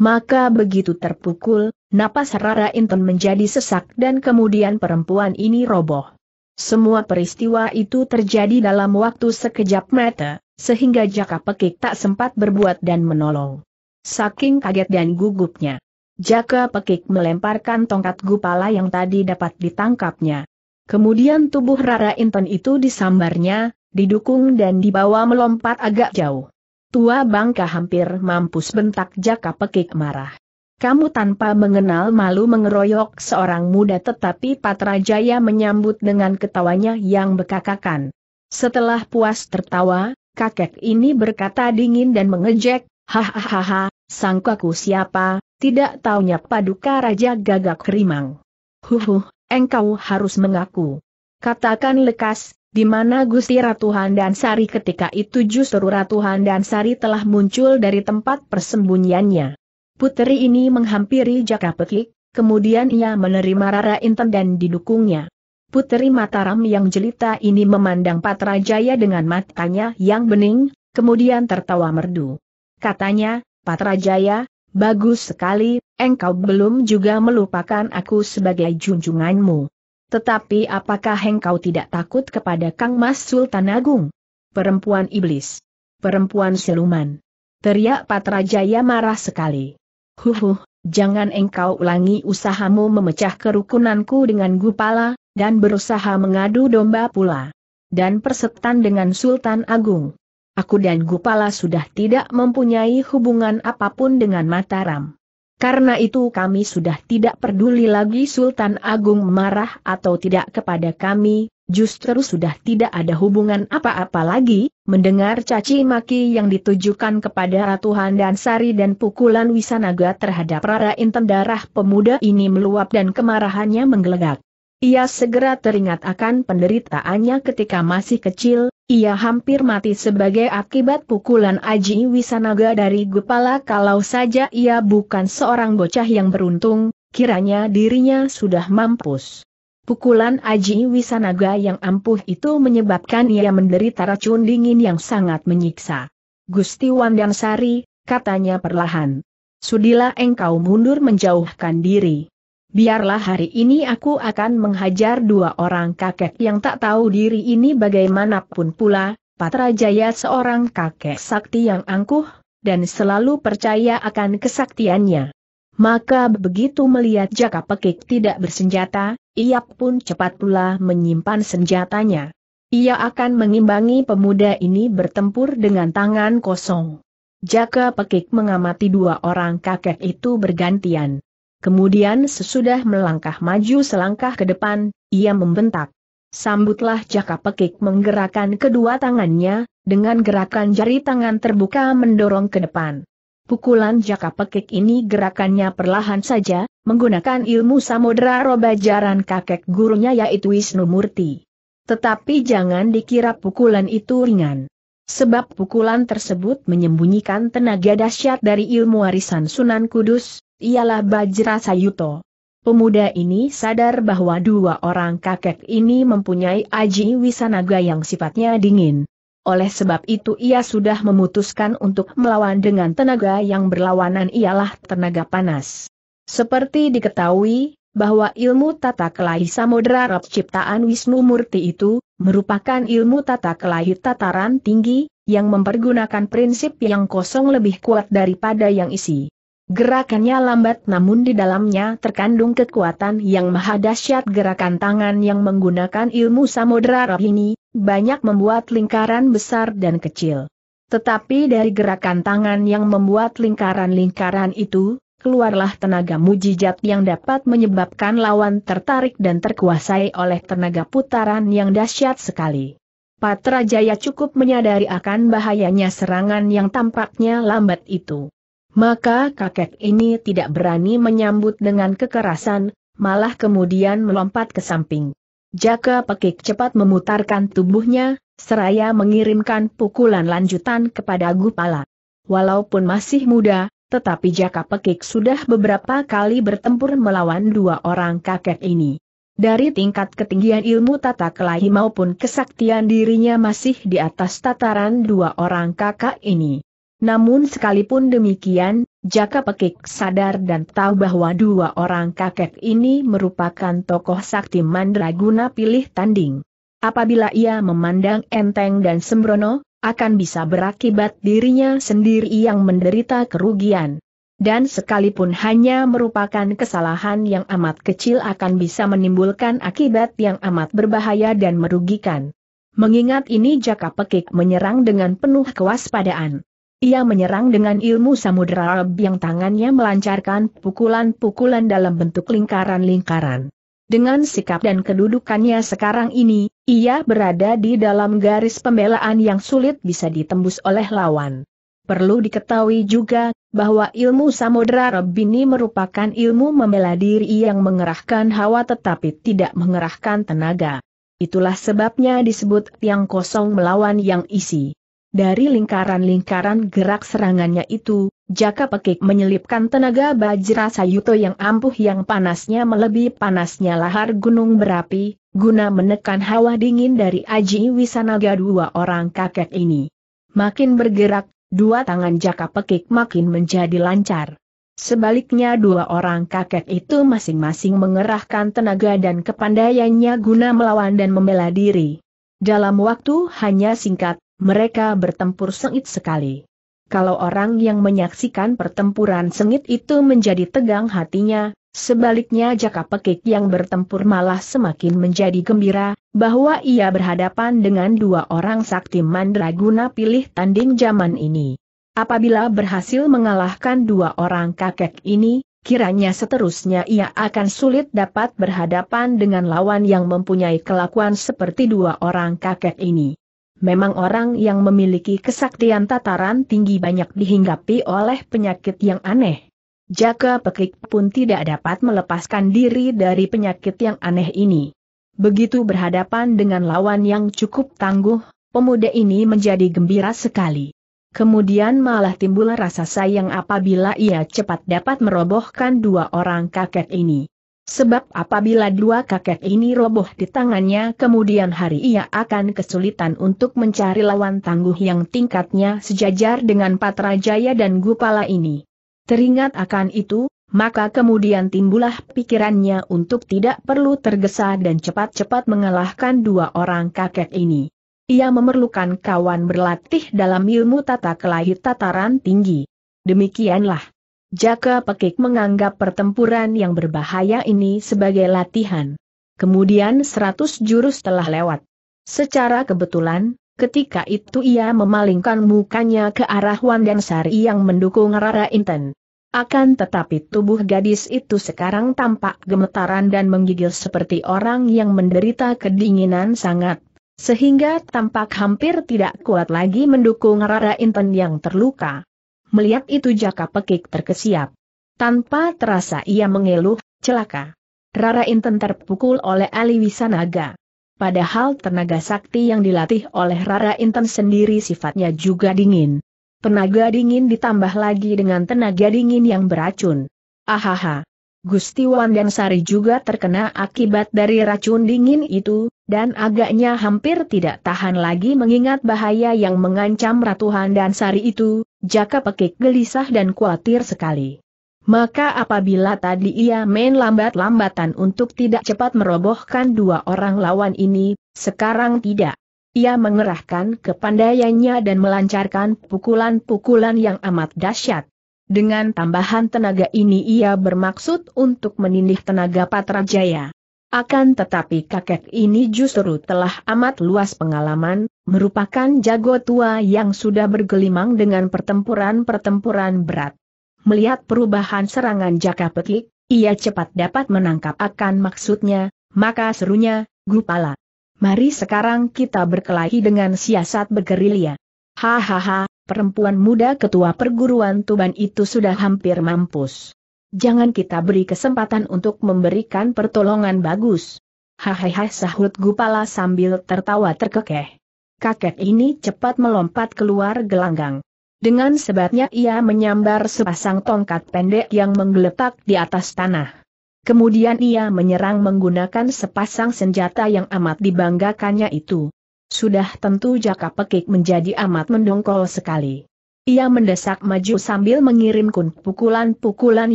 [SPEAKER 1] maka begitu terpukul, napas Rara Inton menjadi sesak dan kemudian perempuan ini roboh. Semua peristiwa itu terjadi dalam waktu sekejap mata, sehingga Jaka Pekik tak sempat berbuat dan menolong. Saking kaget dan gugupnya. Jaka Pekik melemparkan tongkat gupala yang tadi dapat ditangkapnya. Kemudian tubuh Rara Inton itu disambarnya, didukung dan dibawa melompat agak jauh. Tua bangka hampir mampus bentak jaka pekik marah. Kamu tanpa mengenal malu mengeroyok seorang muda tetapi Patra Jaya menyambut dengan ketawanya yang bekakakan. Setelah puas tertawa, kakek ini berkata dingin dan mengejek, hahaha, sangkaku siapa, tidak taunya paduka raja gagak rimang. Huhuh, engkau harus mengaku. Katakan lekas, di mana Gusti Ratu Handansari ketika itu justru Ratu Handansari telah muncul dari tempat persembunyiannya. Puteri ini menghampiri Jaka Petik, kemudian ia menerima Rara Inten dan didukungnya. Puteri Mataram yang jelita ini memandang Patra Jaya dengan matanya yang bening, kemudian tertawa merdu. Katanya, Patra Jaya, bagus sekali, engkau belum juga melupakan aku sebagai junjunganmu. Tetapi apakah engkau tidak takut kepada Kang Mas Sultan Agung? Perempuan iblis. Perempuan siluman. Teriak Patra Jaya marah sekali. Huhuh, jangan engkau ulangi usahamu memecah kerukunanku dengan Gupala, dan berusaha mengadu domba pula. Dan persetan dengan Sultan Agung. Aku dan Gupala sudah tidak mempunyai hubungan apapun dengan Mataram. Karena itu kami sudah tidak peduli lagi Sultan Agung marah atau tidak kepada kami, justru sudah tidak ada hubungan apa-apa lagi, mendengar caci maki yang ditujukan kepada Ratu Handansari dan pukulan Wisanaga terhadap Rara intendarah pemuda ini meluap dan kemarahannya menggelegak. Ia segera teringat akan penderitaannya ketika masih kecil, ia hampir mati sebagai akibat pukulan Aji Wisanaga dari Gupala kalau saja ia bukan seorang bocah yang beruntung, kiranya dirinya sudah mampus. Pukulan Aji Wisanaga yang ampuh itu menyebabkan ia menderita racun dingin yang sangat menyiksa. Gusti Wandansari, katanya perlahan. Sudilah engkau mundur menjauhkan diri. Biarlah hari ini aku akan menghajar dua orang kakek yang tak tahu diri ini bagaimanapun pula, Patra Jaya seorang kakek sakti yang angkuh, dan selalu percaya akan kesaktiannya. Maka begitu melihat Jaka Pekik tidak bersenjata, ia pun cepat pula menyimpan senjatanya. Ia akan mengimbangi pemuda ini bertempur dengan tangan kosong. Jaka Pekik mengamati dua orang kakek itu bergantian. Kemudian sesudah melangkah maju selangkah ke depan, ia membentak. Sambutlah Jaka Pekik menggerakkan kedua tangannya, dengan gerakan jari tangan terbuka mendorong ke depan. Pukulan Jaka Pekik ini gerakannya perlahan saja, menggunakan ilmu samudera roba jaran kakek gurunya yaitu Wisnu Murti. Tetapi jangan dikira pukulan itu ringan. Sebab pukulan tersebut menyembunyikan tenaga dahsyat dari ilmu warisan Sunan Kudus, ialah Bajra Sayuto. Pemuda ini sadar bahwa dua orang kakek ini mempunyai aji wisanaga yang sifatnya dingin. Oleh sebab itu ia sudah memutuskan untuk melawan dengan tenaga yang berlawanan ialah tenaga panas. Seperti diketahui, bahwa ilmu tata kelahi samudera Rob ciptaan Wisnu Murti itu, merupakan ilmu tata kelahi tataran tinggi, yang mempergunakan prinsip yang kosong lebih kuat daripada yang isi. Gerakannya lambat namun di dalamnya terkandung kekuatan yang maha dahsyat gerakan tangan yang menggunakan ilmu samudera Rob ini, banyak membuat lingkaran besar dan kecil. Tetapi dari gerakan tangan yang membuat lingkaran-lingkaran itu, keluarlah tenaga mujijat yang dapat menyebabkan lawan tertarik dan terkuasai oleh tenaga putaran yang dahsyat sekali. Patra Jaya cukup menyadari akan bahayanya serangan yang tampaknya lambat itu. Maka kakek ini tidak berani menyambut dengan kekerasan, malah kemudian melompat ke samping. Jaka Pekik cepat memutarkan tubuhnya, seraya mengirimkan pukulan lanjutan kepada Gupala. Walaupun masih muda, tetapi Jaka Pekik sudah beberapa kali bertempur melawan dua orang kakek ini. Dari tingkat ketinggian ilmu tata kelahi maupun kesaktian dirinya masih di atas tataran dua orang kakak ini. Namun sekalipun demikian, Jaka Pekik sadar dan tahu bahwa dua orang kakek ini merupakan tokoh sakti mandraguna pilih tanding. Apabila ia memandang enteng dan sembrono, akan bisa berakibat dirinya sendiri yang menderita kerugian. Dan sekalipun hanya merupakan kesalahan yang amat kecil akan bisa menimbulkan akibat yang amat berbahaya dan merugikan. Mengingat ini Jaka Pekik menyerang dengan penuh kewaspadaan. Ia menyerang dengan ilmu samudera yang tangannya melancarkan pukulan-pukulan dalam bentuk lingkaran-lingkaran. Dengan sikap dan kedudukannya sekarang ini, ia berada di dalam garis pembelaan yang sulit bisa ditembus oleh lawan. Perlu diketahui juga, bahwa ilmu Samudra Rebini merupakan ilmu membela diri yang mengerahkan hawa tetapi tidak mengerahkan tenaga. Itulah sebabnya disebut yang kosong melawan yang isi. Dari lingkaran-lingkaran gerak serangannya itu, Jaka Pekik menyelipkan tenaga Bajra Sayuto yang ampuh yang panasnya melebihi panasnya lahar gunung berapi, guna menekan hawa dingin dari Aji Wisanaga dua orang kakek ini. Makin bergerak, dua tangan Jaka Pekik makin menjadi lancar. Sebaliknya dua orang kakek itu masing-masing mengerahkan tenaga dan kepandaiannya guna melawan dan membela diri. Dalam waktu hanya singkat, mereka bertempur sengit sekali kalau orang yang menyaksikan pertempuran sengit itu menjadi tegang hatinya, sebaliknya jaka pekik yang bertempur malah semakin menjadi gembira, bahwa ia berhadapan dengan dua orang sakti mandraguna pilih tanding zaman ini. Apabila berhasil mengalahkan dua orang kakek ini, kiranya seterusnya ia akan sulit dapat berhadapan dengan lawan yang mempunyai kelakuan seperti dua orang kakek ini. Memang orang yang memiliki kesaktian tataran tinggi banyak dihinggapi oleh penyakit yang aneh. Jaka Pekik pun tidak dapat melepaskan diri dari penyakit yang aneh ini. Begitu berhadapan dengan lawan yang cukup tangguh, pemuda ini menjadi gembira sekali. Kemudian malah timbul rasa sayang apabila ia cepat dapat merobohkan dua orang kakek ini. Sebab apabila dua kakek ini roboh di tangannya kemudian hari ia akan kesulitan untuk mencari lawan tangguh yang tingkatnya sejajar dengan Patrajaya dan Gupala ini. Teringat akan itu, maka kemudian timbullah pikirannya untuk tidak perlu tergesa dan cepat-cepat mengalahkan dua orang kakek ini. Ia memerlukan kawan berlatih dalam ilmu tata kelahi tataran tinggi. Demikianlah. Jaka Pekik menganggap pertempuran yang berbahaya ini sebagai latihan. Kemudian seratus jurus telah lewat. Secara kebetulan, ketika itu ia memalingkan mukanya ke arah Wandan Sari yang mendukung Rara Inten. Akan tetapi tubuh gadis itu sekarang tampak gemetaran dan menggigil seperti orang yang menderita kedinginan sangat, sehingga tampak hampir tidak kuat lagi mendukung Rara Inten yang terluka. Melihat itu jaka pekik terkesiap. Tanpa terasa ia mengeluh, celaka. Rara Inten terpukul oleh Ali Wisanaga. Padahal tenaga sakti yang dilatih oleh Rara Inten sendiri sifatnya juga dingin. Tenaga dingin ditambah lagi dengan tenaga dingin yang beracun. Ahaha, Gusti Sari juga terkena akibat dari racun dingin itu, dan agaknya hampir tidak tahan lagi mengingat bahaya yang mengancam Ratu Sari itu, Jaka Pekik gelisah dan khawatir sekali. Maka apabila tadi ia main lambat-lambatan untuk tidak cepat merobohkan dua orang lawan ini, sekarang tidak. Ia mengerahkan kepandaiannya dan melancarkan pukulan-pukulan yang amat dahsyat. Dengan tambahan tenaga ini ia bermaksud untuk menindih tenaga Patrajaya. Akan tetapi kakek ini justru telah amat luas pengalaman, merupakan jago tua yang sudah bergelimang dengan pertempuran-pertempuran berat. Melihat perubahan serangan Jaka Petik, ia cepat dapat menangkap akan maksudnya, maka serunya, Gupala. Mari sekarang kita berkelahi dengan siasat bergerilya. Hahaha, perempuan muda ketua perguruan Tuban itu sudah hampir mampus. Jangan kita beri kesempatan untuk memberikan pertolongan bagus. Hahaha sahut Gupala sambil tertawa terkekeh. Kakek ini cepat melompat keluar gelanggang. Dengan sebabnya ia menyambar sepasang tongkat pendek yang menggeletak di atas tanah. Kemudian ia menyerang menggunakan sepasang senjata yang amat dibanggakannya itu. Sudah tentu Jaka Pekik menjadi amat mendongkol sekali. Ia mendesak maju sambil mengirimkan pukulan-pukulan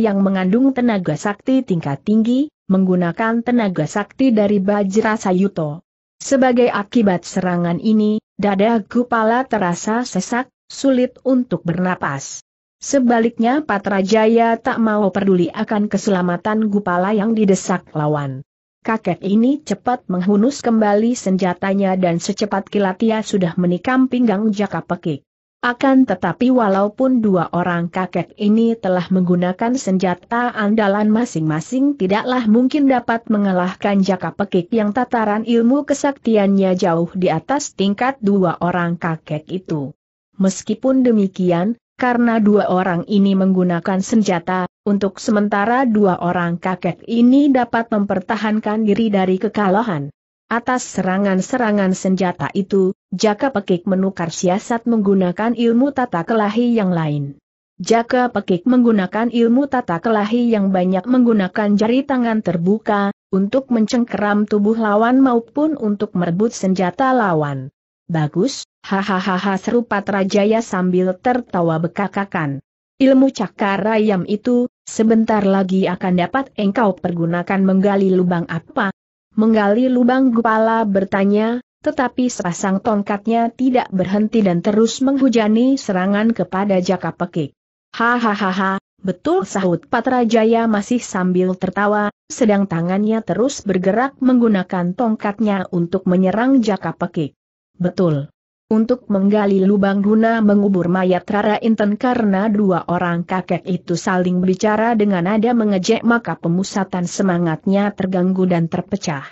[SPEAKER 1] yang mengandung tenaga sakti tingkat tinggi, menggunakan tenaga sakti dari Bajra Sayuto. Sebagai akibat serangan ini, dada Gupala terasa sesak, sulit untuk bernapas. Sebaliknya Patrajaya tak mau peduli akan keselamatan Gupala yang didesak lawan kakek ini cepat menghunus kembali senjatanya dan secepat kilat ia sudah menikam pinggang Jaka Pekik. Akan tetapi walaupun dua orang kakek ini telah menggunakan senjata andalan masing-masing tidaklah mungkin dapat mengalahkan Jaka Pekik yang tataran ilmu kesaktiannya jauh di atas tingkat dua orang kakek itu. Meskipun demikian, karena dua orang ini menggunakan senjata, untuk sementara dua orang kakek ini dapat mempertahankan diri dari kekalahan. Atas serangan-serangan senjata itu, Jaka Pekik menukar siasat menggunakan ilmu tata kelahi yang lain. Jaka Pekik menggunakan ilmu tata kelahi yang banyak menggunakan jari tangan terbuka, untuk mencengkeram tubuh lawan maupun untuk merebut senjata lawan. Bagus, hahaha serupa Patrajaya sambil tertawa bekakakan. Ilmu cakar ayam itu, Sebentar lagi akan dapat engkau pergunakan menggali lubang apa? Menggali lubang kepala bertanya, tetapi sepasang tongkatnya tidak berhenti dan terus menghujani serangan kepada Jaka Pekik. Hahaha, betul sahut Patrajaya masih sambil tertawa, sedang tangannya terus bergerak menggunakan tongkatnya untuk menyerang Jaka Pekik. Betul untuk menggali lubang guna mengubur mayat Rara Inten karena dua orang kakek itu saling berbicara dengan nada mengejek maka pemusatan semangatnya terganggu dan terpecah.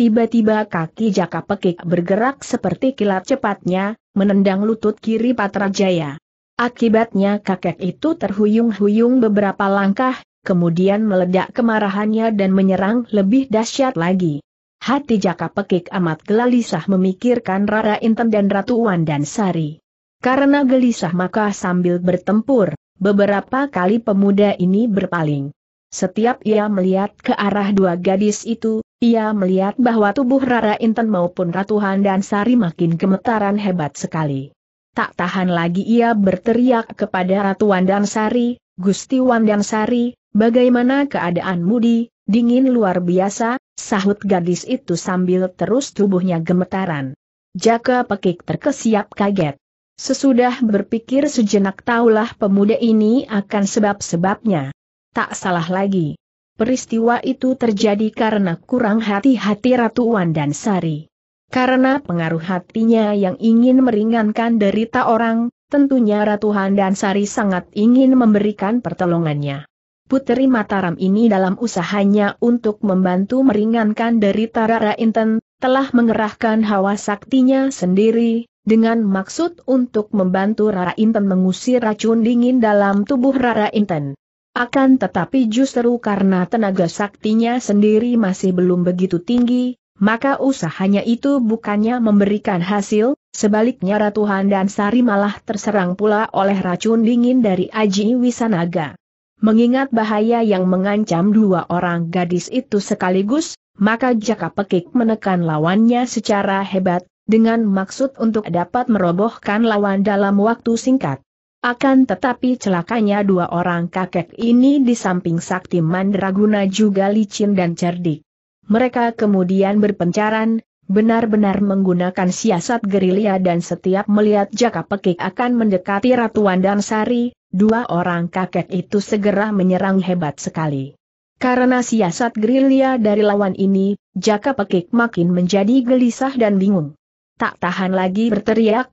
[SPEAKER 1] Tiba-tiba kaki Jaka Pekik bergerak seperti kilat cepatnya, menendang lutut kiri Patra Jaya. Akibatnya kakek itu terhuyung-huyung beberapa langkah, kemudian meledak kemarahannya dan menyerang lebih dahsyat lagi. Hati Jaka Pekik amat gelisah memikirkan Rara Inten dan Ratu Wan dan Sari. Karena gelisah maka sambil bertempur, beberapa kali pemuda ini berpaling. Setiap ia melihat ke arah dua gadis itu, ia melihat bahwa tubuh Rara Inten maupun Ratu Han dan Sari makin gemetaran hebat sekali. Tak tahan lagi ia berteriak kepada Ratu Wan dan Sari, Gusti Wan dan Sari, bagaimana keadaanmu di Dingin luar biasa, sahut gadis itu sambil terus tubuhnya gemetaran. Jaka pekik terkesiap kaget. Sesudah berpikir sejenak taulah pemuda ini akan sebab-sebabnya. Tak salah lagi. Peristiwa itu terjadi karena kurang hati-hati Ratu Wandan Sari. Karena pengaruh hatinya yang ingin meringankan derita orang, tentunya Ratu Wandan Sari sangat ingin memberikan pertolongannya. Puteri Mataram ini dalam usahanya untuk membantu meringankan derita Rara Inten, telah mengerahkan hawa saktinya sendiri, dengan maksud untuk membantu Rara Inten mengusir racun dingin dalam tubuh Rara Inten. Akan tetapi justru karena tenaga saktinya sendiri masih belum begitu tinggi, maka usahanya itu bukannya memberikan hasil, sebaliknya Ratu dan Sari malah terserang pula oleh racun dingin dari Aji Wisanaga. Mengingat bahaya yang mengancam dua orang gadis itu sekaligus, maka Jaka Pekik menekan lawannya secara hebat, dengan maksud untuk dapat merobohkan lawan dalam waktu singkat. Akan tetapi celakanya dua orang kakek ini di samping sakti mandraguna juga licin dan cerdik. Mereka kemudian berpencaran, benar-benar menggunakan siasat gerilya dan setiap melihat jaka pekik akan mendekati Ratu dan Sari, dua orang kakek itu segera menyerang hebat sekali. Karena siasat gerilya dari lawan ini, jaka pekik makin menjadi gelisah dan bingung. Tak tahan lagi berteriak,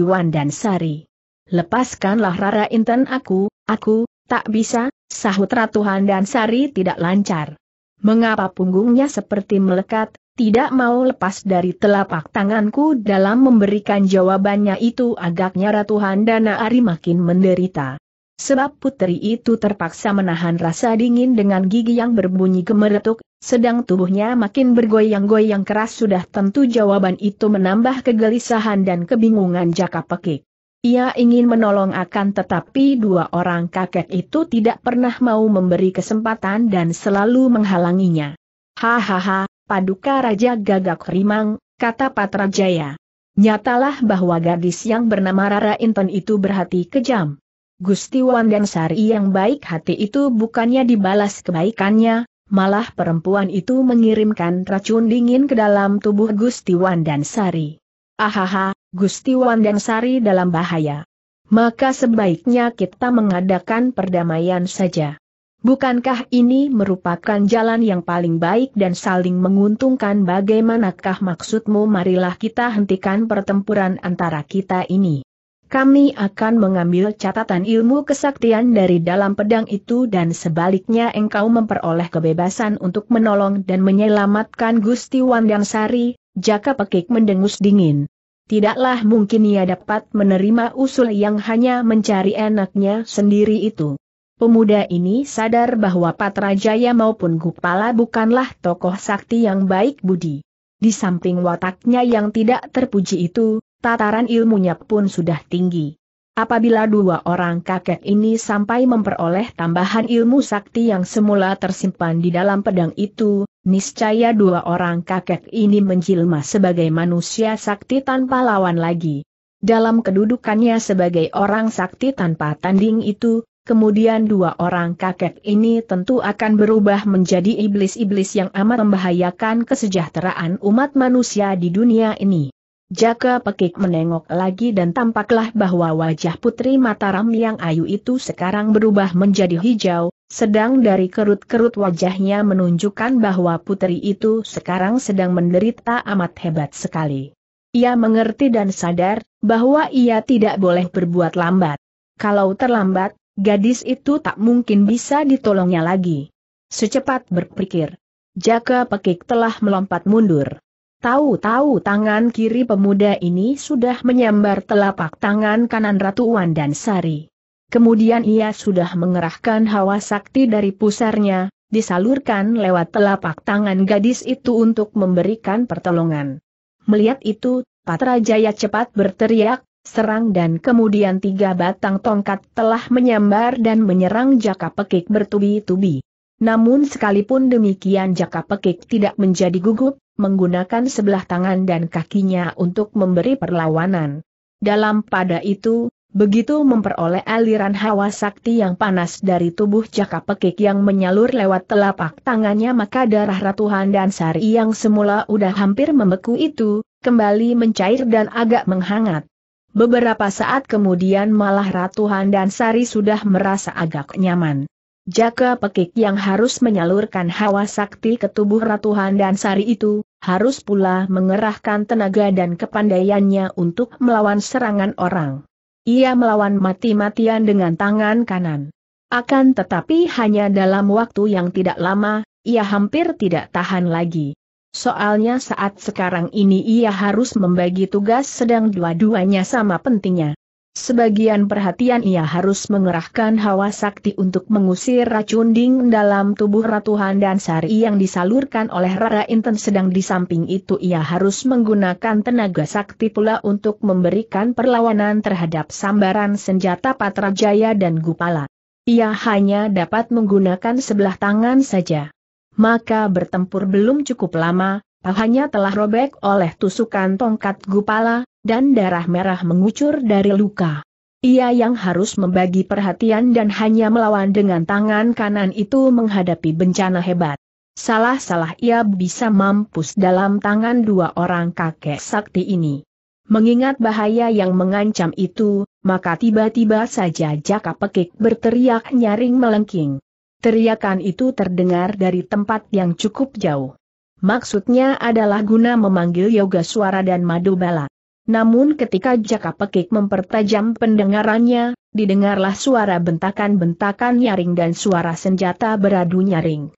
[SPEAKER 1] Wan dan Sari. Lepaskanlah Rara Inten aku, aku, tak bisa, sahut Ratu dan Sari tidak lancar. Mengapa punggungnya seperti melekat, tidak mau lepas dari telapak tanganku dalam memberikan jawabannya itu agaknya Ratu Handana Ari makin menderita. Sebab putri itu terpaksa menahan rasa dingin dengan gigi yang berbunyi gemeretuk, sedang tubuhnya makin bergoyang-goyang keras sudah tentu jawaban itu menambah kegelisahan dan kebingungan jaka pekik. Ia ingin menolong akan tetapi dua orang kakek itu tidak pernah mau memberi kesempatan dan selalu menghalanginya. Hahaha, Paduka Raja Gagak Rimang, kata Patrajaya. Nyatalah bahwa gadis yang bernama Rara Inten itu berhati kejam. Gusti Wandansari yang baik hati itu bukannya dibalas kebaikannya, malah perempuan itu mengirimkan racun dingin ke dalam tubuh Gusti Wandansari. Ahaha, Gusti Wandansari dalam bahaya. Maka sebaiknya kita mengadakan perdamaian saja. Bukankah ini merupakan jalan yang paling baik dan saling menguntungkan bagaimanakah maksudmu marilah kita hentikan pertempuran antara kita ini. Kami akan mengambil catatan ilmu kesaktian dari dalam pedang itu dan sebaliknya engkau memperoleh kebebasan untuk menolong dan menyelamatkan Gusti Wandansari, Jaka Pekik mendengus dingin. Tidaklah mungkin ia dapat menerima usul yang hanya mencari enaknya sendiri itu. Pemuda ini sadar bahwa Patrajaya maupun Gupala bukanlah tokoh sakti yang baik budi. Di samping wataknya yang tidak terpuji itu, tataran ilmunya pun sudah tinggi. Apabila dua orang kakek ini sampai memperoleh tambahan ilmu sakti yang semula tersimpan di dalam pedang itu, niscaya dua orang kakek ini menjelma sebagai manusia sakti tanpa lawan lagi. Dalam kedudukannya sebagai orang sakti tanpa tanding itu, kemudian dua orang kakek ini tentu akan berubah menjadi iblis-iblis yang amat membahayakan kesejahteraan umat manusia di dunia ini. Jaka Pekik menengok lagi dan tampaklah bahwa wajah Putri Mataram yang ayu itu sekarang berubah menjadi hijau, sedang dari kerut-kerut wajahnya menunjukkan bahwa putri itu sekarang sedang menderita amat hebat sekali. Ia mengerti dan sadar bahwa ia tidak boleh berbuat lambat. Kalau terlambat, Gadis itu tak mungkin bisa ditolongnya lagi. Secepat berpikir. Jaka Pekik telah melompat mundur. Tahu-tahu tangan kiri pemuda ini sudah menyambar telapak tangan kanan Ratu Wandan Sari. Kemudian ia sudah mengerahkan hawa sakti dari pusarnya, disalurkan lewat telapak tangan gadis itu untuk memberikan pertolongan. Melihat itu, Patra Jaya cepat berteriak, serang dan kemudian tiga batang tongkat telah menyambar dan menyerang jaka pekik bertubi-tubi. Namun sekalipun demikian jaka pekik tidak menjadi gugup, menggunakan sebelah tangan dan kakinya untuk memberi perlawanan. Dalam pada itu, begitu memperoleh aliran hawa sakti yang panas dari tubuh jaka pekik yang menyalur lewat telapak tangannya maka darah ratuhan dan sari yang semula udah hampir membeku itu, kembali mencair dan agak menghangat. Beberapa saat kemudian malah Ratu Handan Sari sudah merasa agak nyaman. Jaka pekik yang harus menyalurkan hawa sakti ke tubuh Ratu Handan Sari itu, harus pula mengerahkan tenaga dan kepandaiannya untuk melawan serangan orang. Ia melawan mati-matian dengan tangan kanan. Akan tetapi hanya dalam waktu yang tidak lama, ia hampir tidak tahan lagi. Soalnya saat sekarang ini ia harus membagi tugas sedang dua-duanya sama pentingnya. Sebagian perhatian ia harus mengerahkan hawa sakti untuk mengusir racun ding dalam tubuh Ratu Handan Sari yang disalurkan oleh Rara Inten sedang di samping itu ia harus menggunakan tenaga sakti pula untuk memberikan perlawanan terhadap sambaran senjata Patrajaya dan Gupala. Ia hanya dapat menggunakan sebelah tangan saja maka bertempur belum cukup lama, pahanya telah robek oleh tusukan tongkat gupala, dan darah merah mengucur dari luka. Ia yang harus membagi perhatian dan hanya melawan dengan tangan kanan itu menghadapi bencana hebat. Salah-salah ia bisa mampus dalam tangan dua orang kakek sakti ini. Mengingat bahaya yang mengancam itu, maka tiba-tiba saja Jaka Pekik berteriak nyaring melengking. Teriakan itu terdengar dari tempat yang cukup jauh. Maksudnya adalah guna memanggil yoga suara dan madu bala. Namun ketika Jaka Pekik mempertajam pendengarannya, didengarlah suara bentakan-bentakan nyaring dan suara senjata beradu nyaring.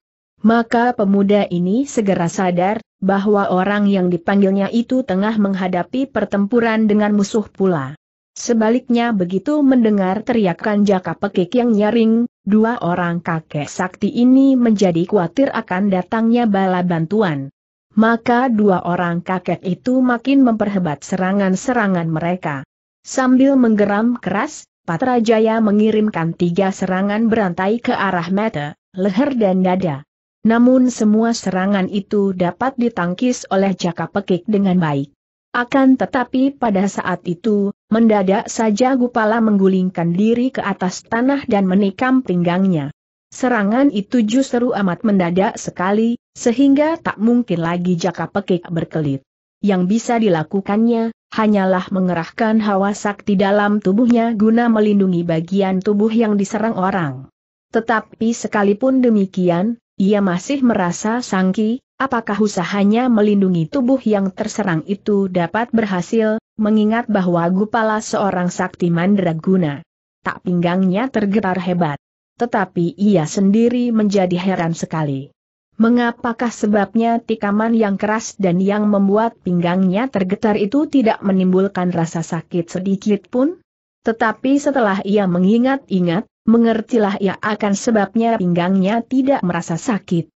[SPEAKER 1] Maka pemuda ini segera sadar, bahwa orang yang dipanggilnya itu tengah menghadapi pertempuran dengan musuh pula. Sebaliknya begitu mendengar teriakan Jaka Pekik yang nyaring, dua orang kakek sakti ini menjadi khawatir akan datangnya bala bantuan. Maka dua orang kakek itu makin memperhebat serangan-serangan mereka. Sambil menggeram keras, Patra Jaya mengirimkan tiga serangan berantai ke arah mata, leher dan dada. Namun semua serangan itu dapat ditangkis oleh Jaka Pekik dengan baik. Akan tetapi pada saat itu, mendadak saja Gupala menggulingkan diri ke atas tanah dan menikam pinggangnya. Serangan itu justru amat mendadak sekali, sehingga tak mungkin lagi jaka pekik berkelit. Yang bisa dilakukannya, hanyalah mengerahkan hawa sakti dalam tubuhnya guna melindungi bagian tubuh yang diserang orang. Tetapi sekalipun demikian, ia masih merasa sangki, Apakah usahanya melindungi tubuh yang terserang itu dapat berhasil, mengingat bahwa Gupala seorang sakti mandraguna. Tak pinggangnya tergetar hebat. Tetapi ia sendiri menjadi heran sekali. Mengapakah sebabnya tikaman yang keras dan yang membuat pinggangnya tergetar itu tidak menimbulkan rasa sakit sedikit pun? Tetapi setelah ia mengingat-ingat, mengertilah ia akan sebabnya pinggangnya tidak merasa sakit.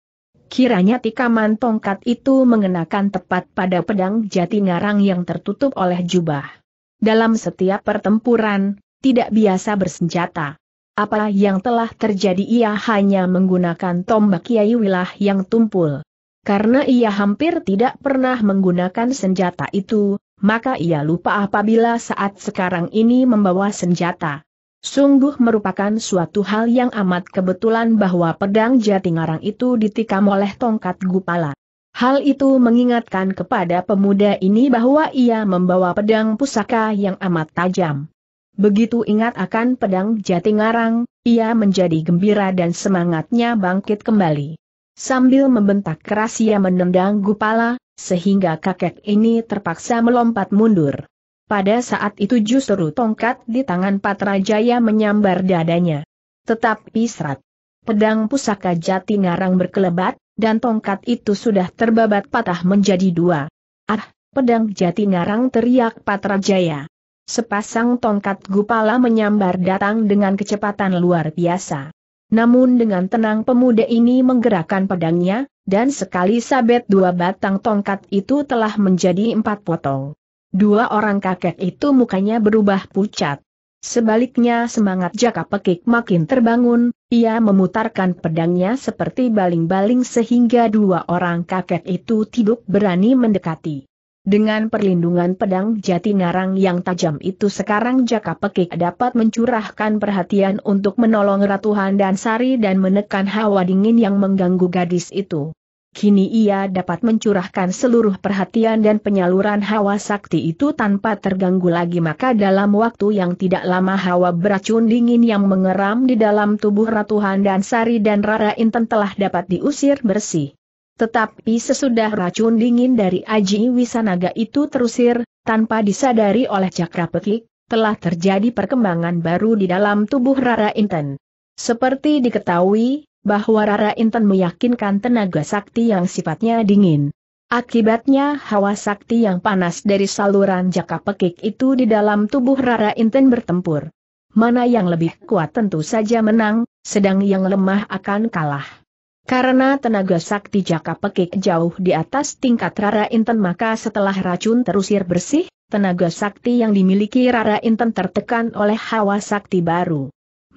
[SPEAKER 1] Kiranya tikaman tongkat itu mengenakan tepat pada pedang jati ngarang yang tertutup oleh jubah. Dalam setiap pertempuran, tidak biasa bersenjata. Apa yang telah terjadi ia hanya menggunakan tombak Kiai Wilah yang tumpul. Karena ia hampir tidak pernah menggunakan senjata itu, maka ia lupa apabila saat sekarang ini membawa senjata. Sungguh merupakan suatu hal yang amat kebetulan bahwa pedang Jatingarang itu ditikam oleh tongkat Gupala. Hal itu mengingatkan kepada pemuda ini bahwa ia membawa pedang pusaka yang amat tajam. Begitu ingat akan pedang Jatingarang, ia menjadi gembira dan semangatnya bangkit kembali. Sambil membentak keras ia menendang Gupala, sehingga kakek ini terpaksa melompat mundur. Pada saat itu justru tongkat di tangan Patrajaya menyambar dadanya. Tetapi serat pedang pusaka jati ngarang berkelebat, dan tongkat itu sudah terbabat patah menjadi dua. Ah, pedang jati ngarang teriak Patrajaya. Sepasang tongkat gupala menyambar datang dengan kecepatan luar biasa. Namun dengan tenang pemuda ini menggerakkan pedangnya, dan sekali sabet dua batang tongkat itu telah menjadi empat potong. Dua orang kakek itu mukanya berubah pucat. Sebaliknya semangat Jaka Pekik makin terbangun, ia memutarkan pedangnya seperti baling-baling sehingga dua orang kakek itu tidak berani mendekati. Dengan perlindungan pedang jati ngarang yang tajam itu sekarang Jaka Pekik dapat mencurahkan perhatian untuk menolong Ratu Handan Sari dan menekan hawa dingin yang mengganggu gadis itu kini ia dapat mencurahkan seluruh perhatian dan penyaluran hawa sakti itu tanpa terganggu lagi maka dalam waktu yang tidak lama hawa beracun dingin yang mengeram di dalam tubuh Ratu Handan Sari dan Rara Inten telah dapat diusir bersih. Tetapi sesudah racun dingin dari Aji Wisanaga itu terusir, tanpa disadari oleh cakra pekik, telah terjadi perkembangan baru di dalam tubuh Rara Inten. Seperti diketahui, bahwa Rara Inten meyakinkan tenaga sakti yang sifatnya dingin. Akibatnya hawa sakti yang panas dari saluran jaka pekik itu di dalam tubuh Rara Inten bertempur. Mana yang lebih kuat tentu saja menang, sedang yang lemah akan kalah. Karena tenaga sakti jaka pekik jauh di atas tingkat Rara Inten maka setelah racun terusir bersih, tenaga sakti yang dimiliki Rara Inten tertekan oleh hawa sakti baru.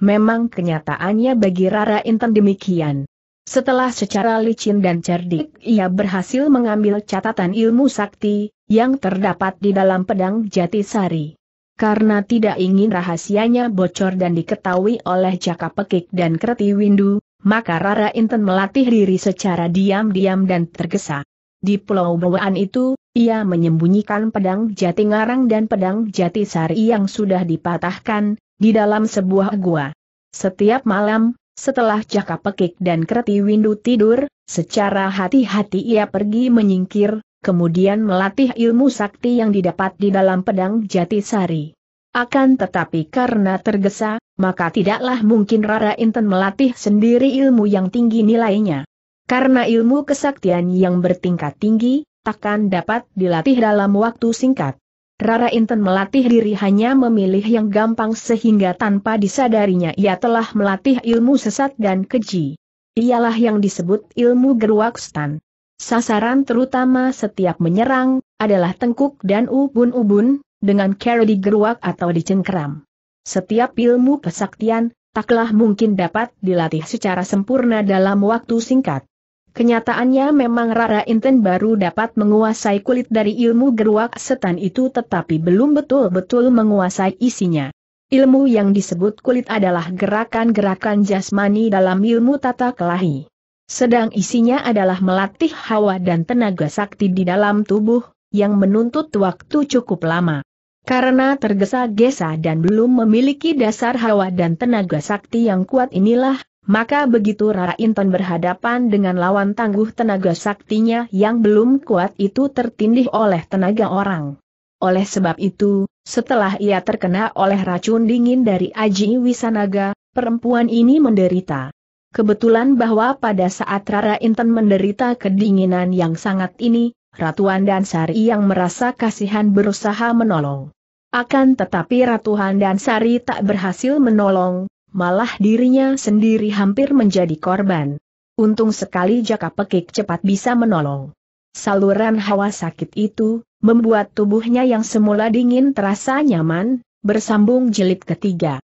[SPEAKER 1] Memang kenyataannya bagi Rara Inten demikian. Setelah secara licin dan cerdik ia berhasil mengambil catatan ilmu sakti, yang terdapat di dalam pedang Jatisari. Karena tidak ingin rahasianya bocor dan diketahui oleh Jaka Pekik dan Kreti Windu, maka Rara Inten melatih diri secara diam-diam dan tergesa. Di Pulau Bawaan itu, ia menyembunyikan pedang Jati Ngarang dan pedang Jatisari yang sudah dipatahkan, di dalam sebuah gua. Setiap malam, setelah Jaka Pekik dan kreti Windu tidur, secara hati-hati ia pergi menyingkir, kemudian melatih ilmu sakti yang didapat di dalam pedang Jatisari. Akan tetapi karena tergesa, maka tidaklah mungkin Rara Inten melatih sendiri ilmu yang tinggi nilainya. Karena ilmu kesaktian yang bertingkat tinggi, takkan dapat dilatih dalam waktu singkat. Rara Inten melatih diri hanya memilih yang gampang sehingga tanpa disadarinya ia telah melatih ilmu sesat dan keji. Ialah yang disebut ilmu geruakstan. Sasaran terutama setiap menyerang, adalah tengkuk dan ubun-ubun, dengan cara digeruak atau dicengkeram. Setiap ilmu kesaktian, taklah mungkin dapat dilatih secara sempurna dalam waktu singkat. Kenyataannya memang Rara Inten baru dapat menguasai kulit dari ilmu geruak setan itu tetapi belum betul-betul menguasai isinya. Ilmu yang disebut kulit adalah gerakan-gerakan jasmani dalam ilmu tata kelahi. Sedang isinya adalah melatih hawa dan tenaga sakti di dalam tubuh, yang menuntut waktu cukup lama. Karena tergesa-gesa dan belum memiliki dasar hawa dan tenaga sakti yang kuat inilah, maka begitu Rara Inton berhadapan dengan lawan tangguh tenaga saktinya yang belum kuat itu tertindih oleh tenaga orang. Oleh sebab itu, setelah ia terkena oleh racun dingin dari Aji Wisanaga, perempuan ini menderita. Kebetulan bahwa pada saat Rara Inton menderita kedinginan yang sangat ini, Ratuan dan Sari yang merasa kasihan berusaha menolong. Akan tetapi Ratuan dan Sari tak berhasil menolong, malah dirinya sendiri hampir menjadi korban. Untung sekali jaka pekik cepat bisa menolong. Saluran hawa sakit itu, membuat tubuhnya yang semula dingin terasa nyaman, bersambung jilid ketiga.